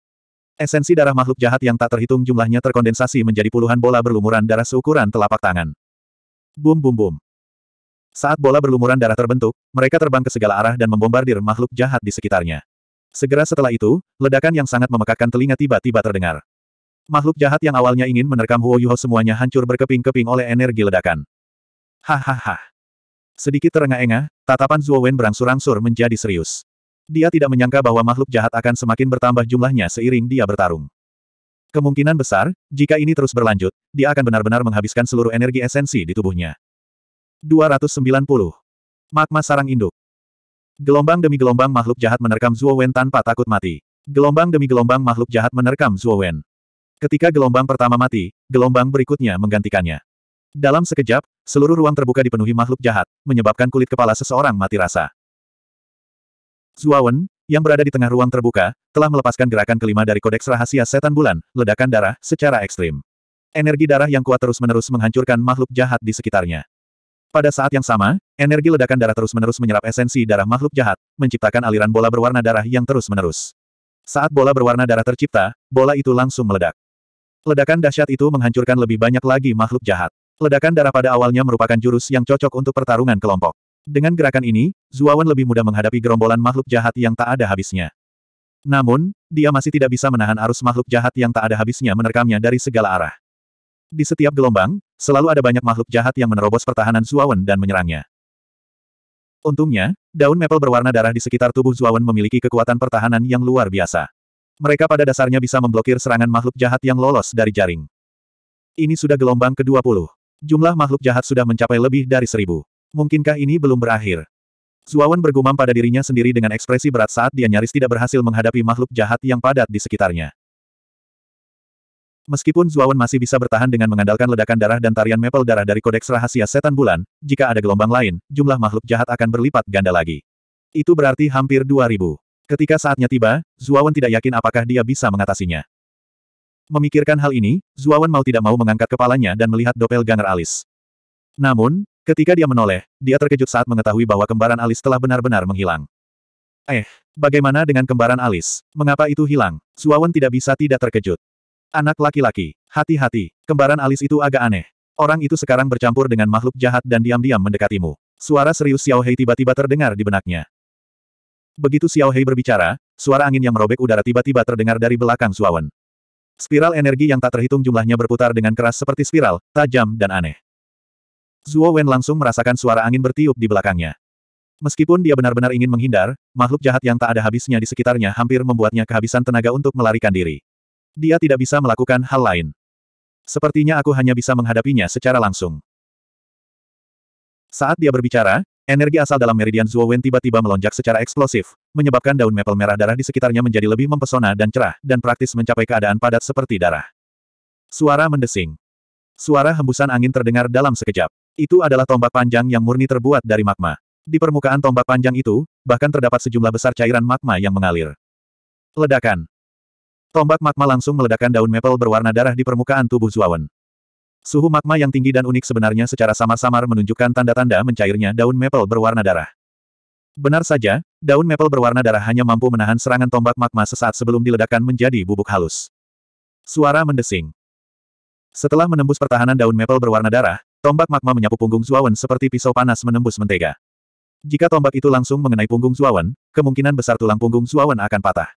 Esensi darah makhluk jahat yang tak terhitung jumlahnya terkondensasi menjadi puluhan bola berlumuran darah seukuran telapak tangan. Bum bum bum. Saat bola berlumuran darah terbentuk, mereka terbang ke segala arah dan membombardir makhluk jahat di sekitarnya. Segera setelah itu, ledakan yang sangat memekakkan telinga tiba-tiba terdengar. Makhluk jahat yang awalnya ingin menerkam Huo Yuho semuanya hancur berkeping-keping oleh energi ledakan. Hahaha. Sedikit terengah-engah, tatapan Zhuo Wen berangsur-angsur menjadi serius. Dia tidak menyangka bahwa makhluk jahat akan semakin bertambah jumlahnya seiring dia bertarung. Kemungkinan besar, jika ini terus berlanjut, dia akan benar-benar menghabiskan seluruh energi esensi di tubuhnya. 290. Magma Sarang Induk Gelombang demi gelombang makhluk jahat menerkam Zuo Wen tanpa takut mati. Gelombang demi gelombang makhluk jahat menerkam Zuo Wen. Ketika gelombang pertama mati, gelombang berikutnya menggantikannya. Dalam sekejap, seluruh ruang terbuka dipenuhi makhluk jahat, menyebabkan kulit kepala seseorang mati rasa. Wen, yang berada di tengah ruang terbuka, telah melepaskan gerakan kelima dari kodeks rahasia setan bulan, ledakan darah, secara ekstrim. Energi darah yang kuat terus-menerus menghancurkan makhluk jahat di sekitarnya. Pada saat yang sama, energi ledakan darah terus-menerus menyerap esensi darah makhluk jahat, menciptakan aliran bola berwarna darah yang terus-menerus. Saat bola berwarna darah tercipta, bola itu langsung meledak. Ledakan dahsyat itu menghancurkan lebih banyak lagi makhluk jahat. Ledakan darah pada awalnya merupakan jurus yang cocok untuk pertarungan kelompok. Dengan gerakan ini, Zuawan lebih mudah menghadapi gerombolan makhluk jahat yang tak ada habisnya. Namun, dia masih tidak bisa menahan arus makhluk jahat yang tak ada habisnya menerkamnya dari segala arah. Di setiap gelombang, Selalu ada banyak makhluk jahat yang menerobos pertahanan Zuawan dan menyerangnya. Untungnya, daun maple berwarna darah di sekitar tubuh Zuawan memiliki kekuatan pertahanan yang luar biasa. Mereka pada dasarnya bisa memblokir serangan makhluk jahat yang lolos dari jaring. Ini sudah gelombang ke-20. Jumlah makhluk jahat sudah mencapai lebih dari seribu. Mungkinkah ini belum berakhir? Zuawan bergumam pada dirinya sendiri dengan ekspresi berat saat dia nyaris tidak berhasil menghadapi makhluk jahat yang padat di sekitarnya. Meskipun Zuawan masih bisa bertahan dengan mengandalkan ledakan darah dan tarian mepel darah dari kodeks rahasia setan bulan, jika ada gelombang lain, jumlah makhluk jahat akan berlipat ganda lagi. Itu berarti hampir 2000. Ketika saatnya tiba, Zuawan tidak yakin apakah dia bisa mengatasinya. Memikirkan hal ini, Zuawan mau tidak mau mengangkat kepalanya dan melihat doppelganger alis. Namun, ketika dia menoleh, dia terkejut saat mengetahui bahwa kembaran alis telah benar-benar menghilang. Eh, bagaimana dengan kembaran alis? Mengapa itu hilang? Zuawan tidak bisa tidak terkejut. Anak laki-laki, hati-hati, kembaran alis itu agak aneh. Orang itu sekarang bercampur dengan makhluk jahat dan diam-diam mendekatimu. Suara serius Xiao Hei tiba-tiba terdengar di benaknya. Begitu Xiao Hei berbicara, suara angin yang merobek udara tiba-tiba terdengar dari belakang Suawen. Spiral energi yang tak terhitung jumlahnya berputar dengan keras seperti spiral, tajam dan aneh. Zuo Wen langsung merasakan suara angin bertiup di belakangnya. Meskipun dia benar-benar ingin menghindar, makhluk jahat yang tak ada habisnya di sekitarnya hampir membuatnya kehabisan tenaga untuk melarikan diri dia tidak bisa melakukan hal lain. Sepertinya aku hanya bisa menghadapinya secara langsung. Saat dia berbicara, energi asal dalam meridian Zuo Wen tiba-tiba melonjak secara eksplosif, menyebabkan daun maple merah darah di sekitarnya menjadi lebih mempesona dan cerah, dan praktis mencapai keadaan padat seperti darah. Suara mendesing. Suara hembusan angin terdengar dalam sekejap. Itu adalah tombak panjang yang murni terbuat dari magma. Di permukaan tombak panjang itu, bahkan terdapat sejumlah besar cairan magma yang mengalir. Ledakan. Tombak magma langsung meledakkan daun maple berwarna darah di permukaan tubuh Zuawan. Suhu magma yang tinggi dan unik sebenarnya secara samar-samar menunjukkan tanda-tanda mencairnya daun maple berwarna darah. Benar saja, daun maple berwarna darah hanya mampu menahan serangan tombak magma sesaat sebelum diledakkan menjadi bubuk halus. Suara mendesing. Setelah menembus pertahanan daun maple berwarna darah, tombak magma menyapu punggung Zuawan seperti pisau panas menembus mentega. Jika tombak itu langsung mengenai punggung Zuawan, kemungkinan besar tulang punggung Zuawan akan patah.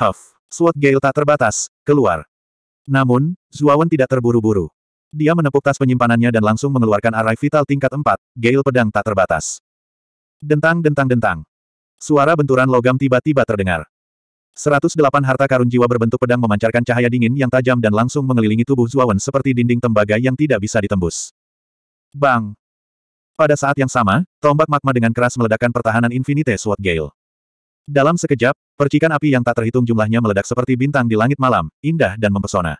Huff. Sword Gale tak terbatas, keluar. Namun, Zuawan tidak terburu-buru. Dia menepuk tas penyimpanannya dan langsung mengeluarkan arai vital tingkat 4, Gale pedang tak terbatas. Dentang dentang dentang. Suara benturan logam tiba-tiba terdengar. 108 harta karun jiwa berbentuk pedang memancarkan cahaya dingin yang tajam dan langsung mengelilingi tubuh Zuawan seperti dinding tembaga yang tidak bisa ditembus. Bang! Pada saat yang sama, tombak magma dengan keras meledakkan pertahanan Infinite Sword Gale. Dalam sekejap, percikan api yang tak terhitung jumlahnya meledak seperti bintang di langit malam, indah dan mempesona.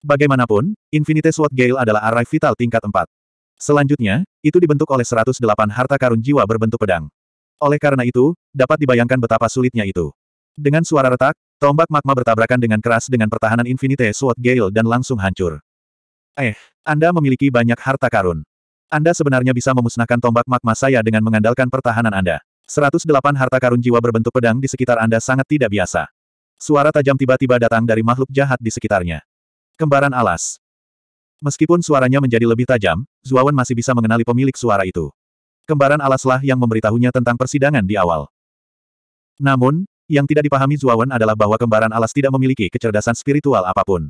Bagaimanapun, Infinite Sword Gale adalah arai vital tingkat 4. Selanjutnya, itu dibentuk oleh 108 harta karun jiwa berbentuk pedang. Oleh karena itu, dapat dibayangkan betapa sulitnya itu. Dengan suara retak, tombak magma bertabrakan dengan keras dengan pertahanan Infinite Sword Gale dan langsung hancur. Eh, Anda memiliki banyak harta karun. Anda sebenarnya bisa memusnahkan tombak magma saya dengan mengandalkan pertahanan Anda. 108 harta karun jiwa berbentuk pedang di sekitar Anda sangat tidak biasa. Suara tajam tiba-tiba datang dari makhluk jahat di sekitarnya. Kembaran alas. Meskipun suaranya menjadi lebih tajam, Zuawan masih bisa mengenali pemilik suara itu. Kembaran alaslah yang memberitahunya tentang persidangan di awal. Namun, yang tidak dipahami Zuawan adalah bahwa kembaran alas tidak memiliki kecerdasan spiritual apapun.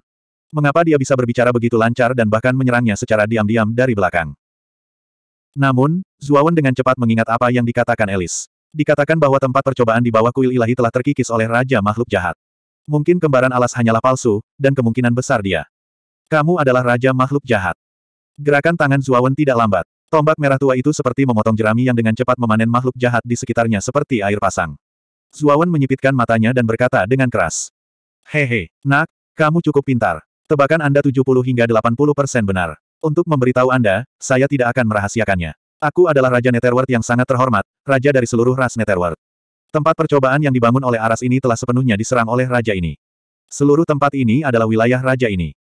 Mengapa dia bisa berbicara begitu lancar dan bahkan menyerangnya secara diam-diam dari belakang? Namun, Zuawan dengan cepat mengingat apa yang dikatakan Elise. Dikatakan bahwa tempat percobaan di bawah kuil ilahi telah terkikis oleh Raja Makhluk Jahat. Mungkin kembaran alas hanyalah palsu, dan kemungkinan besar dia. Kamu adalah Raja Makhluk Jahat. Gerakan tangan Zuawan tidak lambat. Tombak merah tua itu seperti memotong jerami yang dengan cepat memanen makhluk jahat di sekitarnya seperti air pasang. Zuawan menyipitkan matanya dan berkata dengan keras. Hehe, nak, kamu cukup pintar. Tebakan Anda 70 hingga 80 persen benar. Untuk memberitahu Anda, saya tidak akan merahasiakannya. Aku adalah Raja Netherworld yang sangat terhormat, raja dari seluruh ras Netherworld. Tempat percobaan yang dibangun oleh Aras ini telah sepenuhnya diserang oleh raja ini. Seluruh tempat ini adalah wilayah raja ini.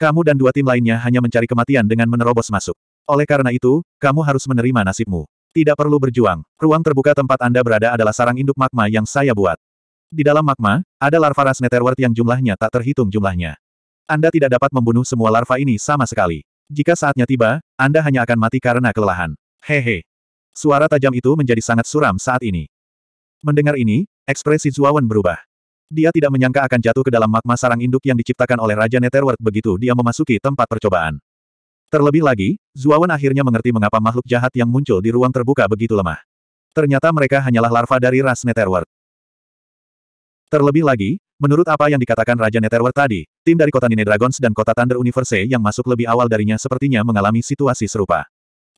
Kamu dan dua tim lainnya hanya mencari kematian dengan menerobos masuk. Oleh karena itu, kamu harus menerima nasibmu. Tidak perlu berjuang. Ruang terbuka tempat Anda berada adalah sarang induk magma yang saya buat. Di dalam magma, ada larva ras netherworld yang jumlahnya tak terhitung jumlahnya. Anda tidak dapat membunuh semua larva ini sama sekali. Jika saatnya tiba, Anda hanya akan mati karena kelelahan. Hehe. Suara tajam itu menjadi sangat suram saat ini. Mendengar ini, ekspresi Zuawan berubah. Dia tidak menyangka akan jatuh ke dalam magma sarang induk yang diciptakan oleh Raja Netherworld begitu dia memasuki tempat percobaan. Terlebih lagi, Zuawan akhirnya mengerti mengapa makhluk jahat yang muncul di ruang terbuka begitu lemah. Ternyata mereka hanyalah larva dari ras Netherworld. Terlebih lagi, Menurut apa yang dikatakan Raja Neterwer tadi, tim dari kota Nine Dragons dan kota Thunder Universe yang masuk lebih awal darinya sepertinya mengalami situasi serupa.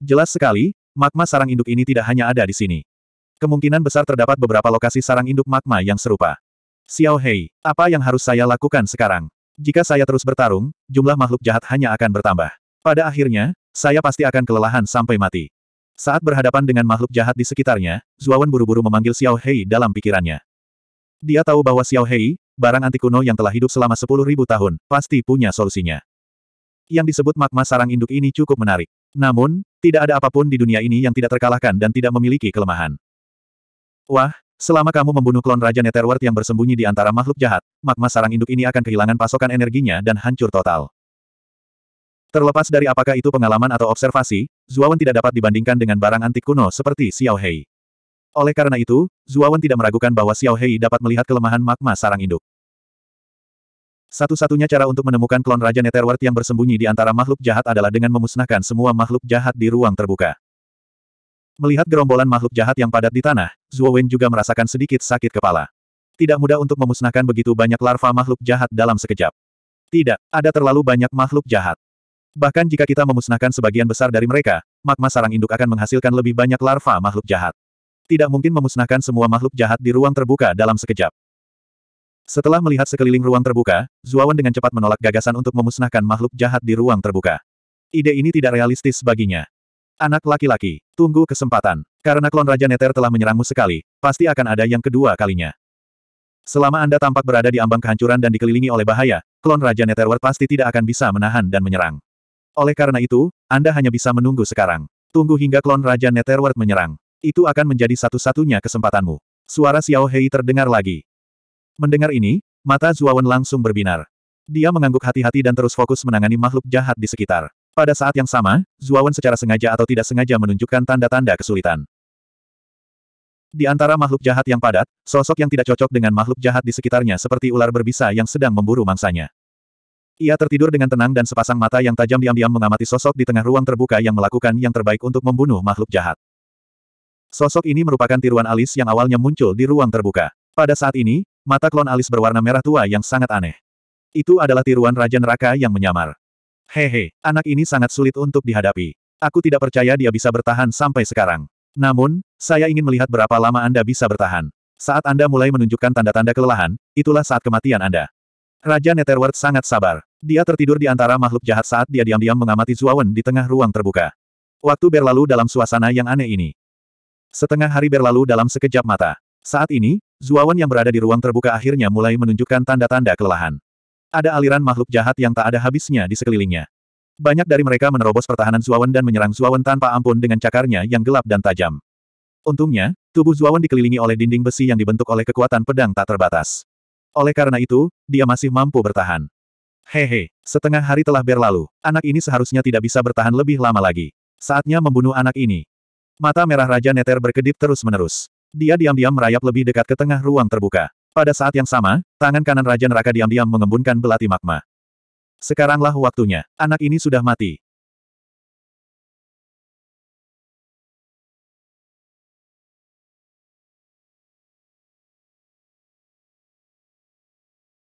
Jelas sekali, magma sarang induk ini tidak hanya ada di sini. Kemungkinan besar terdapat beberapa lokasi sarang induk magma yang serupa. Xiao Hei, apa yang harus saya lakukan sekarang? Jika saya terus bertarung, jumlah makhluk jahat hanya akan bertambah. Pada akhirnya, saya pasti akan kelelahan sampai mati. Saat berhadapan dengan makhluk jahat di sekitarnya, Zuawan buru-buru memanggil Xiao Hei dalam pikirannya. Dia tahu bahwa Xiao Hei, barang antik kuno yang telah hidup selama 10.000 tahun, pasti punya solusinya. Yang disebut magma sarang induk ini cukup menarik. Namun, tidak ada apapun di dunia ini yang tidak terkalahkan dan tidak memiliki kelemahan. Wah, selama kamu membunuh klon Raja Netherworld yang bersembunyi di antara makhluk jahat, magma sarang induk ini akan kehilangan pasokan energinya dan hancur total. Terlepas dari apakah itu pengalaman atau observasi, Zuawan tidak dapat dibandingkan dengan barang antik kuno seperti Xiao Hei. Oleh karena itu, Zuawan tidak meragukan bahwa Xiao Hei dapat melihat kelemahan magma sarang induk. Satu-satunya cara untuk menemukan klon Raja Netherworld yang bersembunyi di antara makhluk jahat adalah dengan memusnahkan semua makhluk jahat di ruang terbuka. Melihat gerombolan makhluk jahat yang padat di tanah, Zuo Wen juga merasakan sedikit sakit kepala. Tidak mudah untuk memusnahkan begitu banyak larva makhluk jahat dalam sekejap. Tidak, ada terlalu banyak makhluk jahat. Bahkan jika kita memusnahkan sebagian besar dari mereka, magma sarang induk akan menghasilkan lebih banyak larva makhluk jahat. Tidak mungkin memusnahkan semua makhluk jahat di ruang terbuka dalam sekejap. Setelah melihat sekeliling ruang terbuka, Zuawan dengan cepat menolak gagasan untuk memusnahkan makhluk jahat di ruang terbuka. Ide ini tidak realistis baginya. Anak laki-laki, tunggu kesempatan. Karena klon Raja Neter telah menyerangmu sekali, pasti akan ada yang kedua kalinya. Selama Anda tampak berada di ambang kehancuran dan dikelilingi oleh bahaya, klon Raja Netherworld pasti tidak akan bisa menahan dan menyerang. Oleh karena itu, Anda hanya bisa menunggu sekarang. Tunggu hingga klon Raja Netherworld menyerang. Itu akan menjadi satu-satunya kesempatanmu. Suara Xiao Hei terdengar lagi. Mendengar ini, mata Zuawan langsung berbinar. Dia mengangguk hati-hati dan terus fokus menangani makhluk jahat di sekitar. Pada saat yang sama, Zuawan secara sengaja atau tidak sengaja menunjukkan tanda-tanda kesulitan. Di antara makhluk jahat yang padat, sosok yang tidak cocok dengan makhluk jahat di sekitarnya seperti ular berbisa yang sedang memburu mangsanya. Ia tertidur dengan tenang dan sepasang mata yang tajam diam-diam mengamati sosok di tengah ruang terbuka yang melakukan yang terbaik untuk membunuh makhluk jahat. Sosok ini merupakan tiruan alis yang awalnya muncul di ruang terbuka. Pada saat ini, mata klon alis berwarna merah tua yang sangat aneh. Itu adalah tiruan Raja Neraka yang menyamar. Hehe, anak ini sangat sulit untuk dihadapi. Aku tidak percaya dia bisa bertahan sampai sekarang. Namun, saya ingin melihat berapa lama Anda bisa bertahan. Saat Anda mulai menunjukkan tanda-tanda kelelahan, itulah saat kematian Anda. Raja Netherworld sangat sabar. Dia tertidur di antara makhluk jahat saat dia diam-diam mengamati Zuawan di tengah ruang terbuka. Waktu berlalu dalam suasana yang aneh ini. Setengah hari berlalu dalam sekejap mata. Saat ini, Zuawan yang berada di ruang terbuka akhirnya mulai menunjukkan tanda-tanda kelelahan. Ada aliran makhluk jahat yang tak ada habisnya di sekelilingnya. Banyak dari mereka menerobos pertahanan Zuawan dan menyerang Zuawan tanpa ampun dengan cakarnya yang gelap dan tajam. Untungnya, tubuh Zuawan dikelilingi oleh dinding besi yang dibentuk oleh kekuatan pedang tak terbatas. Oleh karena itu, dia masih mampu bertahan. Hehe, setengah hari telah berlalu. Anak ini seharusnya tidak bisa bertahan lebih lama lagi. Saatnya membunuh anak ini. Mata merah Raja Neter berkedip terus-menerus. Dia diam-diam merayap lebih dekat ke tengah ruang terbuka. Pada saat yang sama, tangan kanan Raja Neraka diam-diam mengembunkan belati magma. Sekaranglah waktunya. Anak ini sudah mati.